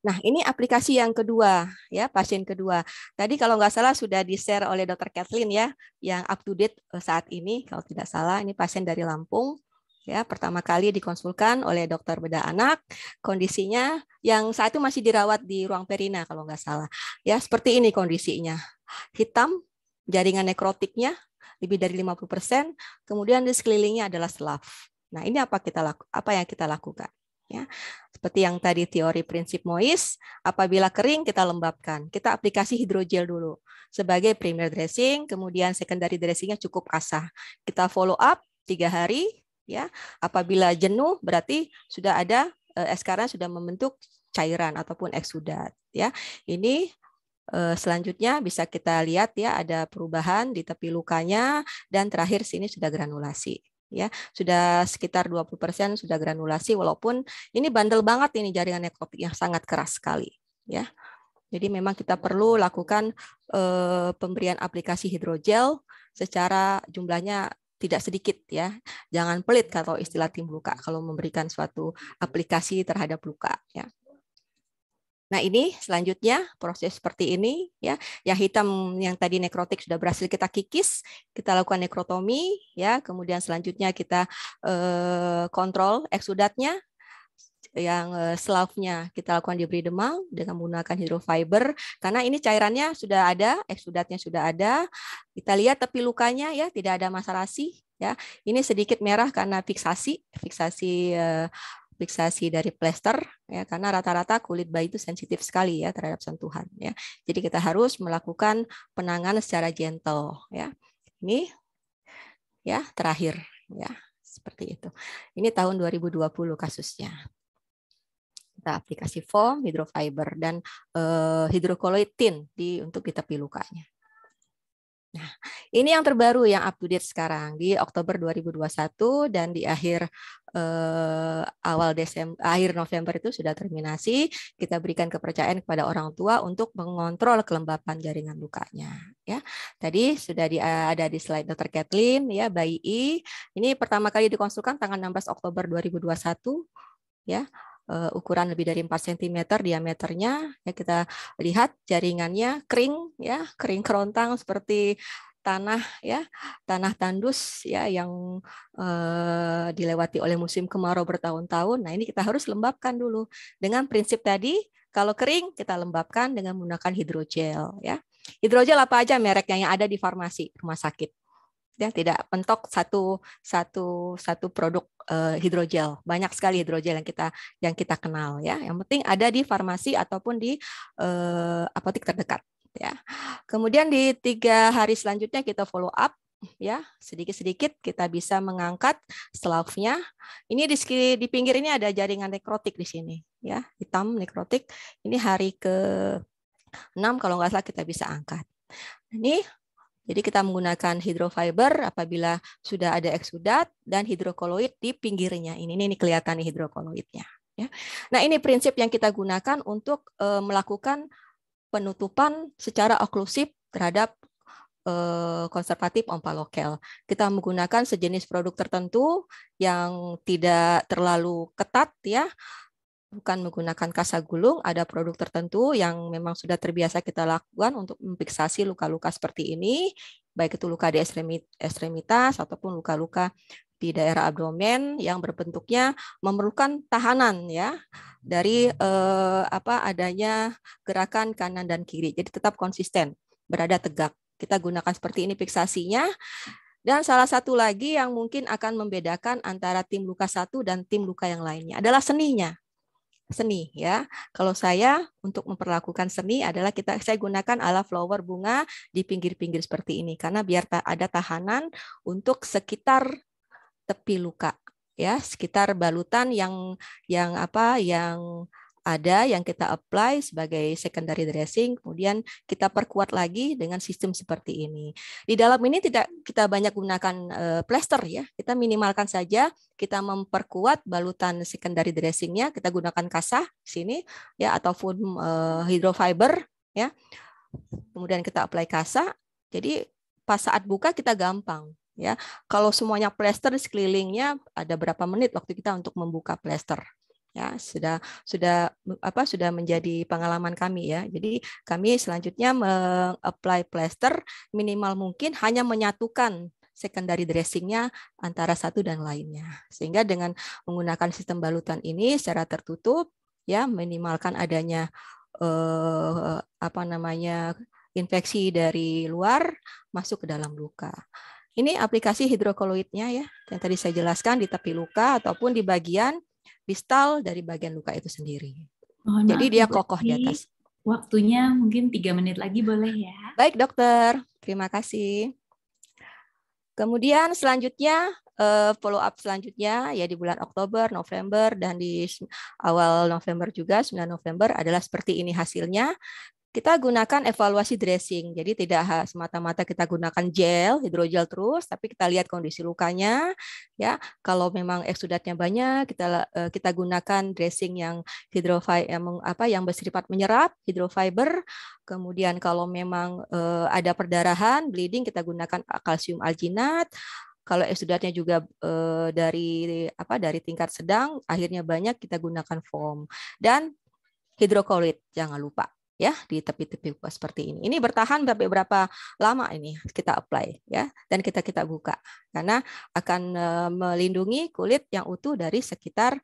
Nah, ini aplikasi yang kedua, ya, pasien kedua. Tadi kalau nggak salah sudah di-share oleh Dr. Kathleen ya, yang up to date eh, saat ini, kalau tidak salah, ini pasien dari Lampung ya pertama kali dikonsulkan oleh dokter bedah anak kondisinya yang saat itu masih dirawat di ruang perina kalau nggak salah ya seperti ini kondisinya hitam jaringan nekrotiknya lebih dari 50% kemudian di sekelilingnya adalah selaf nah ini apa kita laku, apa yang kita lakukan ya seperti yang tadi teori prinsip Mois apabila kering kita lembabkan kita aplikasi hidrogel dulu sebagai primer dressing kemudian secondary dressingnya cukup kasar kita follow up tiga hari ya. Apabila jenuh berarti sudah ada eh, sekarang sudah membentuk cairan ataupun eksudat ya. Ini eh, selanjutnya bisa kita lihat ya ada perubahan di tepi lukanya dan terakhir sini sudah granulasi ya sudah sekitar 20% sudah granulasi walaupun ini bandel banget ini jaringan yang sangat keras sekali ya. Jadi memang kita perlu lakukan eh, pemberian aplikasi hidrogel secara jumlahnya tidak sedikit ya. Jangan pelit kalau istilah tim luka kalau memberikan suatu aplikasi terhadap luka ya. Nah, ini selanjutnya proses seperti ini ya. Yang hitam yang tadi nekrotik sudah berhasil kita kikis, kita lakukan nekrotomi ya, kemudian selanjutnya kita eh, kontrol eksudatnya yang eh, selafnya kita lakukan di bridemang dengan menggunakan hidrofiber karena ini cairannya sudah ada, eksudatnya sudah ada. Kita lihat tepi lukanya ya tidak ada masalah sih ya. Ini sedikit merah karena fiksasi, fiksasi eh, fiksasi dari plester ya karena rata-rata kulit bayi itu sensitif sekali ya terhadap sentuhan ya. Jadi kita harus melakukan penanganan secara gentle ya. Ini ya terakhir ya seperti itu. Ini tahun 2020 kasusnya kita aplikasi foam, hidrofiber dan uh, eh, hidrokoloidin di untuk kita tepi lukanya. Nah, ini yang terbaru yang update sekarang di Oktober 2021 dan di akhir eh, awal Desember akhir November itu sudah terminasi, kita berikan kepercayaan kepada orang tua untuk mengontrol kelembapan jaringan lukanya, ya. Tadi sudah di, ada di slide Dr. Kathleen ya bayi Ini pertama kali dikonsulkan tanggal 16 Oktober 2021 ya Eh, ukuran lebih dari 4 cm diameternya ya kita lihat jaringannya kering ya kering kerontang seperti tanah ya tanah tandus ya yang eh, dilewati oleh musim kemarau bertahun-tahun. Nah ini kita harus lembabkan dulu dengan prinsip tadi kalau kering kita lembabkan dengan menggunakan hidrogel ya. Hidrogel apa aja mereknya yang ada di farmasi rumah sakit ya tidak mentok satu satu satu produk uh, hidrogel banyak sekali hidrogel yang kita yang kita kenal ya yang penting ada di farmasi ataupun di uh, eh, apotek terdekat ya kemudian di tiga hari selanjutnya kita follow up ya sedikit-sedikit kita bisa mengangkat selafnya. Ini di, di pinggir ini ada jaringan nekrotik di sini ya hitam nekrotik. Ini hari ke 6 kalau nggak salah kita bisa angkat. Ini jadi kita menggunakan hidrofiber apabila sudah ada eksudat dan hidrokoloid di pinggirnya. Ini ini, kelihatan nih hidrokoloidnya. Ya. Nah ini prinsip yang kita gunakan untuk e, melakukan penutupan secara oklusif terhadap e, konservatif ompa lokal. Kita menggunakan sejenis produk tertentu yang tidak terlalu ketat ya bukan menggunakan kasa gulung, ada produk tertentu yang memang sudah terbiasa kita lakukan untuk memfiksasi luka-luka seperti ini, baik itu luka di ekstremitas ataupun luka-luka di daerah abdomen yang berbentuknya memerlukan tahanan ya dari iya. eh, apa adanya gerakan kanan dan kiri. Jadi tetap konsisten, berada tegak. Kita gunakan seperti ini fiksasinya. Dan salah satu lagi yang mungkin akan membedakan antara tim luka satu dan tim luka yang lainnya adalah seninya seni ya. Kalau saya untuk memperlakukan seni adalah kita saya gunakan ala flower bunga di pinggir-pinggir seperti ini karena biar ada tahanan untuk sekitar tepi luka ya, sekitar balutan yang yang apa yang ada yang kita apply sebagai secondary dressing, kemudian kita perkuat lagi dengan sistem seperti ini. Di dalam ini tidak kita banyak gunakan eh, plester plaster ya, kita minimalkan saja, kita memperkuat balutan secondary dressingnya, kita gunakan kasa sini ya ataupun eh, hydrofiber ya. Kemudian kita apply kasa. Jadi pas saat buka kita gampang ya. Kalau semuanya plester di sekelilingnya ada berapa menit waktu kita untuk membuka plester ya sudah sudah apa sudah menjadi pengalaman kami ya jadi kami selanjutnya mengapply plaster minimal mungkin hanya menyatukan secondary dressingnya antara satu dan lainnya sehingga dengan menggunakan sistem balutan ini secara tertutup ya minimalkan adanya eh, apa namanya infeksi dari luar masuk ke dalam luka ini aplikasi hidrokoloidnya ya yang tadi saya jelaskan di tepi luka ataupun di bagian distal dari bagian luka itu sendiri. Mohon Jadi dia kokoh di atas. Waktunya mungkin tiga menit lagi boleh ya. Baik dokter, terima kasih. Kemudian selanjutnya eh, follow up selanjutnya ya di bulan Oktober, November dan di awal November juga 9 November adalah seperti ini hasilnya kita gunakan evaluasi dressing. Jadi tidak semata-mata kita gunakan gel, hidrogel terus, tapi kita lihat kondisi lukanya ya. Kalau memang eksudatnya banyak, kita eh, kita gunakan dressing yang hidrofi yang eh, apa yang bersifat menyerap, hidrofiber. Kemudian kalau memang eh, ada perdarahan, bleeding kita gunakan kalsium alginat kalau eksudatnya juga dari apa dari tingkat sedang akhirnya banyak kita gunakan foam dan hidrokolit. jangan lupa ya di tepi-tepi gua seperti ini. Ini bertahan sampai berapa lama ini kita apply ya dan kita kita buka karena akan eh, melindungi kulit yang utuh dari sekitar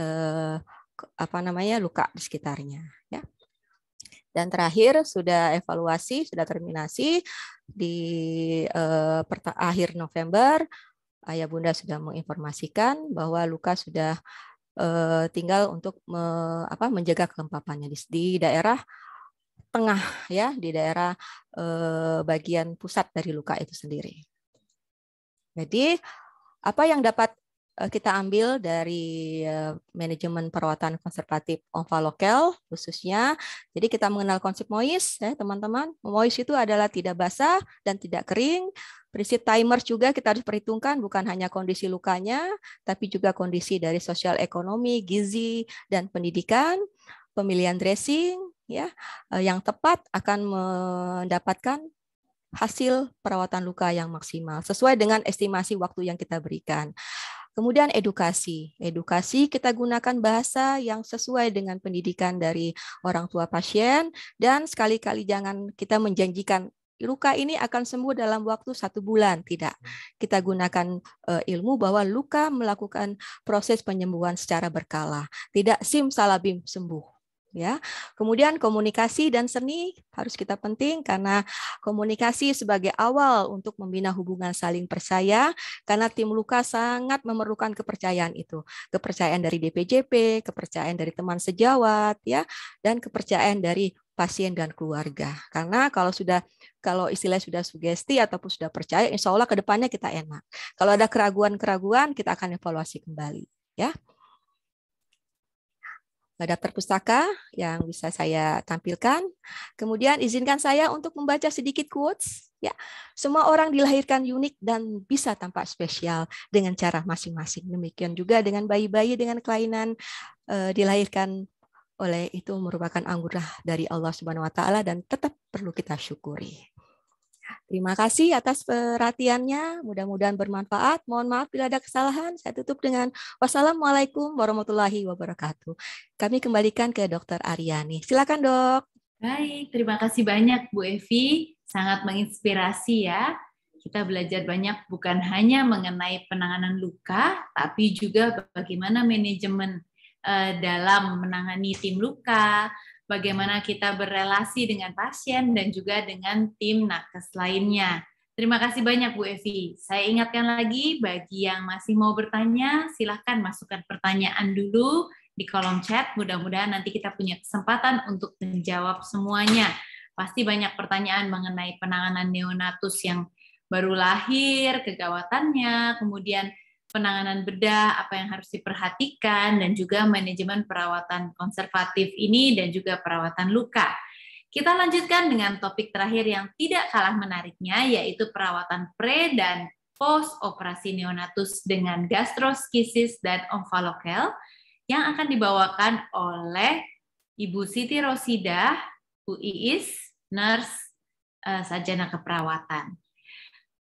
eh, apa namanya luka di sekitarnya ya. Dan terakhir sudah evaluasi, sudah terminasi di eh, akhir November ayah bunda sudah menginformasikan bahwa luka sudah eh, tinggal untuk me, apa, menjaga kelembapannya di, di daerah tengah ya di daerah eh, bagian pusat dari luka itu sendiri. Jadi apa yang dapat eh, kita ambil dari eh, manajemen perawatan konservatif lokal khususnya. Jadi kita mengenal konsep MOIS ya teman-teman. MOIS itu adalah tidak basah dan tidak kering. Prinsip timer juga kita harus perhitungkan bukan hanya kondisi lukanya, tapi juga kondisi dari sosial ekonomi, gizi, dan pendidikan, pemilihan dressing, ya eh, yang tepat akan mendapatkan hasil perawatan luka yang maksimal sesuai dengan estimasi waktu yang kita berikan. Kemudian edukasi. Edukasi kita gunakan bahasa yang sesuai dengan pendidikan dari orang tua pasien dan sekali-kali jangan kita menjanjikan luka ini akan sembuh dalam waktu satu bulan. Tidak. Kita gunakan eh, ilmu bahwa luka melakukan proses penyembuhan secara berkala. Tidak sim salabim sembuh ya. Kemudian komunikasi dan seni harus kita penting karena komunikasi sebagai awal untuk membina hubungan saling percaya karena tim luka sangat memerlukan kepercayaan itu. Kepercayaan dari DPJP, kepercayaan dari teman sejawat ya dan kepercayaan dari pasien dan keluarga. Karena kalau sudah kalau istilah sudah sugesti ataupun sudah percaya, insya Allah kedepannya kita enak. Kalau ada keraguan-keraguan, kita akan evaluasi kembali. Ya daftar pustaka yang bisa saya tampilkan. Kemudian izinkan saya untuk membaca sedikit quotes. Ya, semua orang dilahirkan unik dan bisa tampak spesial dengan cara masing-masing. Demikian juga dengan bayi-bayi dengan kelainan eh, dilahirkan oleh itu merupakan anugerah dari Allah Subhanahu wa taala dan tetap perlu kita syukuri. Terima kasih atas perhatiannya. Mudah-mudahan bermanfaat. Mohon maaf bila ada kesalahan. Saya tutup dengan wassalamualaikum warahmatullahi wabarakatuh. Kami kembalikan ke Dr. Aryani. Silakan dok. Baik, terima kasih banyak Bu Evi. Sangat menginspirasi ya. Kita belajar banyak bukan hanya mengenai penanganan luka, tapi juga bagaimana manajemen eh, dalam menangani tim luka, bagaimana kita berrelasi dengan pasien dan juga dengan tim nakes lainnya. Terima kasih banyak Bu Evi. Saya ingatkan lagi bagi yang masih mau bertanya, silahkan masukkan pertanyaan dulu di kolom chat. Mudah-mudahan nanti kita punya kesempatan untuk menjawab semuanya. Pasti banyak pertanyaan mengenai penanganan neonatus yang baru lahir, kegawatannya, kemudian penanganan bedah, apa yang harus diperhatikan, dan juga manajemen perawatan konservatif ini dan juga perawatan luka. Kita lanjutkan dengan topik terakhir yang tidak kalah menariknya, yaitu perawatan pre dan post operasi neonatus dengan gastroskisis dan omfalokel yang akan dibawakan oleh Ibu Siti Rosida, UIIS, Nurse, eh, Sajana Keperawatan.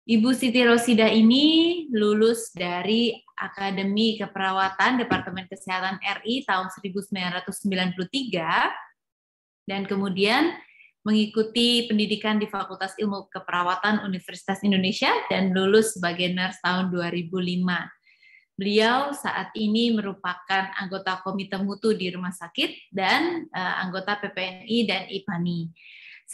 Ibu Siti Rosida ini lulus dari Akademi Keperawatan Departemen Kesehatan RI tahun 1993 dan kemudian mengikuti pendidikan di Fakultas Ilmu Keperawatan Universitas Indonesia dan lulus sebagai nurse tahun 2005. Beliau saat ini merupakan anggota Komite Mutu di Rumah Sakit dan uh, anggota PPNI dan IPANI.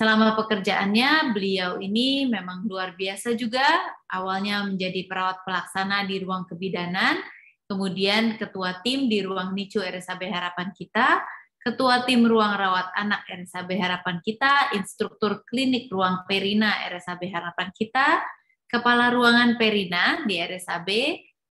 Selama pekerjaannya, beliau ini memang luar biasa juga. Awalnya menjadi perawat pelaksana di ruang kebidanan, kemudian ketua tim di ruang NICU RSAB Harapan Kita, ketua tim ruang rawat anak RSAB Harapan Kita, instruktur klinik ruang Perina RSAB Harapan Kita, kepala ruangan Perina di RSAB,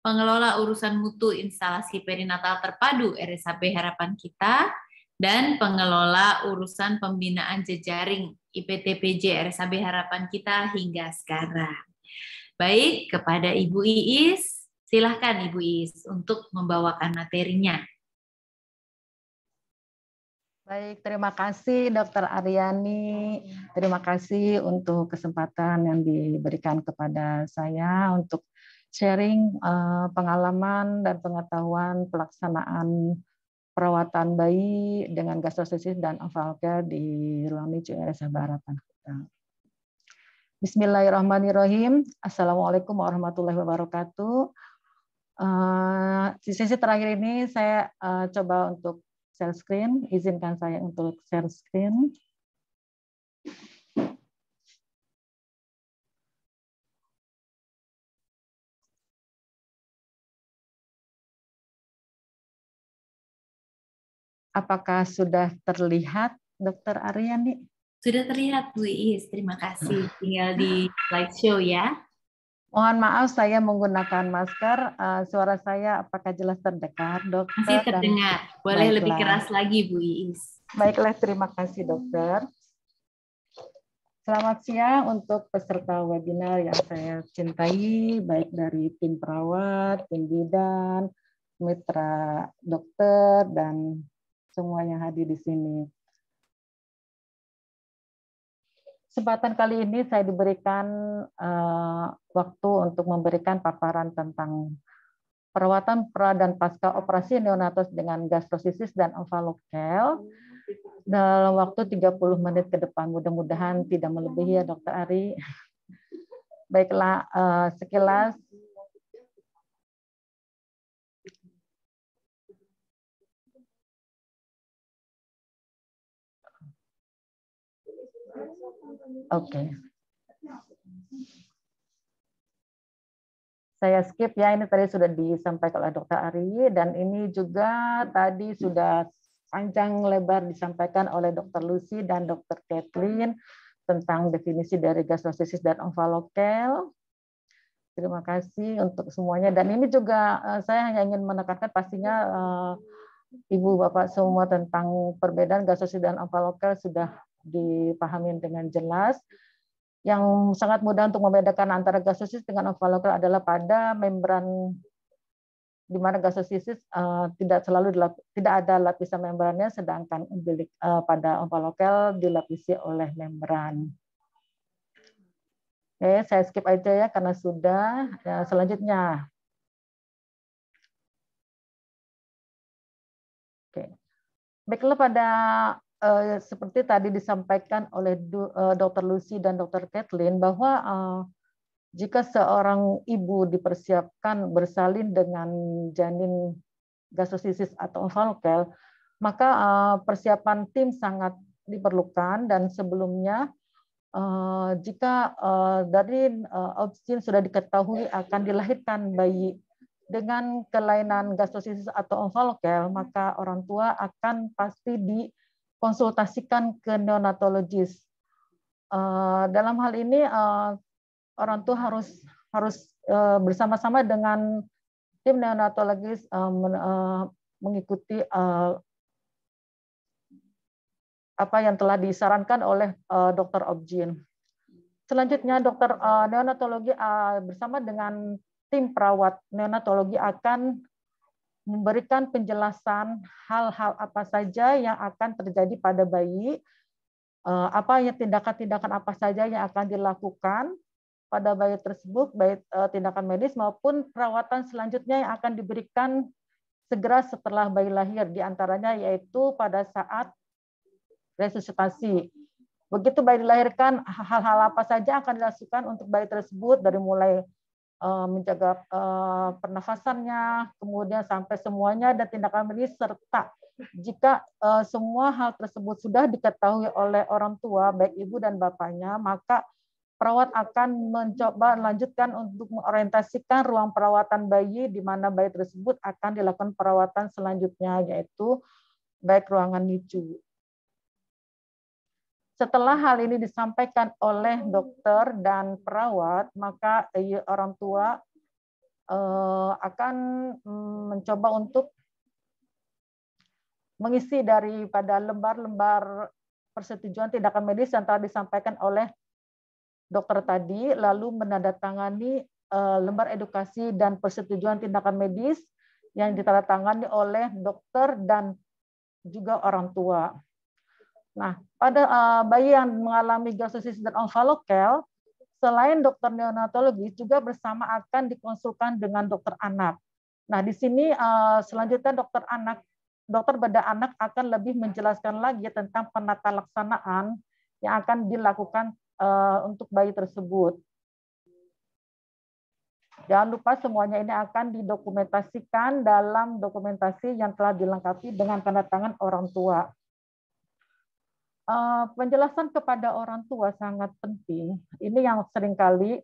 pengelola urusan mutu instalasi perinatal terpadu RSAB Harapan Kita, dan pengelola urusan pembinaan jejaring IPTPJ RSAB Harapan Kita hingga sekarang. Baik, kepada Ibu Iis, silahkan Ibu Iis untuk membawakan materinya. Baik, terima kasih Dokter Aryani. Terima kasih untuk kesempatan yang diberikan kepada saya untuk sharing eh, pengalaman dan pengetahuan pelaksanaan perawatan bayi dengan gastrostosis dan oval di ruang NICU RSA Harapan Kota. Bismillahirrahmanirrahim. Assalamualaikum warahmatullahi wabarakatuh. Eh, di sesi terakhir ini saya eh, coba untuk share screen. Izinkan saya untuk share screen. Apakah sudah terlihat Dokter Aryani? Sudah terlihat Bu Iis, terima kasih. *laughs* Tinggal di slide show ya. Mohon maaf saya menggunakan masker, eh, suara saya apakah jelas terdekat dokter? Masih terdengar, Dan... boleh Baiklah. lebih keras lagi Bu Iis. Baiklah, terima kasih dokter. Selamat siang untuk peserta webinar yang saya cintai, baik dari tim perawat, tim bidan, mitra dokter, dan semua yang hadir di sini. Kesempatan kali ini saya diberikan uh, waktu untuk memberikan paparan tentang perawatan pra dan pasca operasi neonatus dengan gastrosisis dan ovalokel dalam waktu 30 menit ke depan. Mudah-mudahan tidak melebihi ya Dokter Ari. *laughs* Baiklah, eh, sekilas Oke. Okay. Saya skip ya, ini tadi sudah disampaikan oleh Dr. Ari, dan ini juga tadi sudah panjang lebar disampaikan oleh Dr. Lucy dan Dr. Kathleen tentang definisi dari gastrosis dan ovalokel. Terima kasih untuk semuanya. Dan ini juga eh, saya hanya ingin menekankan pastinya eh, Ibu Bapak semua tentang perbedaan gastrosis dan ovalokel sudah dipahami dengan jelas. Yang sangat mudah untuk membedakan antara gastrosis dengan ovalokal adalah pada membran di mana gastrosis uh, eh, tidak selalu tidak ada lapisan membrannya, sedangkan umbilik uh, eh, pada ovalokal dilapisi oleh membran. Oke, okay, saya skip aja ya karena sudah. Ya, selanjutnya. Oke. Okay. Baiklah pada Eh, seperti tadi disampaikan oleh Dr. Eh, Lucy dan Dr. Kathleen bahwa eh, jika seorang ibu dipersiapkan bersalin dengan janin gastrosisis atau falkel, maka persiapan tim sangat diperlukan dan sebelumnya jika dari uh, obstin sudah diketahui akan dilahirkan bayi dengan kelainan gastrosisis atau onfalokel, maka orang tua akan pasti di konsultasikan ke neonatologis. Eh, dalam hal ini eh, orang tua harus harus eh, bersama-sama dengan tim neonatologis mengikuti apa yang telah disarankan oleh dokter Objin. Selanjutnya dokter neonatologi bersama dengan tim perawat neonatologi akan memberikan penjelasan hal-hal apa saja yang akan terjadi pada bayi, eh, apa yang tindakan-tindakan apa saja yang akan dilakukan pada bayi tersebut, baik eh, tindakan medis maupun perawatan selanjutnya yang akan diberikan segera setelah bayi lahir, diantaranya yaitu pada saat resusitasi. Begitu bayi dilahirkan, hal-hal apa saja akan dilakukan untuk bayi tersebut, dari mulai Eh, menjaga eh, pernafasannya, kemudian sampai semuanya dan tindakan medis serta jika eh, semua hal tersebut sudah diketahui oleh orang tua baik ibu dan bapaknya maka perawat akan mencoba lanjutkan untuk mengorientasikan ruang perawatan bayi di mana bayi tersebut akan dilakukan perawatan selanjutnya yaitu baik ruangan NICU. Setelah hal ini disampaikan oleh dokter dan perawat, maka eh, orang tua eh, akan mm, mencoba untuk mengisi daripada lembar-lembar persetujuan tindakan medis yang telah disampaikan oleh dokter tadi, lalu menandatangani eh, lembar edukasi dan persetujuan tindakan medis yang ditandatangani oleh dokter dan juga orang tua. Nah, pada uh, bayi yang mengalami gastrosisis dan onfalokel, selain dokter neonatologi juga bersama akan dikonsulkan dengan dokter anak. Nah, di sini uh, selanjutnya dokter anak dokter bedah anak akan lebih menjelaskan lagi tentang penata laksanaan yang akan dilakukan uh, untuk bayi tersebut. Jangan lupa semuanya ini akan didokumentasikan dalam dokumentasi yang telah dilengkapi dengan tanda tangan orang tua. Eh, penjelasan kepada orang tua sangat penting. Ini yang seringkali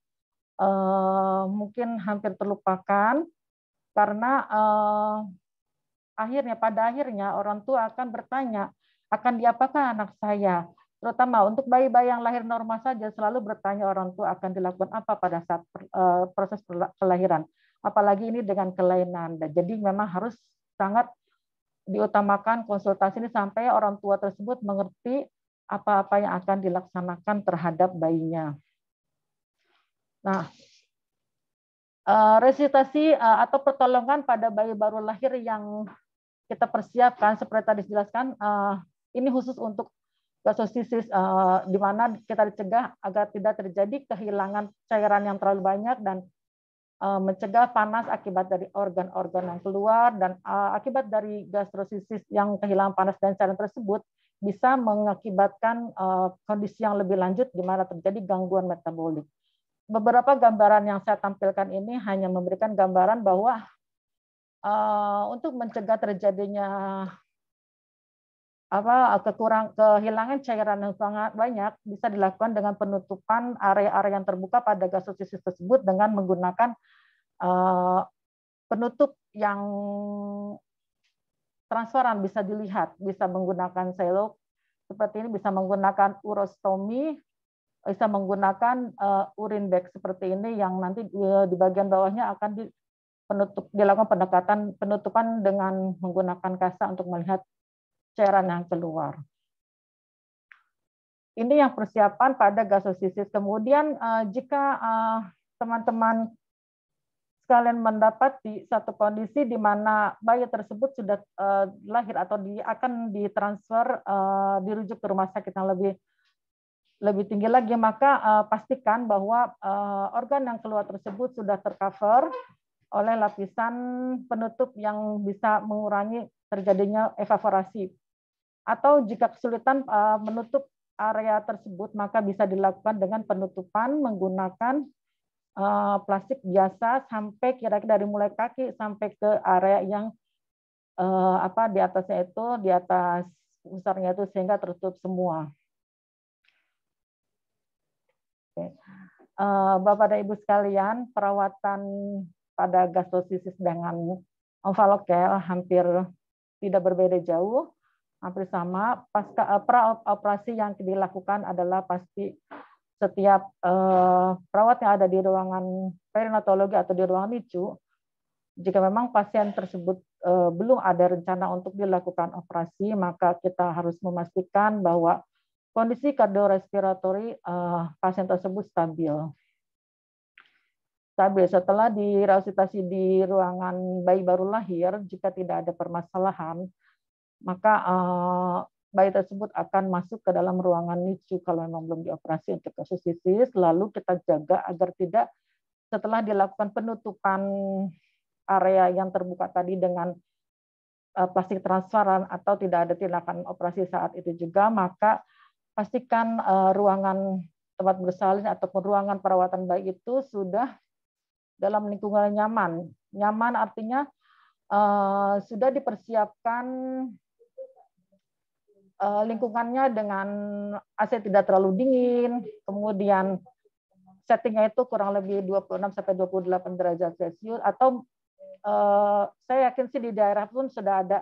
uh, mungkin hampir terlupakan karena uh, akhirnya pada akhirnya orang tua akan bertanya akan diapakan anak saya. Terutama untuk bayi-bayi yang lahir normal saja selalu bertanya orang tua akan dilakukan apa pada saat proses kelahiran. Apalagi ini dengan kelainan. Jadi memang harus sangat diutamakan konsultasi ini sampai orang tua tersebut mengerti apa-apa yang akan dilaksanakan terhadap bayinya. Nah, eh, resitasi eh, atau pertolongan pada bayi baru lahir yang kita persiapkan seperti tadi dijelaskan eh, ini khusus untuk gastrosisis di mana kita dicegah agar tidak terjadi kehilangan cairan yang terlalu banyak dan Eh, mencegah panas akibat dari organ-organ yang keluar dan eh, akibat dari gastrosisis yang kehilangan panas dan cairan tersebut bisa mengakibatkan eh, kondisi yang lebih lanjut di mana terjadi gangguan metabolik. Beberapa gambaran yang saya tampilkan ini hanya memberikan gambaran bahwa untuk mencegah terjadinya apa eh, kekurang kehilangan cairan yang sangat banyak bisa dilakukan dengan penutupan area-area yang terbuka pada gastrosisis tersebut dengan menggunakan uh, penutup yang transparan bisa dilihat bisa menggunakan selo seperti ini bisa menggunakan urostomi bisa menggunakan uh, urin bag seperti ini yang nanti uh, di bagian bawahnya akan di penutup dilakukan pendekatan penutupan dengan menggunakan kasa untuk melihat cairan yang keluar. Ini yang persiapan pada gastrosisis. Kemudian eh, jika eh, teman-teman sekalian mendapati satu kondisi di mana bayi tersebut sudah eh, lahir atau akan ditransfer dirujuk ke rumah sakit yang lebih lebih tinggi lagi maka pastikan bahwa organ yang keluar tersebut sudah tercover oleh lapisan penutup yang bisa mengurangi terjadinya evaporasi atau jika kesulitan eh, menutup area tersebut maka bisa dilakukan dengan penutupan menggunakan eh, plastik biasa sampai kira-kira dari mulai kaki sampai ke area yang eh, apa di atasnya itu di atas pusarnya itu sehingga tertutup semua. Oke. Bapak dan Ibu sekalian, perawatan pada gastrosisis dengan omfalokel ya, hampir tidak berbeda jauh hampir sama. Pasca eh, pra operasi yang dilakukan adalah pasti setiap eh, perawat yang ada di ruangan perinatologi atau di ruangan NICU, jika memang pasien tersebut eh, belum ada rencana untuk dilakukan operasi, maka kita harus memastikan bahwa kondisi kardiorespiratori pasien tersebut stabil. Stabil setelah diresusitasi di ruangan bayi baru lahir, jika tidak ada permasalahan, maka eh, bayi tersebut akan masuk ke dalam ruangan NICU kalau memang belum dioperasi untuk kasus sisis. Lalu kita jaga agar tidak setelah dilakukan penutupan area yang terbuka tadi dengan eh, plastik transparan atau tidak ada tindakan operasi saat itu juga, maka pastikan eh, ruangan tempat bersalin ataupun ruangan perawatan bayi itu sudah dalam lingkungan nyaman. Nyaman artinya sudah dipersiapkan Eh, lingkungannya dengan AC tidak terlalu dingin, kemudian settingnya itu kurang lebih 26 sampai 28 derajat Celcius atau uh, saya yakin sih di daerah pun sudah ada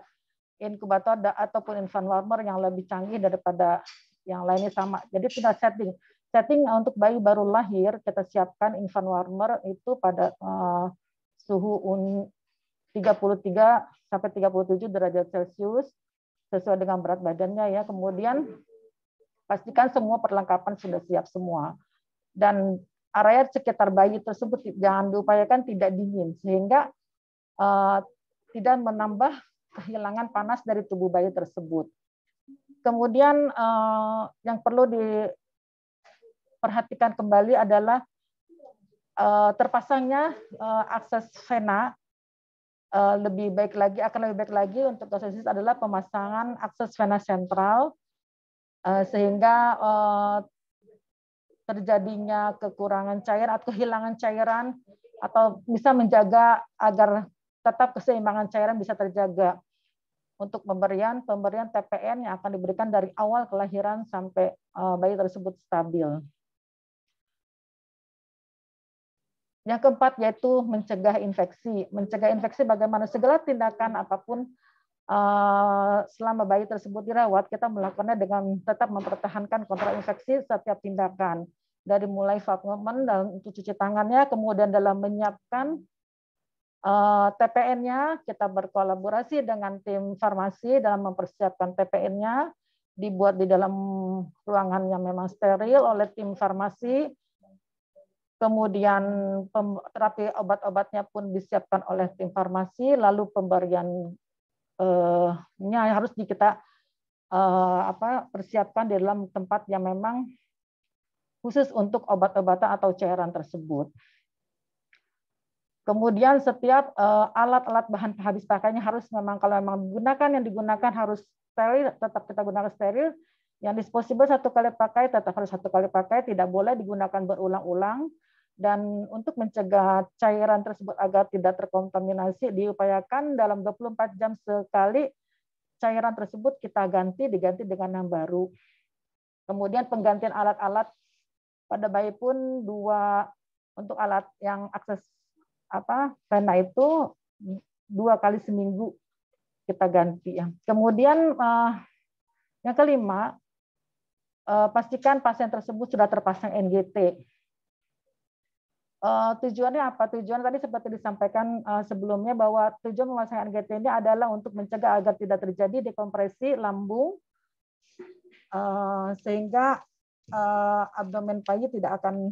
inkubator ataupun infant warmer yang lebih canggih daripada yang lainnya sama. Jadi tinggal setting. Setting untuk bayi baru lahir kita siapkan infant warmer itu pada uh, suhu un 33 sampai 37 derajat Celcius sesuai dengan berat badannya ya. Kemudian pastikan semua perlengkapan sudah siap semua. Dan area sekitar bayi tersebut jangan diupayakan tidak dingin sehingga uh, tidak menambah kehilangan panas dari tubuh bayi tersebut. Kemudian uh, yang perlu diperhatikan kembali adalah uh, terpasangnya uh, akses vena Eh, lebih baik lagi akan lebih baik lagi untuk dosis adalah pemasangan akses vena sentral eh, sehingga eh, terjadinya kekurangan cair atau kehilangan cairan atau bisa menjaga agar tetap keseimbangan cairan bisa terjaga untuk pemberian pemberian TPN yang akan diberikan dari awal kelahiran sampai bayi tersebut stabil. Yang keempat yaitu mencegah infeksi. Mencegah infeksi bagaimana segala tindakan apapun eh, selama bayi tersebut dirawat, kita melakukannya dengan tetap mempertahankan kontrol infeksi setiap tindakan. Dari mulai vakumen dan cuci tangannya, kemudian dalam menyiapkan eh, TPN-nya, kita berkolaborasi dengan tim farmasi dalam mempersiapkan TPN-nya, dibuat di dalam ruangan yang memang steril oleh tim farmasi, kemudian terapi obat-obatnya pun disiapkan oleh tim farmasi, lalu pemberiannya eh, harus kita eh, apa persiapkan di dalam tempat yang memang khusus untuk obat-obatan atau cairan tersebut. Kemudian setiap eh, alat-alat bahan habis pakainya harus memang kalau memang digunakan yang digunakan harus steril, tetap kita gunakan steril. Yang disposable satu kali pakai tetap harus satu kali pakai, tidak boleh digunakan berulang-ulang dan untuk mencegah cairan tersebut agar tidak terkontaminasi diupayakan dalam 24 jam sekali cairan tersebut kita ganti diganti dengan yang baru. Kemudian penggantian alat-alat pada bayi pun dua untuk alat yang akses apa vena itu dua kali seminggu kita ganti ya. Kemudian eh, yang kelima eh, pastikan pasien tersebut sudah terpasang NGT Uh, tujuannya apa? Tujuan tadi seperti disampaikan uh, sebelumnya bahwa tujuan menguasai NGT ini adalah untuk mencegah agar tidak terjadi dekompresi lambung uh, sehingga uh, abdomen payu tidak akan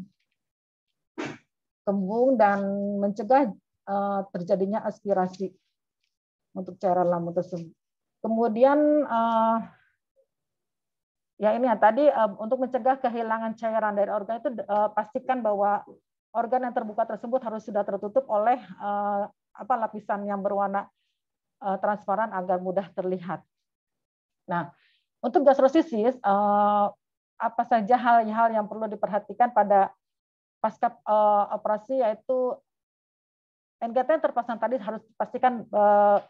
kembung dan mencegah uh, terjadinya aspirasi untuk cairan lambung tersebut. Kemudian uh, ya ini ya tadi untuk mencegah kehilangan cairan dari organ itu pastikan bahwa organ yang terbuka tersebut harus sudah tertutup oleh uh, apa lapisan yang berwarna uh, transparan agar mudah terlihat. Nah, untuk gastrosisis uh, apa saja hal-hal yang perlu diperhatikan pada pasca uh, operasi yaitu NGT yang terpasang tadi harus dipastikan uh,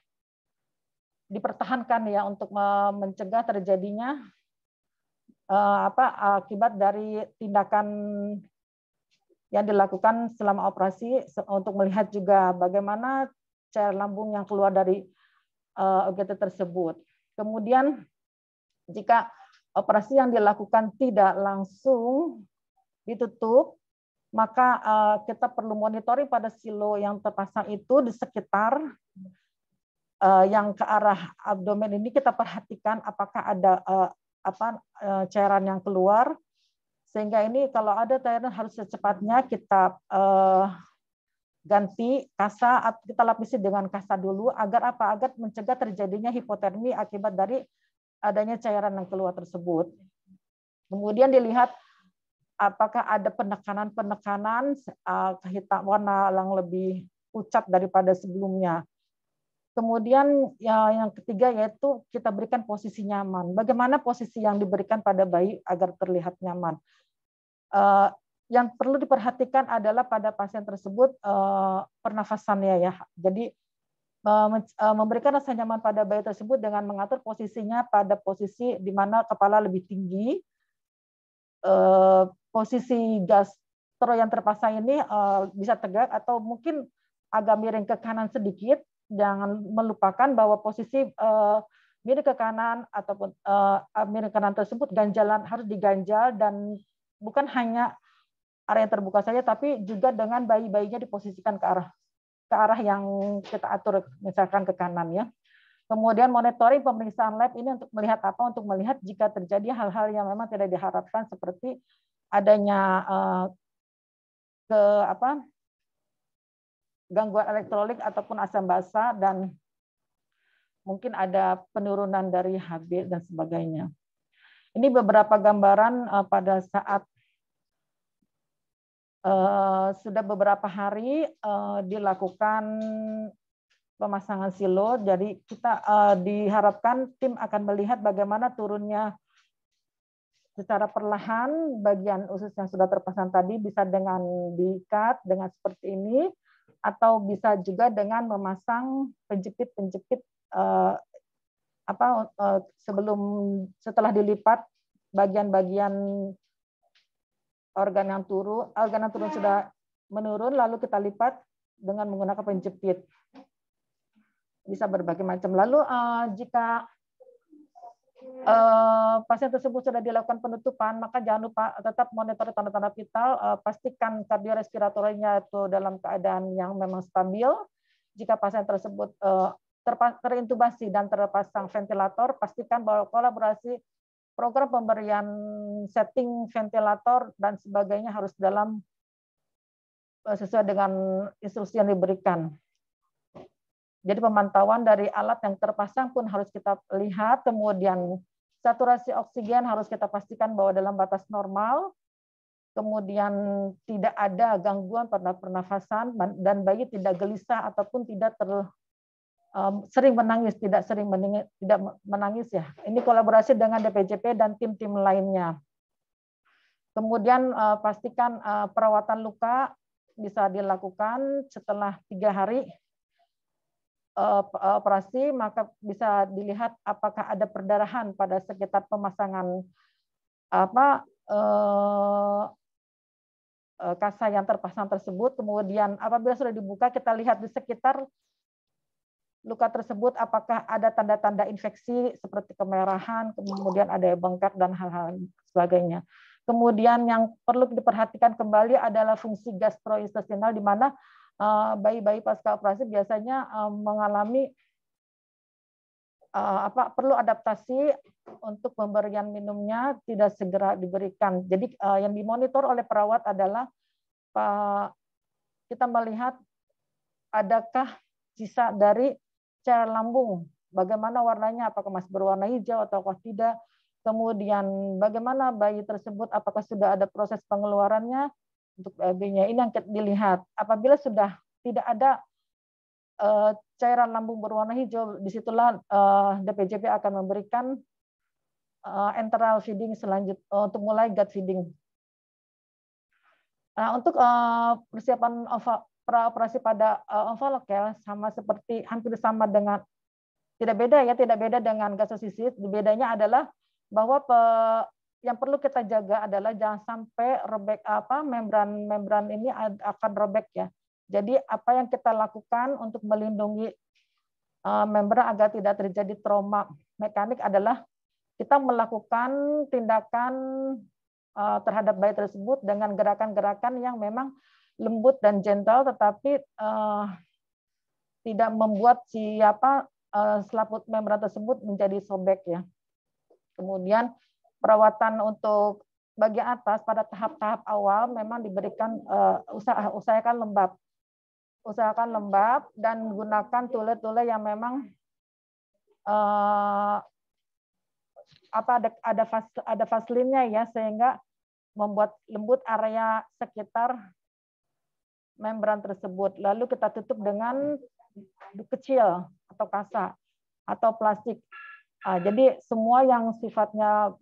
dipertahankan ya untuk mencegah terjadinya apa akibat dari tindakan yang dilakukan selama operasi untuk melihat juga bagaimana cair lambung yang keluar dari eh, OGT tersebut. Kemudian jika operasi yang dilakukan tidak langsung ditutup, maka eh, kita perlu monitoring pada silo yang terpasang itu di sekitar eh, yang ke arah abdomen ini kita perhatikan apakah ada apa cairan yang keluar sehingga ini kalau ada cairan harus secepatnya kita uh, ganti kasa kita lapisi dengan kasa dulu agar apa? Agar mencegah terjadinya hipotermi akibat dari adanya cairan yang keluar tersebut. Kemudian dilihat apakah ada penekanan-penekanan uh, warna yang lebih pucat daripada sebelumnya. Kemudian ya, yang ketiga yaitu kita berikan posisi nyaman. Bagaimana posisi yang diberikan pada bayi agar terlihat nyaman? Uh, yang perlu diperhatikan adalah pada pasien tersebut uh, pernafasannya ya. Jadi eh, memberikan rasa nyaman pada bayi tersebut dengan mengatur posisinya pada posisi di mana kepala lebih tinggi, posisi gastro yang terpasang ini bisa tegak atau mungkin agak miring ke kanan sedikit jangan melupakan bahwa posisi uh, miring ke kanan ataupun uh, miring ke kanan tersebut ganjalan harus diganjal dan bukan hanya area yang terbuka saja tapi juga dengan bayi-bayinya diposisikan ke arah ke arah yang kita atur misalkan ke kanan ya. Kemudian monitoring pemeriksaan lab ini untuk melihat apa? Untuk melihat jika terjadi hal-hal yang memang tidak diharapkan seperti adanya uh, ke apa gangguan elektrolit ataupun asam basa dan mungkin ada penurunan dari HB dan sebagainya. Ini beberapa gambaran eh, pada saat eh, sudah beberapa hari eh, dilakukan pemasangan silo. Jadi kita diharapkan tim akan melihat bagaimana turunnya secara perlahan bagian usus yang sudah terpasang tadi bisa dengan diikat dengan seperti ini atau bisa juga dengan memasang penjepit-penjepit eh, apa eh, sebelum setelah dilipat bagian-bagian organ yang turun, organ yang turun sudah menurun lalu kita lipat dengan menggunakan penjepit. Bisa berbagai macam. Lalu eh, jika Uh, pasien tersebut sudah dilakukan penutupan, maka jangan lupa tetap monitor tanda-tanda vital, uh, pastikan kardiorespiratornya itu dalam keadaan yang memang stabil. Jika pasien tersebut uh, terintubasi dan terpasang ventilator, pastikan bahwa kolaborasi program pemberian setting ventilator dan sebagainya harus dalam sesuai dengan instruksi yang diberikan. Jadi pemantauan dari alat yang terpasang pun harus kita lihat, kemudian Saturasi oksigen harus kita pastikan bahwa dalam batas normal, kemudian tidak ada gangguan pada pernafasan, dan bayi tidak gelisah ataupun tidak ter, um, sering menangis, tidak sering menangis, tidak menangis ya. Ini kolaborasi dengan DPJP dan tim-tim lainnya. Kemudian uh, pastikan uh, perawatan luka bisa dilakukan setelah tiga hari Eh, eh, operasi maka bisa dilihat apakah ada perdarahan pada sekitar pemasangan apa eh, eh, kasa yang terpasang tersebut kemudian apabila sudah dibuka kita lihat di sekitar luka tersebut apakah ada tanda-tanda infeksi seperti kemerahan kemudian ada bengkak dan hal-hal sebagainya kemudian yang perlu diperhatikan kembali adalah fungsi gastrointestinal di mana Eh, bayi-bayi pasca operasi biasanya eh, mengalami eh, apa perlu adaptasi untuk pemberian minumnya tidak segera diberikan. Jadi yang dimonitor oleh perawat adalah kita melihat adakah sisa dari cair lambung, bagaimana warnanya, apakah masih berwarna hijau ataukah tidak. Kemudian bagaimana bayi tersebut, apakah sudah ada proses pengeluarannya, untuk bab nya Ini yang kita dilihat. Apabila sudah tidak ada eh, cairan lambung berwarna hijau, disitulah uh, eh, DPJP akan memberikan uh, enteral feeding selanjutnya untuk mulai gut feeding. Nah, untuk persiapan praoperasi pada uh, ya sama seperti hampir sama dengan tidak beda ya, tidak beda dengan gastrosisis. Bedanya adalah bahwa yang perlu kita jaga adalah jangan sampai robek apa membran-membran ini akan robek ya. Jadi apa yang kita lakukan untuk melindungi eh, membran agar tidak terjadi trauma mekanik adalah kita melakukan tindakan eh, terhadap bayi tersebut dengan gerakan-gerakan yang memang lembut dan gentle tetapi eh, tidak membuat siapa selaput membran tersebut menjadi sobek ya. Kemudian perawatan untuk bagian atas pada tahap-tahap awal memang diberikan uh, usaha usahakan lembab. Usahakan lembab dan gunakan tule-tule yang memang uh, apa ada ada fas, ada vaslinnya ya sehingga membuat lembut area sekitar membran tersebut. Lalu kita tutup dengan kecil atau kasa atau plastik. Uh, jadi semua yang sifatnya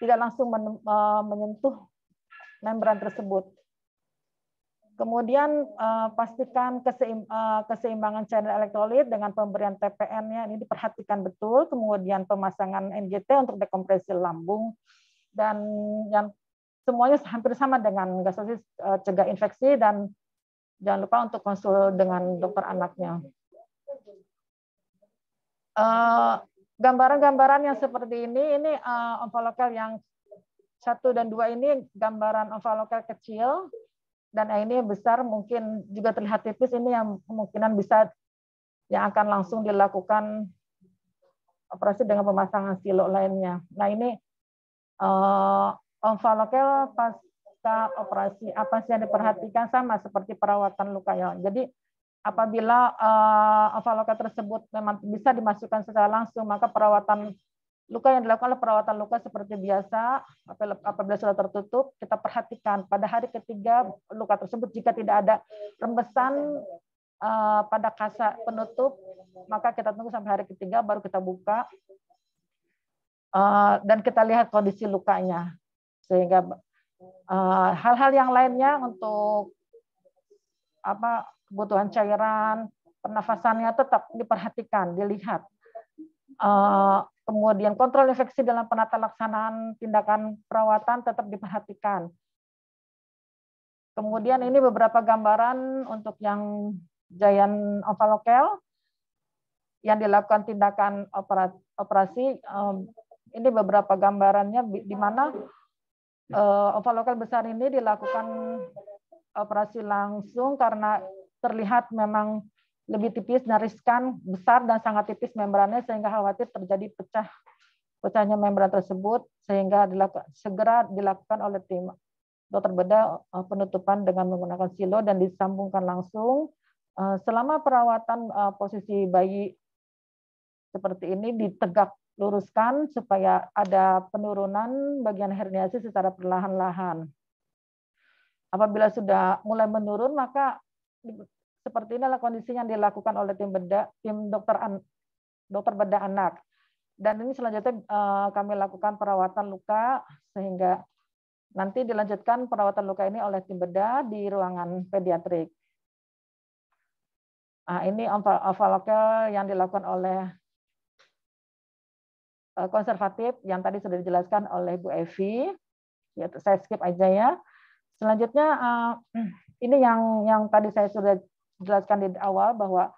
tidak langsung men, uh, menyentuh membran tersebut. Kemudian uh, pastikan keseim, uh, keseimbangan cairan elektrolit dengan pemberian TPN-nya ini diperhatikan betul. Kemudian pemasangan NGT untuk dekompresi lambung dan yang semuanya hampir sama dengan gasosis uh, cegah infeksi dan jangan lupa untuk konsul dengan dokter anaknya. Uh, gambaran-gambaran yang seperti ini, ini uh, eh, lokal yang satu dan dua ini gambaran lokal kecil, dan ini besar mungkin juga terlihat tipis, ini yang kemungkinan bisa yang akan langsung dilakukan operasi dengan pemasangan silo lainnya. Nah ini uh, eh, lokal pasca operasi, apa sih yang diperhatikan sama seperti perawatan luka ya. Jadi apabila uh, tersebut memang bisa dimasukkan secara langsung, maka perawatan luka yang dilakukan adalah perawatan luka seperti biasa. Apabila sudah tertutup, kita perhatikan pada hari ketiga luka tersebut jika tidak ada rembesan uh, pada kasa penutup, maka kita tunggu sampai hari ketiga baru kita buka uh, dan kita lihat kondisi lukanya sehingga hal-hal uh, yang lainnya untuk apa kebutuhan cairan, pernafasannya tetap diperhatikan, dilihat. Eh, kemudian kontrol infeksi dalam penata laksanaan tindakan perawatan tetap diperhatikan. Kemudian ini beberapa gambaran untuk yang Jayan Ovalokel yang dilakukan tindakan operasi. Ini beberapa gambarannya di mana eh, Ovalokel besar ini dilakukan operasi langsung karena terlihat memang lebih tipis dan riskan besar dan sangat tipis membrannya sehingga khawatir terjadi pecah pecahnya membran tersebut sehingga dilakukan, segera dilakukan oleh tim dokter bedah eh, penutupan dengan menggunakan silo dan disambungkan langsung eh, selama perawatan eh, posisi bayi seperti ini ditegak luruskan supaya ada penurunan bagian herniasi secara perlahan-lahan. Apabila sudah mulai menurun, maka seperti inilah kondisi yang dilakukan oleh tim bedah tim dokter an, dokter bedah anak. Dan ini selanjutnya eh, kami lakukan perawatan luka sehingga nanti dilanjutkan perawatan luka ini oleh tim bedah di ruangan pediatrik. Nah, ini ovalokel yang dilakukan oleh eh, konservatif yang tadi sudah dijelaskan oleh Bu Evi. Ya, saya skip aja ya. Selanjutnya eh, ini yang yang tadi saya sudah jelaskan di awal bahwa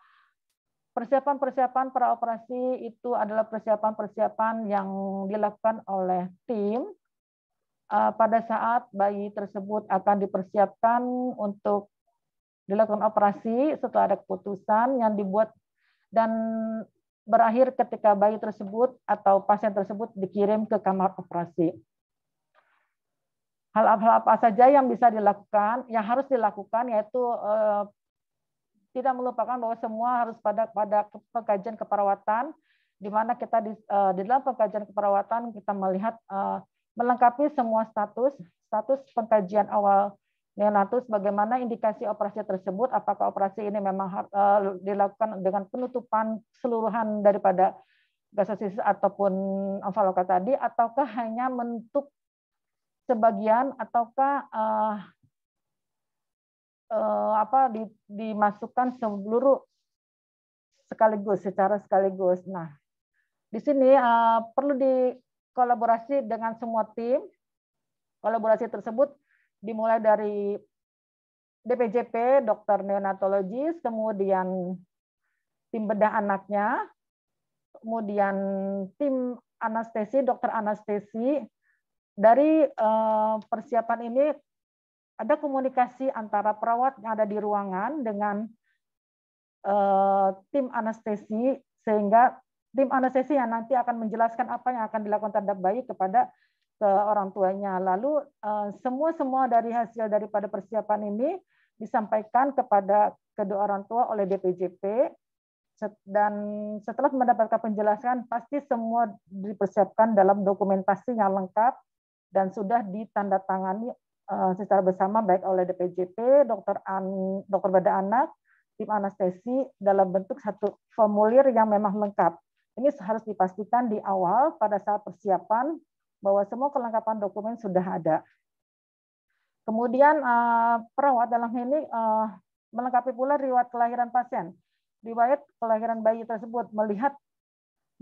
persiapan-persiapan operasi itu adalah persiapan-persiapan yang dilakukan oleh tim eh, pada saat bayi tersebut akan dipersiapkan untuk dilakukan operasi setelah ada keputusan yang dibuat dan berakhir ketika bayi tersebut atau pasien tersebut dikirim ke kamar operasi hal hal apa saja yang bisa dilakukan, yang harus dilakukan yaitu eh, tidak melupakan bahwa semua harus pada pada pengkajian keperawatan di mana kita di, eh, di dalam pengkajian keperawatan kita melihat eh, melengkapi semua status status pengkajian awal neonatus bagaimana indikasi operasi tersebut apakah operasi ini memang dilakukan dengan penutupan seluruhan daripada gasosis ataupun avaloka tadi ataukah hanya menutup sebagian ataukah uh, uh, apa di, dimasukkan seluruh sekaligus secara sekaligus. Nah, di sini uh, perlu dikolaborasi dengan semua tim. Kolaborasi tersebut dimulai dari DPJP, dokter neonatologis, kemudian tim bedah anaknya, kemudian tim anestesi, dokter anestesi, dari eh, persiapan ini ada komunikasi antara perawat yang ada di ruangan dengan eh, tim anestesi sehingga tim anestesi yang nanti akan menjelaskan apa yang akan dilakukan terhadap bayi kepada ke eh, orang tuanya. Lalu semua semua dari hasil daripada persiapan ini disampaikan kepada kedua orang tua oleh BPJP dan setelah mendapatkan penjelasan pasti semua dipersiapkan dalam dokumentasi yang lengkap dan sudah ditandatangani eh, secara bersama baik oleh DPJP, dokter an, dokter bedah anak, tim anestesi dalam bentuk satu formulir yang memang lengkap. Ini harus dipastikan di awal pada saat persiapan bahwa semua kelengkapan dokumen sudah ada. Kemudian eh, perawat dalam ini eh, melengkapi pula riwayat kelahiran pasien. Riwayat kelahiran bayi tersebut melihat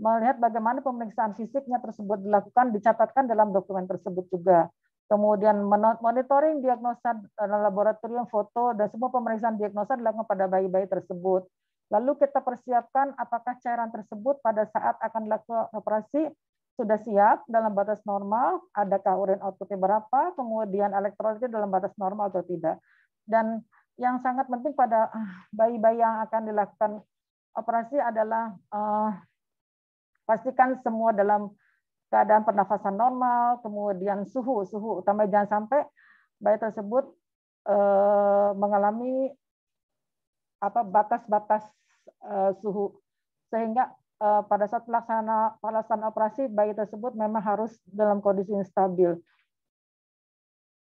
melihat bagaimana pemeriksaan fisiknya tersebut dilakukan, dicatatkan dalam dokumen tersebut juga. Kemudian monitoring diagnosa eh, laboratorium foto dan semua pemeriksaan diagnosa dilakukan pada bayi-bayi tersebut. Lalu kita persiapkan apakah cairan tersebut pada saat akan dilakukan operasi sudah siap dalam batas normal, adakah urin outputnya berapa, kemudian elektrolitnya dalam batas normal atau tidak. Dan yang sangat penting pada ah, bayi-bayi yang akan dilakukan operasi adalah eh, Pastikan semua dalam keadaan pernafasan normal, kemudian suhu, suhu utama jangan sampai bayi tersebut eh, mengalami apa batas-batas eh, suhu sehingga eh, pada saat pelaksana pelaksanaan operasi bayi tersebut memang harus dalam kondisi yang stabil.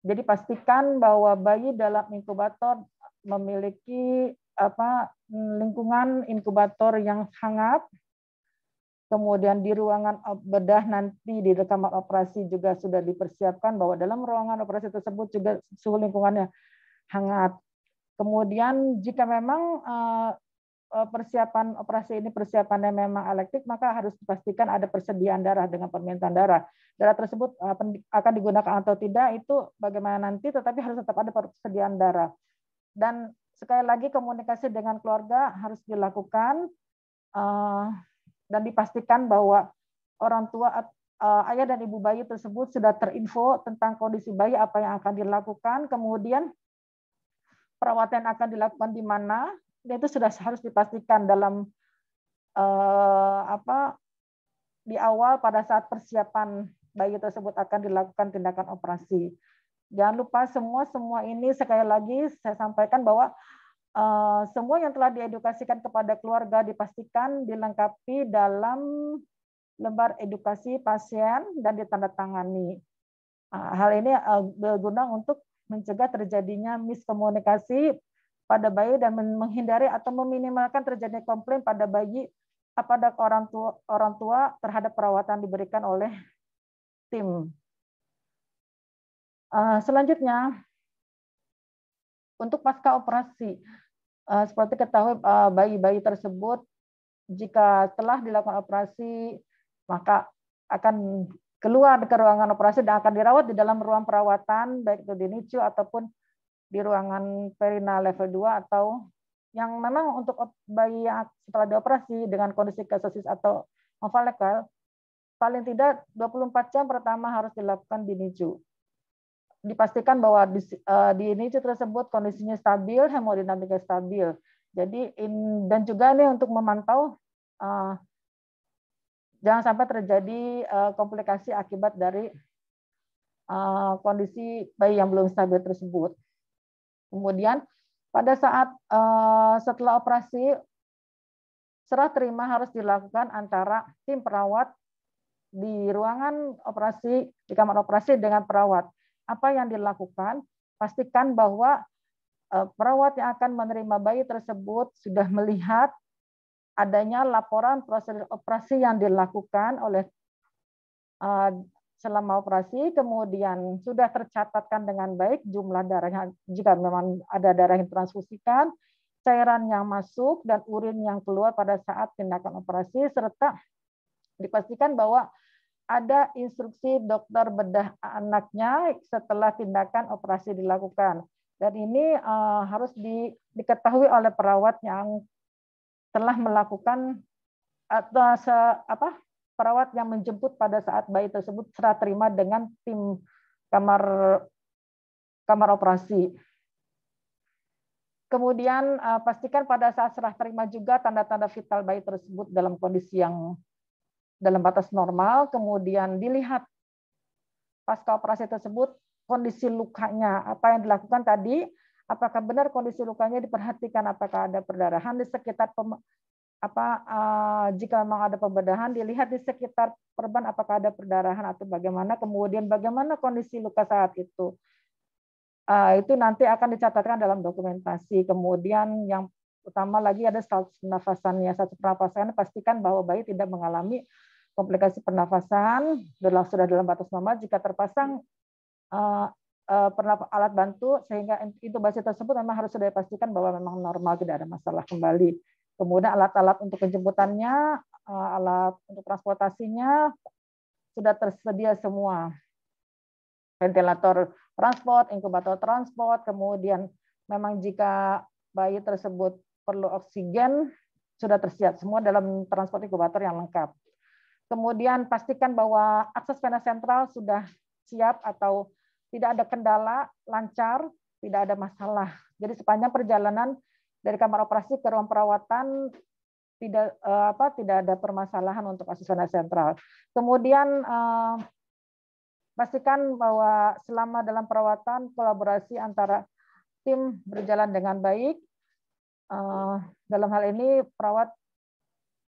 Jadi pastikan bahwa bayi dalam inkubator memiliki apa lingkungan inkubator yang hangat Kemudian di ruangan bedah nanti di kamar operasi juga sudah dipersiapkan bahwa dalam ruangan operasi tersebut juga suhu lingkungannya hangat. Kemudian jika memang eh, eh, persiapan operasi ini persiapannya memang elektrik, maka harus dipastikan ada persediaan darah dengan permintaan darah. Darah tersebut eh, akan digunakan atau tidak itu bagaimana nanti, tetapi harus tetap ada persediaan darah. Dan sekali lagi komunikasi dengan keluarga harus dilakukan dan dipastikan bahwa orang tua eh, ayah dan ibu bayi tersebut sudah terinfo tentang kondisi bayi apa yang akan dilakukan, kemudian perawatan akan dilakukan di mana, dan itu sudah harus dipastikan dalam eh, apa di awal pada saat persiapan bayi tersebut akan dilakukan tindakan operasi. Jangan lupa semua semua ini sekali lagi saya sampaikan bahwa Eh, semua yang telah diedukasikan kepada keluarga dipastikan dilengkapi dalam lembar edukasi pasien dan ditandatangani. Ah, hal ini eh, berguna untuk mencegah terjadinya miskomunikasi pada bayi dan menghindari atau meminimalkan terjadinya komplain pada bayi pada orang tua orang tua terhadap perawatan diberikan oleh tim. Ah, selanjutnya untuk pasca operasi Eh, seperti ketahui eh, bayi-bayi tersebut jika telah dilakukan operasi maka akan keluar ke ruangan operasi dan akan dirawat di dalam ruang perawatan baik itu di NICU ataupun di ruangan perina level 2 atau yang memang untuk bayi yang setelah dioperasi dengan kondisi kasosis atau ovalekal paling tidak 24 jam pertama harus dilakukan di NICU dipastikan bahwa di, uh, di tersebut kondisinya stabil, hemodinamiknya stabil. Jadi in, dan juga nih untuk memantau uh, jangan sampai terjadi uh, komplikasi akibat dari uh, kondisi bayi yang belum stabil tersebut. Kemudian pada saat uh, setelah operasi serah terima harus dilakukan antara tim perawat di ruangan operasi di kamar operasi dengan perawat apa yang dilakukan, pastikan bahwa e, perawat yang akan menerima bayi tersebut sudah melihat adanya laporan prosedur operasi yang dilakukan oleh e, selama operasi, kemudian sudah tercatatkan dengan baik jumlah darahnya jika memang ada darah yang transfusikan, cairan yang masuk dan urin yang keluar pada saat tindakan operasi serta dipastikan bahwa ada instruksi dokter bedah anaknya setelah tindakan operasi dilakukan. Dan ini uh, harus di, diketahui oleh perawat yang telah melakukan atau se, apa perawat yang menjemput pada saat bayi tersebut serah terima dengan tim kamar kamar operasi. Kemudian uh, pastikan pada saat serah terima juga tanda-tanda vital bayi tersebut dalam kondisi yang dalam batas normal, kemudian dilihat pasca operasi tersebut kondisi lukanya, apa yang dilakukan tadi, apakah benar kondisi lukanya diperhatikan, apakah ada perdarahan di sekitar pem, apa uh, jika memang ada pembedahan dilihat di sekitar perban apakah ada perdarahan atau bagaimana, kemudian bagaimana kondisi luka saat itu. Uh, itu nanti akan dicatatkan dalam dokumentasi. Kemudian yang utama lagi ada status pernafasannya. satu pernafasan pastikan bahwa bayi tidak mengalami komplikasi pernafasan sudah dalam batas normal jika terpasang uh, alat bantu sehingga intubasi tersebut memang harus sudah dipastikan bahwa memang normal tidak ada masalah kembali. Kemudian alat-alat untuk penjemputannya, eh, alat untuk transportasinya sudah tersedia semua. Ventilator transport, inkubator transport, kemudian memang jika bayi tersebut perlu oksigen sudah tersiap semua dalam transport inkubator yang lengkap. Kemudian pastikan bahwa akses vena sentral sudah siap atau tidak ada kendala, lancar, tidak ada masalah. Jadi sepanjang perjalanan dari kamar operasi ke ruang perawatan tidak eh, apa tidak ada permasalahan untuk akses vena sentral. Kemudian eh, pastikan bahwa selama dalam perawatan kolaborasi antara tim berjalan dengan baik, Eh, dalam hal ini perawat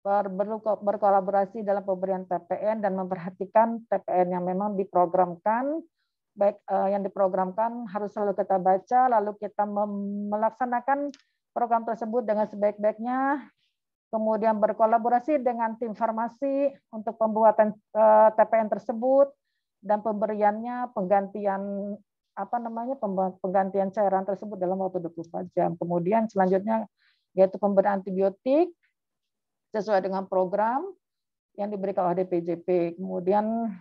perlu berkolaborasi dalam pemberian TPN dan memperhatikan TPN yang memang diprogramkan baik eh, yang diprogramkan harus selalu kita baca lalu kita melaksanakan program tersebut dengan sebaik-baiknya kemudian berkolaborasi dengan tim farmasi untuk pembuatan eh, TPN tersebut dan pemberiannya penggantian apa namanya penggantian cairan tersebut dalam waktu 24 jam. Kemudian selanjutnya yaitu pemberian antibiotik sesuai dengan program yang diberikan oleh DPJP. Kemudian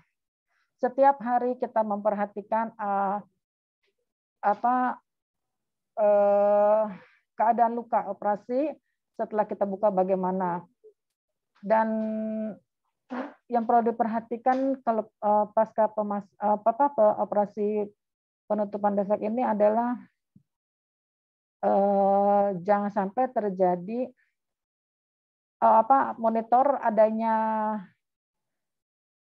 setiap hari kita memperhatikan uh, apa uh, keadaan luka operasi setelah kita buka bagaimana. Dan yang perlu diperhatikan kalau uh, pasca pemas, uh, apa, apa, operasi penutupan dasar ini adalah eh, jangan sampai terjadi eh, apa monitor adanya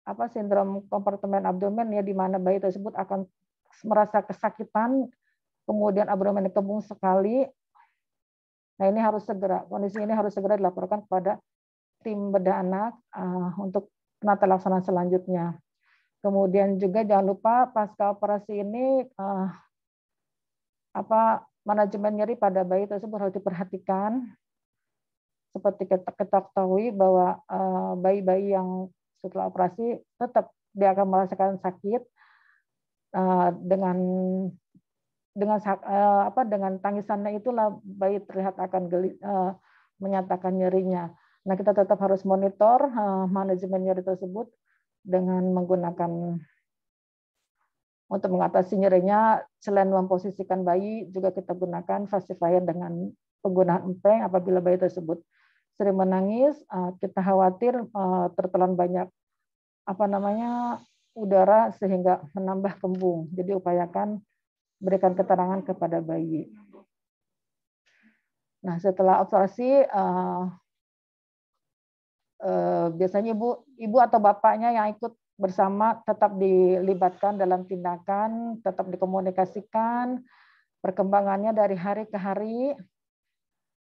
apa sindrom kompartemen abdomen ya di mana bayi tersebut akan merasa kesakitan kemudian abdomen kembung sekali nah ini harus segera kondisi ini harus segera dilaporkan kepada tim bedah anak uh, untuk penata laksana selanjutnya Kemudian juga jangan lupa pasca operasi ini uh, apa manajemen nyeri pada bayi tersebut harus diperhatikan. Seperti kita ketahui bahwa eh, bayi-bayi yang setelah operasi tetap dia akan merasakan sakit eh, dengan dengan apa dengan tangisannya itulah bayi terlihat akan geli, menyatakan nyerinya. Nah, kita tetap harus monitor manajemen nyeri tersebut dengan menggunakan untuk mengatasi nyerinya, selain memposisikan bayi, juga kita gunakan pacifier dengan penggunaan empeng apabila bayi tersebut sering menangis, eh, kita khawatir eh, tertelan banyak apa namanya udara sehingga menambah kembung. Jadi upayakan berikan keterangan kepada bayi. Nah, setelah observasi eh, Eh, biasanya ibu ibu atau bapaknya yang ikut bersama tetap dilibatkan dalam tindakan, tetap dikomunikasikan perkembangannya dari hari ke hari.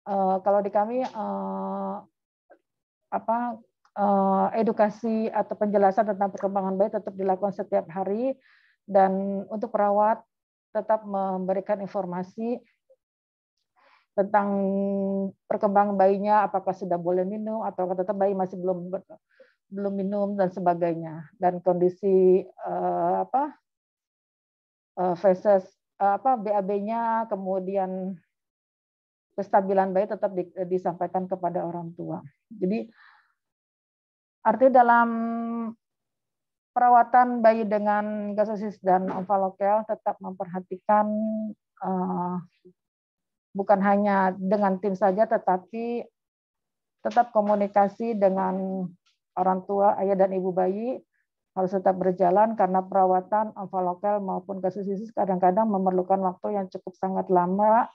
Eh, kalau di kami eh, apa edukasi atau penjelasan tentang perkembangan bayi tetap dilakukan setiap hari dan untuk perawat tetap memberikan informasi tentang perkembangan bayinya apakah sudah boleh minum atau tetap bayi masih belum belum minum dan sebagainya dan kondisi uh, apa uh, feses uh, apa BAB-nya kemudian kestabilan bayi tetap di, disampaikan kepada orang tua. Jadi arti dalam perawatan bayi dengan gasosis dan ovalokel tetap memperhatikan uh, bukan hanya dengan tim saja tetapi tetap komunikasi dengan orang tua, ayah dan ibu bayi harus tetap berjalan karena perawatan onkolokal maupun kasus ISIS kadang-kadang memerlukan waktu yang cukup sangat lama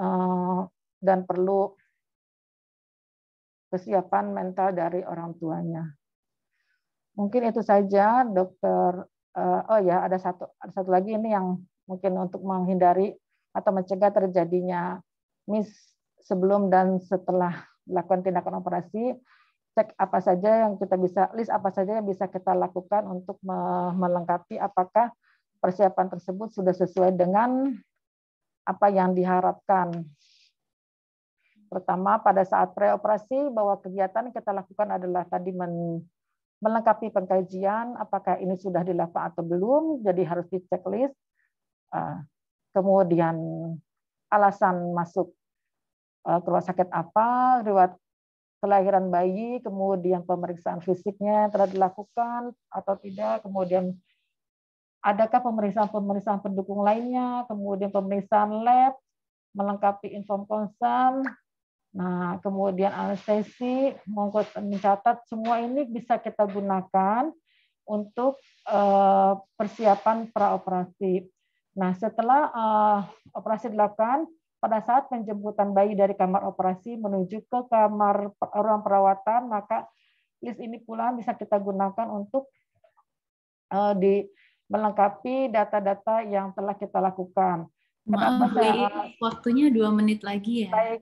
eh, dan perlu kesiapan mental dari orang tuanya. Mungkin itu saja, dokter. Eh, oh ya, ada satu ada satu lagi ini yang mungkin untuk menghindari atau mencegah terjadinya miss sebelum dan setelah melakukan tindakan operasi cek apa saja yang kita bisa list apa saja yang bisa kita lakukan untuk melengkapi apakah persiapan tersebut sudah sesuai dengan apa yang diharapkan. Pertama pada saat preoperasi bahwa kegiatan yang kita lakukan adalah tadi men melengkapi pengkajian apakah ini sudah dilakukan atau belum jadi harus di checklist ah, kemudian alasan masuk eh, ke rumah sakit apa, riwayat kelahiran bayi, kemudian pemeriksaan fisiknya telah dilakukan atau tidak, kemudian adakah pemeriksaan-pemeriksaan pendukung lainnya, kemudian pemeriksaan lab, melengkapi inform konsen, nah kemudian anestesi, mencatat semua ini bisa kita gunakan untuk eh, persiapan praoperasi Nah, setelah uh, operasi dilakukan, pada saat penjemputan bayi dari kamar operasi menuju ke kamar ruang perawatan, maka list ini pula bisa kita gunakan untuk uh, di melengkapi data-data yang telah kita lakukan. Kenapa Maaf, saya, waktunya dua menit lagi ya. Baik.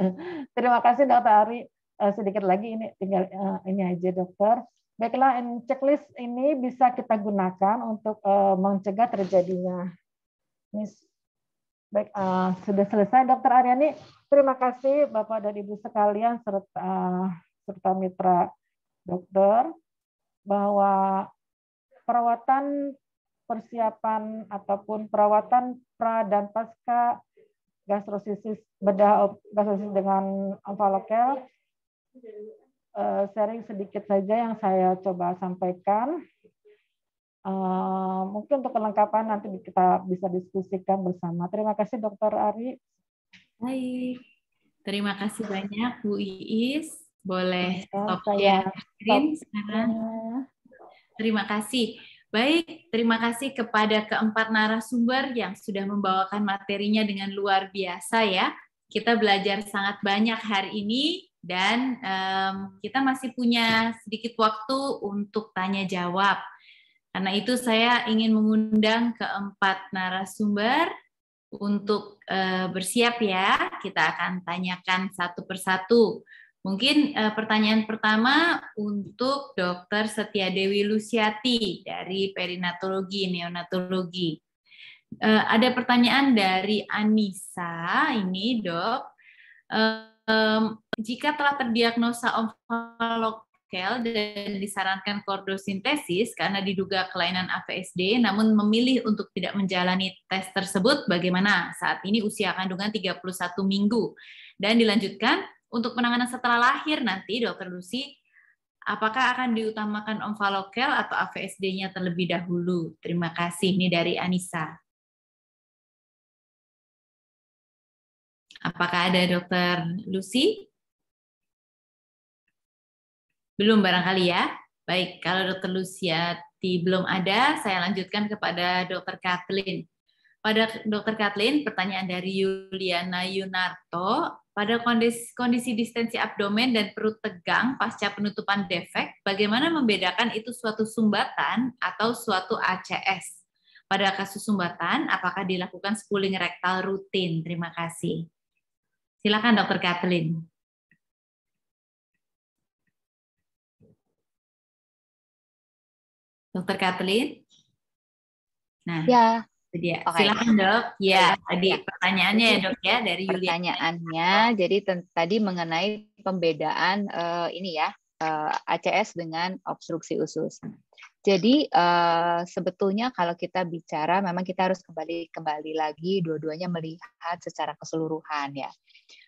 *laughs* Terima kasih Dokter Ari. Eh, sedikit lagi ini tinggal uh, ini aja Dokter. Baiklah, checklist ini bisa kita gunakan untuk mencegah terjadinya Miss. Baik, uh, sudah selesai Dokter Aryani. Terima kasih Bapak dan Ibu sekalian serta serta mitra dokter bahwa perawatan persiapan ataupun perawatan pra dan pasca gastrosis bedah gastrosis dengan amfalokel lokal, eh, sharing sedikit saja yang saya coba sampaikan Uh, mungkin untuk kelengkapan nanti kita bisa diskusikan bersama. Terima kasih Dokter Ari. Baik, terima kasih banyak Bu Iis. Boleh stop ya screen sekarang. Terima kasih. Baik, terima kasih kepada keempat narasumber yang sudah membawakan materinya dengan luar biasa ya. Kita belajar sangat banyak hari ini dan um, kita masih punya sedikit waktu untuk tanya jawab. Karena itu saya ingin mengundang keempat narasumber untuk uh, bersiap ya. Kita akan tanyakan satu persatu. Mungkin uh, pertanyaan pertama untuk Dr. Setia Dewi Lusiati dari Perinatologi Neonatologi. Uh, ada pertanyaan dari Anissa ini, Dok. Um, jika telah terdiagnosa nikel dan disarankan kordosintesis karena diduga kelainan AVSD namun memilih untuk tidak menjalani tes tersebut bagaimana? Saat ini usia kandungan 31 minggu dan dilanjutkan untuk penanganan setelah lahir nanti Dokter Lucy apakah akan diutamakan omfalokel atau AVSD-nya terlebih dahulu? Terima kasih. Ini dari Anissa. Apakah ada Dokter Lucy? Belum barangkali ya. Baik, kalau Dokter Luciati belum ada, saya lanjutkan kepada Dokter Kathleen. Pada Dokter Kathleen, pertanyaan dari Yuliana Yunarto, pada kondisi, kondisi distensi abdomen dan perut tegang pasca penutupan defek, bagaimana membedakan itu suatu sumbatan atau suatu ACS? Pada kasus sumbatan, apakah dilakukan spooling rektal rutin? Terima kasih. Silakan Dokter Kathleen. Dokter Kathleen? Nah, ya. dia. Okay. Silakan dok. Ya, iya. tadi ya. pertanyaannya ya dok ya dari Yulia. Pertanyaannya, Yulia. jadi tadi mengenai pembedaan uh, ini ya uh, eh, ACS dengan obstruksi usus. Jadi uh, sebetulnya kalau kita bicara, memang kita harus kembali kembali lagi dua-duanya melihat secara keseluruhan ya.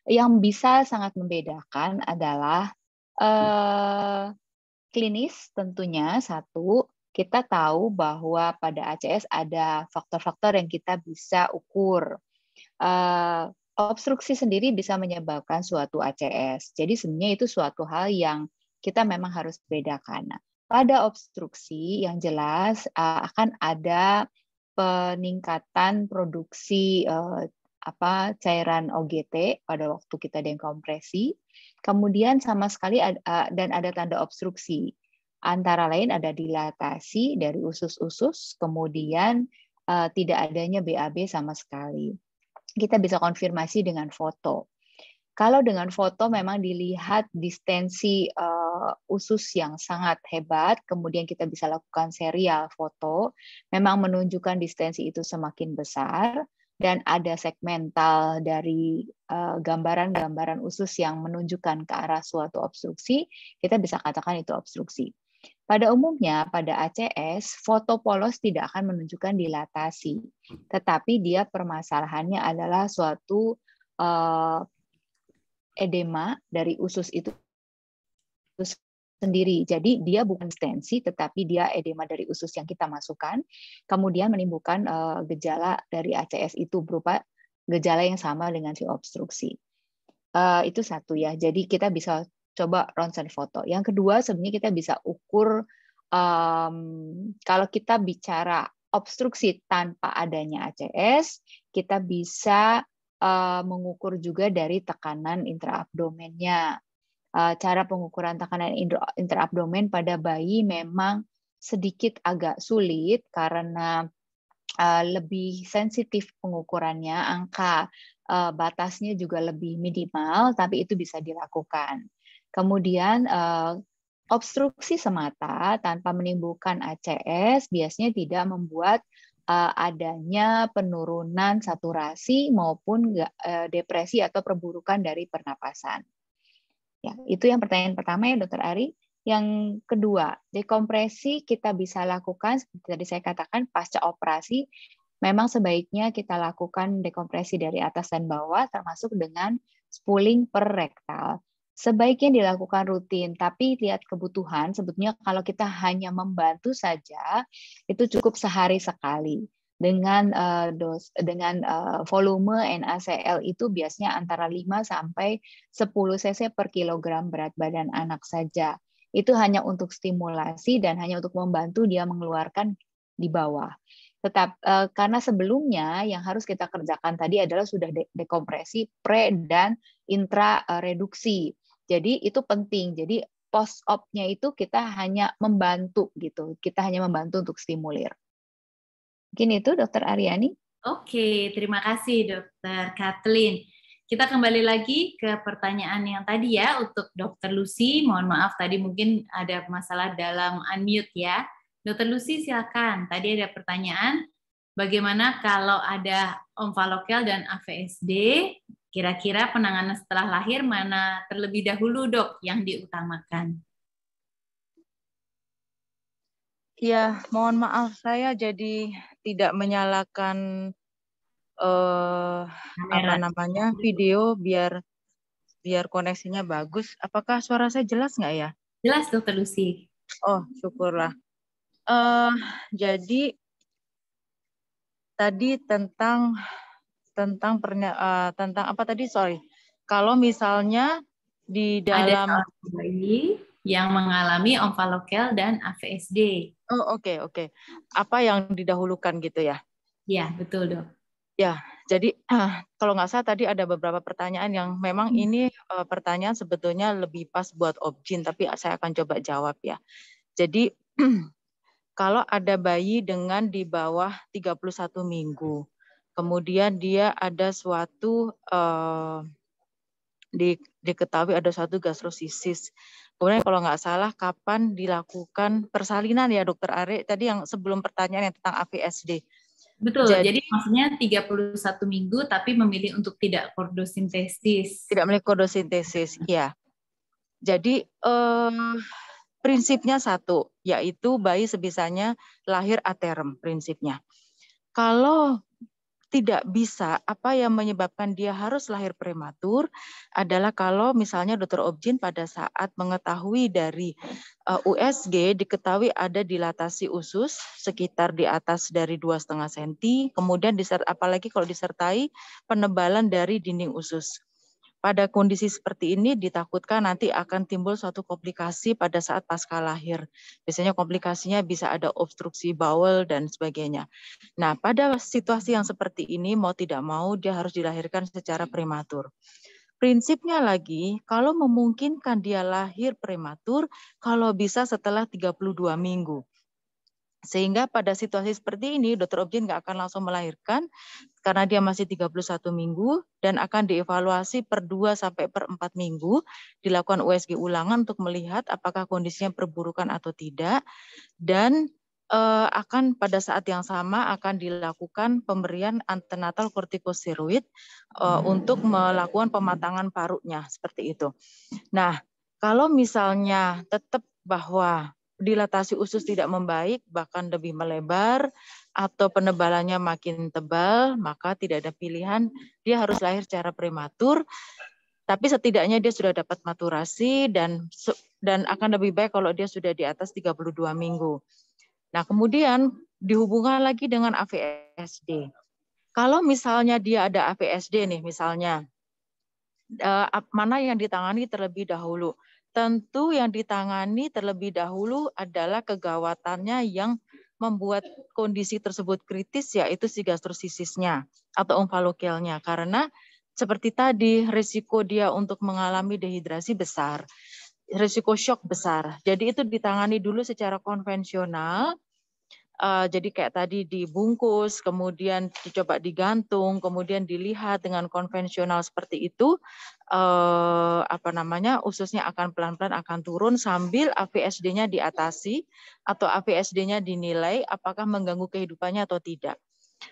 Yang bisa sangat membedakan adalah uh, klinis tentunya satu kita tahu bahwa pada ACS ada faktor-faktor yang kita bisa ukur. Uh, obstruksi sendiri bisa menyebabkan suatu ACS. Jadi sebenarnya itu suatu hal yang kita memang harus bedakan. Nah, pada obstruksi yang jelas uh, akan ada peningkatan produksi uh, apa cairan OGT pada waktu kita dekompresi. Kemudian sama sekali ada, dan ada tanda obstruksi. Antara lain ada dilatasi dari usus-usus, kemudian uh, tidak adanya BAB sama sekali. Kita bisa konfirmasi dengan foto. Kalau dengan foto memang dilihat distensi uh, usus yang sangat hebat, kemudian kita bisa lakukan serial foto, memang menunjukkan distensi itu semakin besar dan ada segmental dari eh, gambaran-gambaran uh, usus yang menunjukkan ke arah suatu obstruksi, kita bisa katakan itu obstruksi. Pada umumnya, pada ACS, foto polos tidak akan menunjukkan dilatasi, tetapi dia permasalahannya adalah suatu uh, edema dari usus itu sendiri. Jadi dia bukan stensi, tetapi dia edema dari usus yang kita masukkan, kemudian menimbulkan uh, gejala dari ACS itu berupa gejala yang sama dengan si obstruksi. Uh, itu satu ya. Jadi kita bisa coba ronsen foto. Yang kedua sebenarnya kita bisa ukur um, kalau kita bicara obstruksi tanpa adanya ACS, kita bisa uh, mengukur juga dari tekanan intraabdomennya. Uh, cara pengukuran tekanan intraabdomen pada bayi memang sedikit agak sulit karena uh, lebih sensitif pengukurannya, angka batasnya juga lebih minimal, tapi itu bisa dilakukan. Kemudian eh, obstruksi semata tanpa menimbulkan ACS biasanya tidak membuat eh, adanya penurunan saturasi maupun eh, depresi atau perburukan dari pernapasan. Ya, itu yang pertanyaan pertama ya Dokter Ari. Yang kedua, dekompresi kita bisa lakukan seperti tadi saya katakan pasca operasi memang sebaiknya kita lakukan dekompresi dari atas dan bawah termasuk dengan spooling per rektal. Sebaiknya dilakukan rutin, tapi lihat kebutuhan. Sebetulnya kalau kita hanya membantu saja, itu cukup sehari sekali dengan uh, dos dengan uh, volume NaCl itu biasanya antara 5 sampai 10 cc per kilogram berat badan anak saja. Itu hanya untuk stimulasi dan hanya untuk membantu dia mengeluarkan di bawah. Tetap uh, karena sebelumnya yang harus kita kerjakan tadi adalah sudah de dekompresi pre dan intra uh, reduksi. Jadi itu penting. Jadi post op-nya itu kita hanya membantu gitu. Kita hanya membantu untuk stimulir. Mungkin itu Dokter Ariani. Oke, terima kasih Dokter Kathleen. Kita kembali lagi ke pertanyaan yang tadi ya untuk Dokter Lucy. Mohon maaf tadi mungkin ada masalah dalam unmute ya. Dokter Lucy silakan. Tadi ada pertanyaan bagaimana kalau ada omfalokel dan AVSD Kira-kira penanganan setelah lahir mana terlebih dahulu, Dok, yang diutamakan? Ya, mohon maaf saya jadi tidak menyalakan eh apa namanya video biar biar koneksinya bagus. Apakah suara saya jelas nggak ya? Jelas, Dokter Lucy. Oh, syukurlah. Uh, jadi tadi tentang tentang pernya, uh, eh, tentang apa tadi sorry kalau misalnya di dalam bayi yang mengalami omfalokel dan AVSD. Oh oke okay, oke. Okay. Apa yang didahulukan gitu ya? Ya betul dok. Ya jadi uh, kalau nggak salah tadi ada beberapa pertanyaan yang memang hmm. ini uh, pertanyaan sebetulnya lebih pas buat objin tapi saya akan coba jawab ya. Jadi *clears throat* kalau ada bayi dengan di bawah 31 minggu kemudian dia ada suatu eh, di, diketahui ada suatu gastrosisis. Kemudian kalau nggak salah kapan dilakukan persalinan ya dokter Ari tadi yang sebelum pertanyaan yang tentang AVSD. Betul. Jadi, jadi maksudnya 31 minggu tapi memilih untuk tidak kordosintesis. Tidak memilih kordosintesis, ya. Jadi eh, prinsipnya satu, yaitu bayi sebisanya lahir aterm prinsipnya. Kalau tidak bisa apa yang menyebabkan dia harus lahir prematur adalah kalau misalnya dokter Objin pada saat mengetahui dari eh, USG diketahui ada dilatasi usus sekitar di atas dari dua setengah senti kemudian disert, apalagi kalau disertai penebalan dari dinding usus pada kondisi seperti ini ditakutkan nanti akan timbul suatu komplikasi pada saat pasca lahir. Biasanya komplikasinya bisa ada obstruksi bowel dan sebagainya. Nah, pada situasi yang seperti ini mau tidak mau dia harus dilahirkan secara prematur. Prinsipnya lagi, kalau memungkinkan dia lahir prematur, kalau bisa setelah 32 minggu. Sehingga pada situasi seperti ini, dokter Objen nggak akan langsung melahirkan karena dia masih 31 minggu dan akan dievaluasi per 2 sampai per 4 minggu, dilakukan USG ulangan untuk melihat apakah kondisinya perburukan atau tidak, dan eh, akan pada saat yang sama akan dilakukan pemberian antenatal kortikosteroid eh, hmm. untuk melakukan pematangan parunya, seperti itu. Nah, kalau misalnya tetap bahwa dilatasi usus tidak membaik, bahkan lebih melebar, atau penebalannya makin tebal, maka tidak ada pilihan, dia harus lahir secara prematur, tapi setidaknya dia sudah dapat maturasi dan dan akan lebih baik kalau dia sudah di atas 32 minggu. Nah, kemudian dihubungkan lagi dengan AVSD. Kalau misalnya dia ada AVSD nih misalnya, eh, mana yang ditangani terlebih dahulu? Tentu yang ditangani terlebih dahulu adalah kegawatannya yang membuat kondisi tersebut kritis yaitu si gastrosisisnya atau omfalokelnya karena seperti tadi risiko dia untuk mengalami dehidrasi besar, risiko shock besar. Jadi itu ditangani dulu secara konvensional. Uh, jadi kayak tadi dibungkus, kemudian dicoba digantung, kemudian dilihat dengan konvensional seperti itu eh, apa namanya ususnya akan pelan-pelan akan turun sambil AVSD-nya diatasi atau AVSD-nya dinilai apakah mengganggu kehidupannya atau tidak.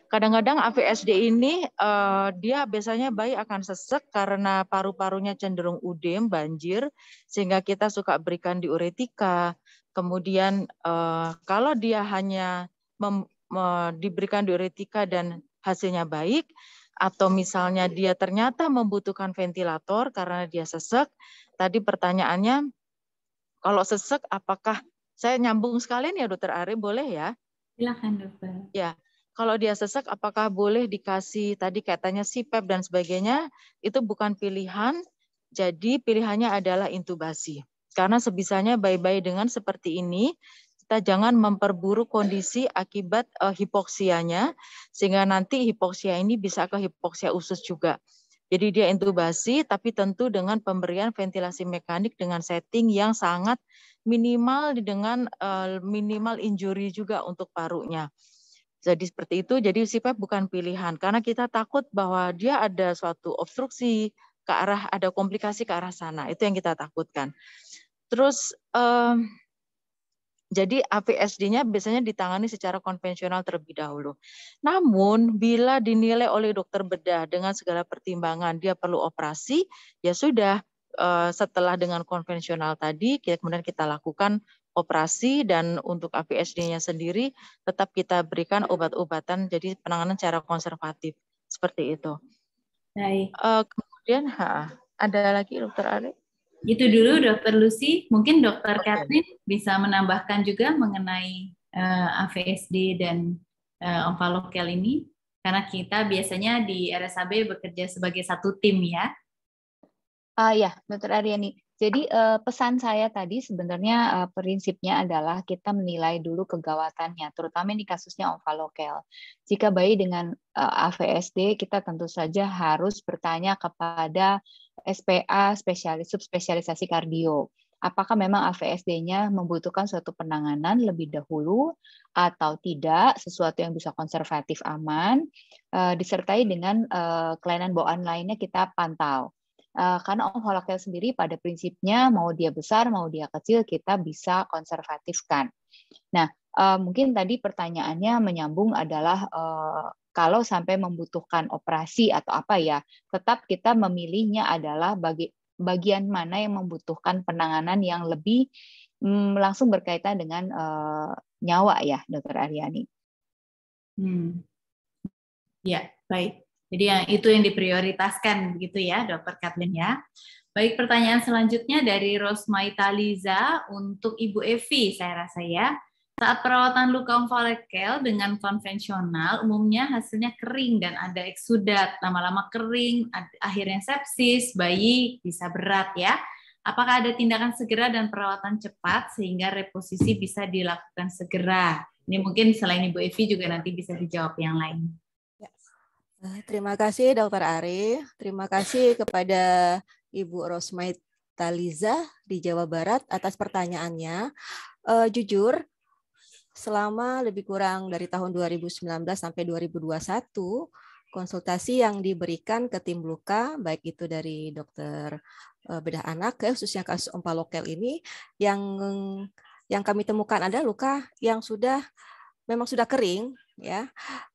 Kadang-kadang AVSD ini eh, dia biasanya bayi akan sesek karena paru-parunya cenderung udem, banjir, sehingga kita suka berikan diuretika. Kemudian eh, kalau dia hanya mem, me, diberikan diuretika dan hasilnya baik, atau misalnya dia ternyata membutuhkan ventilator karena dia sesek. Tadi pertanyaannya, kalau sesek apakah saya nyambung sekalian ya dokter Ari, boleh ya? Silakan dokter. Ya, kalau dia sesek apakah boleh dikasih tadi katanya CPAP e dan sebagainya, itu bukan pilihan, jadi pilihannya adalah intubasi. Karena sebisanya bayi-bayi dengan seperti ini, kita jangan memperburuk kondisi akibat uh, hipoksianya sehingga nanti hipoksia ini bisa ke hipoksia usus juga. Jadi dia intubasi tapi tentu dengan pemberian ventilasi mekanik dengan setting yang sangat minimal dengan uh, minimal injury juga untuk parunya. Jadi seperti itu, jadi CPAP bukan pilihan karena kita takut bahwa dia ada suatu obstruksi ke arah ada komplikasi ke arah sana. Itu yang kita takutkan. Terus um, jadi APSD-nya biasanya ditangani secara konvensional terlebih dahulu. Namun bila dinilai oleh dokter bedah dengan segala pertimbangan dia perlu operasi, ya sudah eh, setelah dengan konvensional tadi kemudian kita lakukan operasi dan untuk APSD-nya sendiri tetap kita berikan obat-obatan jadi penanganan secara konservatif seperti itu. Baik. Eh, kemudian ada lagi dokter Alek. Itu dulu Dokter Lucy. Mungkin Dokter okay. Catherine bisa menambahkan juga mengenai uh, eh, AVSD dan uh, eh, onkolokal ini karena kita biasanya di RSAB bekerja sebagai satu tim ya. Uh, ya, Dokter Aryani. Jadi eh, pesan saya tadi sebenarnya eh, prinsipnya adalah kita menilai dulu kegawatannya, terutama di kasusnya omfalokel. Jika bayi dengan eh, AVSD, kita tentu saja harus bertanya kepada SPA spesialis subspesialisasi kardio. Apakah memang AVSD-nya membutuhkan suatu penanganan lebih dahulu atau tidak, sesuatu yang bisa konservatif aman, disertai dengan kelainan bawaan lainnya kita pantau Eh, karena om sendiri pada prinsipnya mau dia besar mau dia kecil kita bisa konservatifkan. Nah eh, mungkin tadi pertanyaannya menyambung adalah eh, kalau sampai membutuhkan operasi atau apa ya, tetap kita memilihnya adalah bagi, bagian mana yang membutuhkan penanganan yang lebih mm, langsung berkaitan dengan uh, nyawa ya, Dokter Aryani. Hmm. Ya, baik. Jadi yang itu yang diprioritaskan begitu ya, Dokter Kathleen ya. Baik, pertanyaan selanjutnya dari Rosmaita Liza untuk Ibu Evi, saya rasa ya. Saat perawatan luka umfalekel dengan konvensional, umumnya hasilnya kering dan ada eksudat, lama-lama kering, akhirnya sepsis, bayi bisa berat ya. Apakah ada tindakan segera dan perawatan cepat sehingga reposisi bisa dilakukan segera? Ini mungkin selain Ibu Evi juga nanti bisa dijawab yang lain. Eh, terima kasih Dokter Ari. Terima kasih kepada Ibu Rosmaid Taliza di Jawa Barat atas pertanyaannya. Uh, jujur, selama lebih kurang dari tahun 2019 sampai 2021, konsultasi yang diberikan ke tim luka, baik itu dari dokter eh, bedah anak, khususnya kasus ompalokel ini, yang yang kami temukan ada luka yang sudah memang sudah kering, ya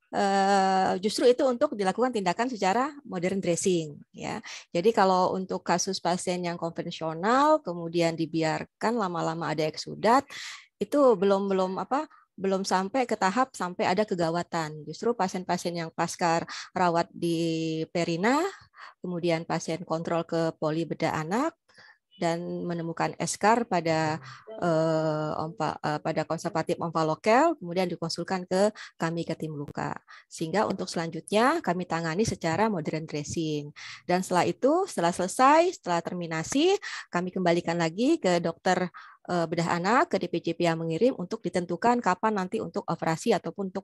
Eh, justru itu untuk dilakukan tindakan secara modern dressing ya. Jadi kalau untuk kasus pasien yang konvensional kemudian dibiarkan lama-lama ada eksudat itu belum belum apa belum sampai ke tahap sampai ada kegawatan. Justru pasien-pasien yang pasca rawat di Perina, kemudian pasien kontrol ke poli bedah anak, dan menemukan eskar pada eh, ompa, eh, pada konservatif lokal kemudian dikonsulkan ke kami ke tim luka sehingga untuk selanjutnya kami tangani secara modern dressing dan setelah itu setelah selesai setelah terminasi kami kembalikan lagi ke dokter eh, bedah anak ke DPJP yang mengirim untuk ditentukan kapan nanti untuk operasi ataupun untuk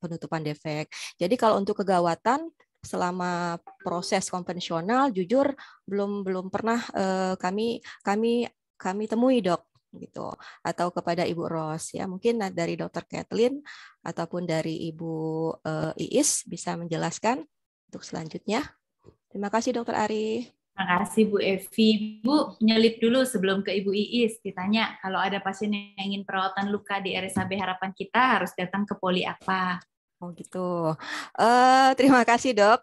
penutupan defek. Jadi kalau untuk kegawatan selama proses konvensional jujur belum belum pernah uh, kami kami kami temui dok gitu atau kepada Ibu Ros ya mungkin dari Dokter Kathleen ataupun dari Ibu uh, Iis bisa menjelaskan untuk selanjutnya terima kasih Dokter Ari terima kasih Bu Evi Bu nyelip dulu sebelum ke Ibu Iis ditanya kalau ada pasien yang ingin perawatan luka di RSAB harapan kita harus datang ke poli apa Oh gitu. Uh, terima kasih dok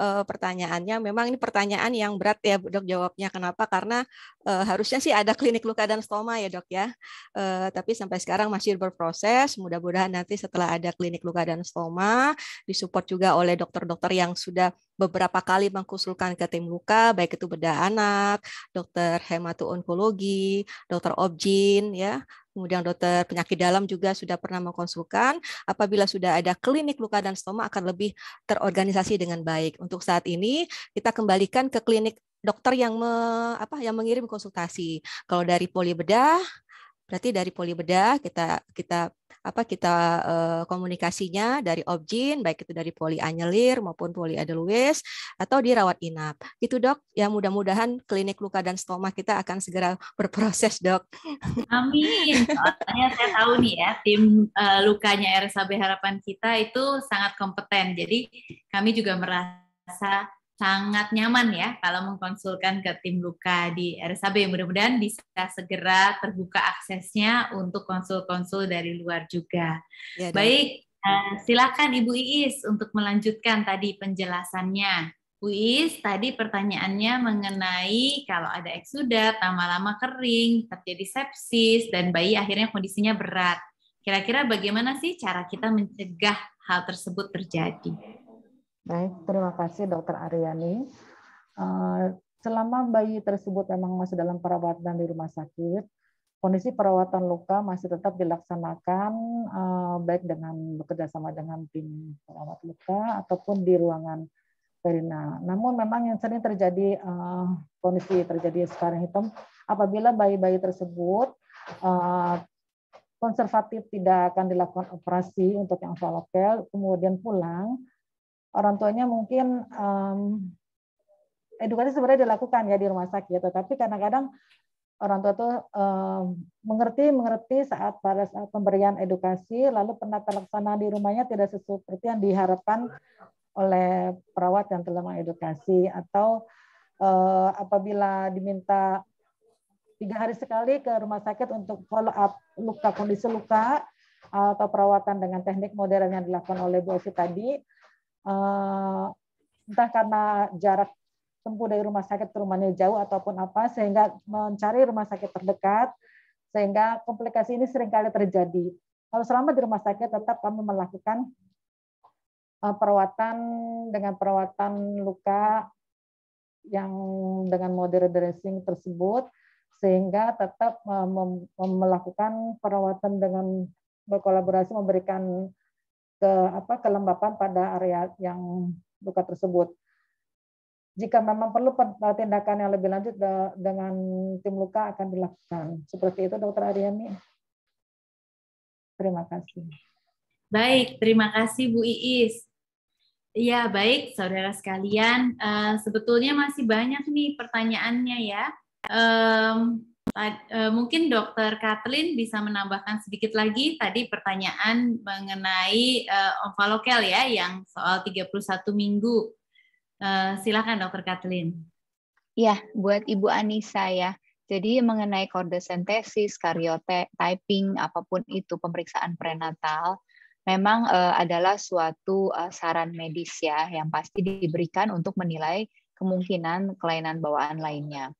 uh, pertanyaannya. Memang ini pertanyaan yang berat ya dok jawabnya. Kenapa? Karena uh, harusnya sih ada klinik luka dan stoma ya dok ya. Uh, tapi sampai sekarang masih berproses. Mudah-mudahan nanti setelah ada klinik luka dan stoma, disupport juga oleh dokter-dokter yang sudah beberapa kali mengkusulkan ke tim luka, baik itu bedah anak, dokter hemato-onkologi, dokter objin, ya, kemudian dokter penyakit dalam juga sudah pernah mengkonsulkan. Apabila sudah ada klinik luka dan stoma akan lebih terorganisasi dengan baik untuk saat ini kita kembalikan ke klinik dokter yang me, apa yang mengirim konsultasi. Kalau dari poli bedah berarti dari poli bedah kita kita apa kita eh, komunikasinya dari objin baik itu dari poli anyelir maupun poli adelwes atau dirawat inap. Itu Dok, ya mudah-mudahan klinik luka dan stoma kita akan segera *laughs* berproses, Dok. Amin. Soalnya saya tahu nih ya, tim eh, lukanya RSAB Harapan kita itu sangat kompeten. Jadi kami juga merasa merasa sangat nyaman ya kalau mengkonsulkan ke tim luka di RSAB. Mudah-mudahan bisa segera terbuka aksesnya untuk konsul-konsul dari luar juga. Ya, Baik, eh, silakan Ibu Iis untuk melanjutkan tadi penjelasannya. Bu Iis, tadi pertanyaannya mengenai kalau ada eksudat, lama-lama kering, terjadi sepsis, dan bayi akhirnya kondisinya berat. Kira-kira bagaimana sih cara kita mencegah hal tersebut terjadi? Baik, terima kasih Dokter Aryani. Eh, selama bayi tersebut memang masih dalam perawatan di rumah sakit, kondisi perawatan luka masih tetap dilaksanakan eh, baik dengan bekerjasama dengan tim perawat luka ataupun di ruangan perina. Namun memang yang sering terjadi eh, kondisi terjadi sekarang hitam apabila bayi-bayi tersebut konservatif tidak akan dilakukan operasi untuk yang falokel, kemudian pulang orang tuanya mungkin um, edukasi sebenarnya dilakukan ya di rumah sakit, tetapi kadang-kadang orang tua itu um, mengerti mengerti saat pada saat pemberian edukasi, lalu penata laksana di rumahnya tidak sesuai seperti yang diharapkan oleh perawat yang telah mengedukasi atau uh, apabila diminta tiga hari sekali ke rumah sakit untuk follow up luka kondisi luka atau perawatan dengan teknik modern yang dilakukan oleh Bu Evi tadi Eh, entah karena jarak tempuh dari rumah sakit ke rumahnya jauh ataupun apa sehingga mencari rumah sakit terdekat sehingga komplikasi ini seringkali terjadi. Kalau selama di rumah sakit tetap kami melakukan eh, perawatan dengan perawatan luka yang dengan model dressing tersebut sehingga tetap eh, melakukan perawatan dengan berkolaborasi memberikan ke apa kelembapan pada area yang luka tersebut. Jika memang perlu eh, tindakan yang lebih lanjut dengan tim luka akan dilakukan. Seperti itu Dokter Aryani. Terima kasih. Baik, terima kasih Bu Iis. Iya, baik saudara sekalian. Eh, sebetulnya masih banyak nih pertanyaannya ya. Eh, mungkin Dokter Kathleen bisa menambahkan sedikit lagi tadi pertanyaan mengenai uh, eh, omfalokel ya yang soal 31 minggu. Uh, silakan Dokter Kathleen. Ya, buat Ibu Anissa ya. Jadi mengenai kode karyotyping, apapun itu pemeriksaan prenatal, memang uh, adalah suatu uh, saran medis ya yang pasti diberikan untuk menilai kemungkinan kelainan bawaan lainnya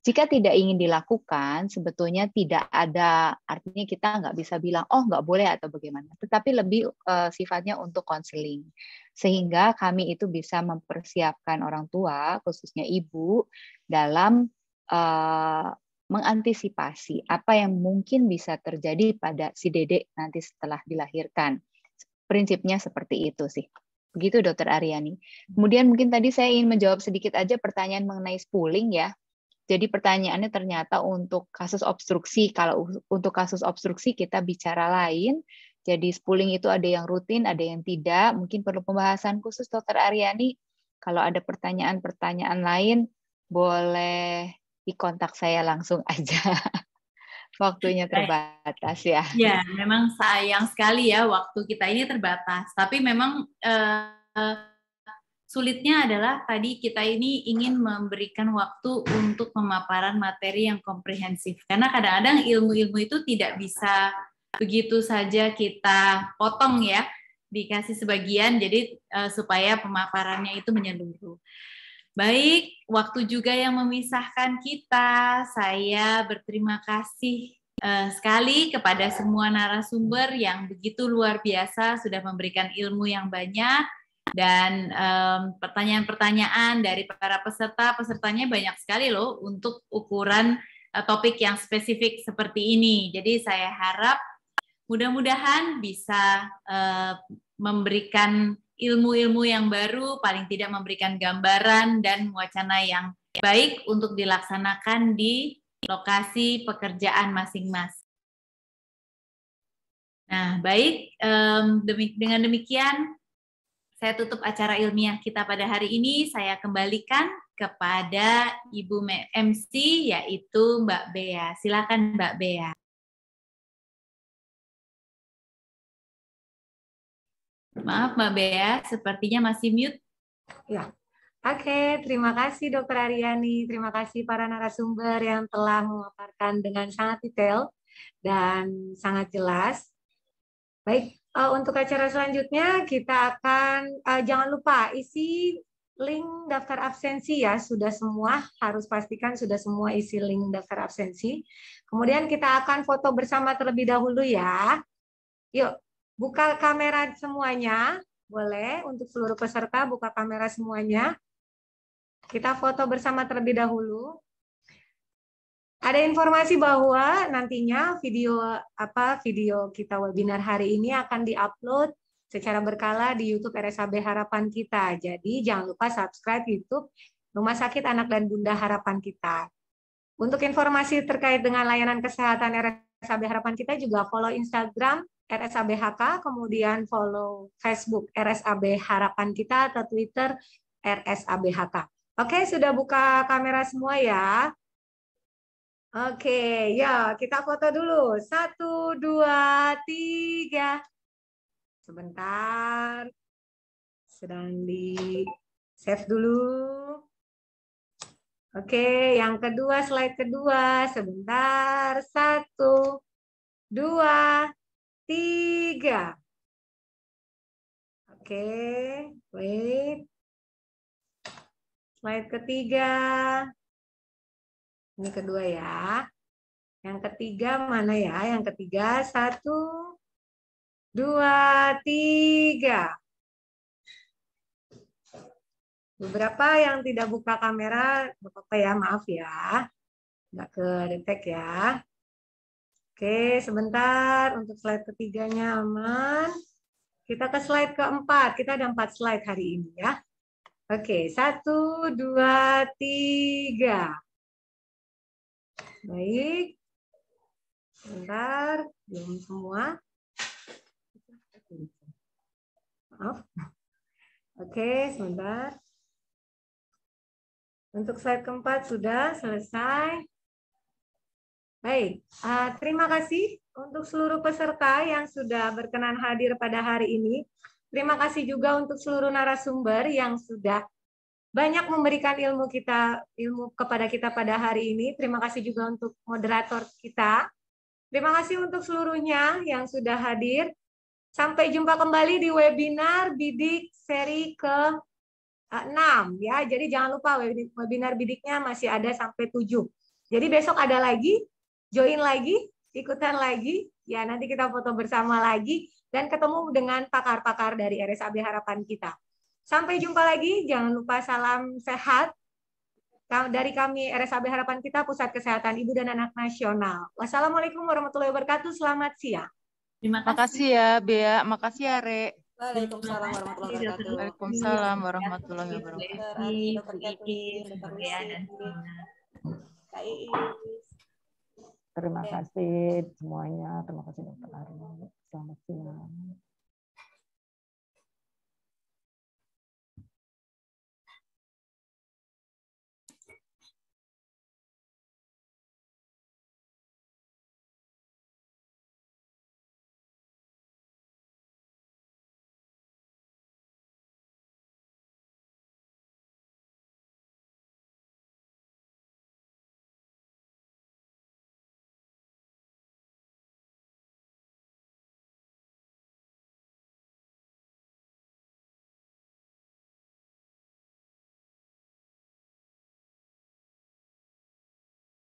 jika tidak ingin dilakukan, sebetulnya tidak ada artinya kita nggak bisa bilang oh nggak boleh atau bagaimana, tetapi lebih uh, sifatnya untuk konseling sehingga kami itu bisa mempersiapkan orang tua khususnya ibu dalam uh, mengantisipasi apa yang mungkin bisa terjadi pada si dedek nanti setelah dilahirkan. Prinsipnya seperti itu sih. Begitu Dokter Aryani. Kemudian mungkin tadi saya ingin menjawab sedikit aja pertanyaan mengenai spooling ya. Jadi pertanyaannya ternyata untuk kasus obstruksi, kalau untuk kasus obstruksi kita bicara lain, jadi spooling itu ada yang rutin, ada yang tidak. Mungkin perlu pembahasan khusus Dokter Aryani. Kalau ada pertanyaan-pertanyaan lain, boleh dikontak saya langsung aja. *laughs* Waktunya terbatas ya. Ya, memang sayang sekali ya waktu kita ini terbatas. Tapi memang eh, Sulitnya adalah tadi kita ini ingin memberikan waktu untuk pemaparan materi yang komprehensif. Karena kadang-kadang ilmu-ilmu itu tidak bisa begitu saja kita potong ya, dikasih sebagian jadi eh, supaya pemaparannya itu menyeluruh. Baik, waktu juga yang memisahkan kita. Saya berterima kasih eh, sekali kepada semua narasumber yang begitu luar biasa sudah memberikan ilmu yang banyak dan pertanyaan-pertanyaan um, dari para peserta. Pesertanya banyak sekali loh untuk ukuran uh, topik yang spesifik seperti ini. Jadi saya harap mudah-mudahan bisa uh, memberikan ilmu-ilmu yang baru, paling tidak memberikan gambaran dan wacana yang baik untuk dilaksanakan di lokasi pekerjaan masing-masing. Nah, baik, dengan demikian saya tutup acara ilmiah kita pada hari ini. Saya kembalikan kepada Ibu MC, yaitu Mbak Bea. Silakan Mbak Bea. Maaf Mbak Bea, sepertinya masih mute. Ya. Oke, okay, terima kasih Dokter Ariani, terima kasih para narasumber yang telah memaparkan dengan sangat detail dan sangat jelas. Baik, uh, untuk acara selanjutnya kita akan uh, jangan lupa isi link daftar absensi ya sudah semua harus pastikan sudah semua isi link daftar absensi. Kemudian kita akan foto bersama terlebih dahulu ya. Yuk, buka kamera semuanya. Boleh untuk seluruh peserta buka kamera semuanya. Kita foto bersama terlebih dahulu. Ada informasi bahwa nantinya video apa video kita webinar hari ini akan diupload secara berkala di YouTube RSAB Harapan kita. Jadi jangan lupa subscribe YouTube Rumah Sakit Anak dan Bunda Harapan kita. Untuk informasi terkait dengan layanan kesehatan RSAB Harapan kita juga follow Instagram RSABHK, kemudian follow Facebook RSAB Harapan kita atau Twitter RSABHK. Oke, sudah buka kamera semua ya. Oke, ya kita foto dulu. Satu, dua, tiga. Sebentar. Sedang di save dulu. Oke, yang kedua, slide kedua. Sebentar. Satu, dua, tiga. Oke, wait. Slide ketiga. Ini kedua ya. Yang ketiga mana ya? Yang ketiga satu, dua, tiga. Beberapa yang tidak buka kamera, apa-apa ya, maaf ya. Nggak ke detek ya. Oke, sebentar untuk slide ketiganya aman. Kita ke slide keempat. Kita ada empat slide hari ini ya. Oke, satu, dua, tiga. Baik. sebentar belum semua. Maaf. Oke, sebentar. Untuk slide keempat sudah selesai. Baik, uh, terima kasih untuk seluruh peserta yang sudah berkenan hadir pada hari ini. Terima kasih juga untuk seluruh narasumber yang sudah banyak memberikan ilmu kita ilmu kepada kita pada hari ini. Terima kasih juga untuk moderator kita. Terima kasih untuk seluruhnya yang sudah hadir. Sampai jumpa kembali di webinar bidik seri ke 6 ya. Jadi jangan lupa webinar bidiknya masih ada sampai 7. Jadi besok ada lagi, join lagi, ikutan lagi. Ya, nanti kita foto bersama lagi dan ketemu dengan pakar-pakar dari RSAB harapan kita. Sampai jumpa lagi. Jangan lupa salam sehat dari kami RSAB Harapan Kita Pusat Kesehatan Ibu dan Anak Nasional. Wassalamualaikum warahmatullahi wabarakatuh. Selamat siang. Terima kasih, Makasih ya, Bea. Makasih ya, Re. Waalaikumsalam warahmatullahi wabarakatuh. Waalaikumsalam warahmatullahi wabarakatuh. Terima kasih semuanya. Terima kasih Dokter Arno. Selamat siang.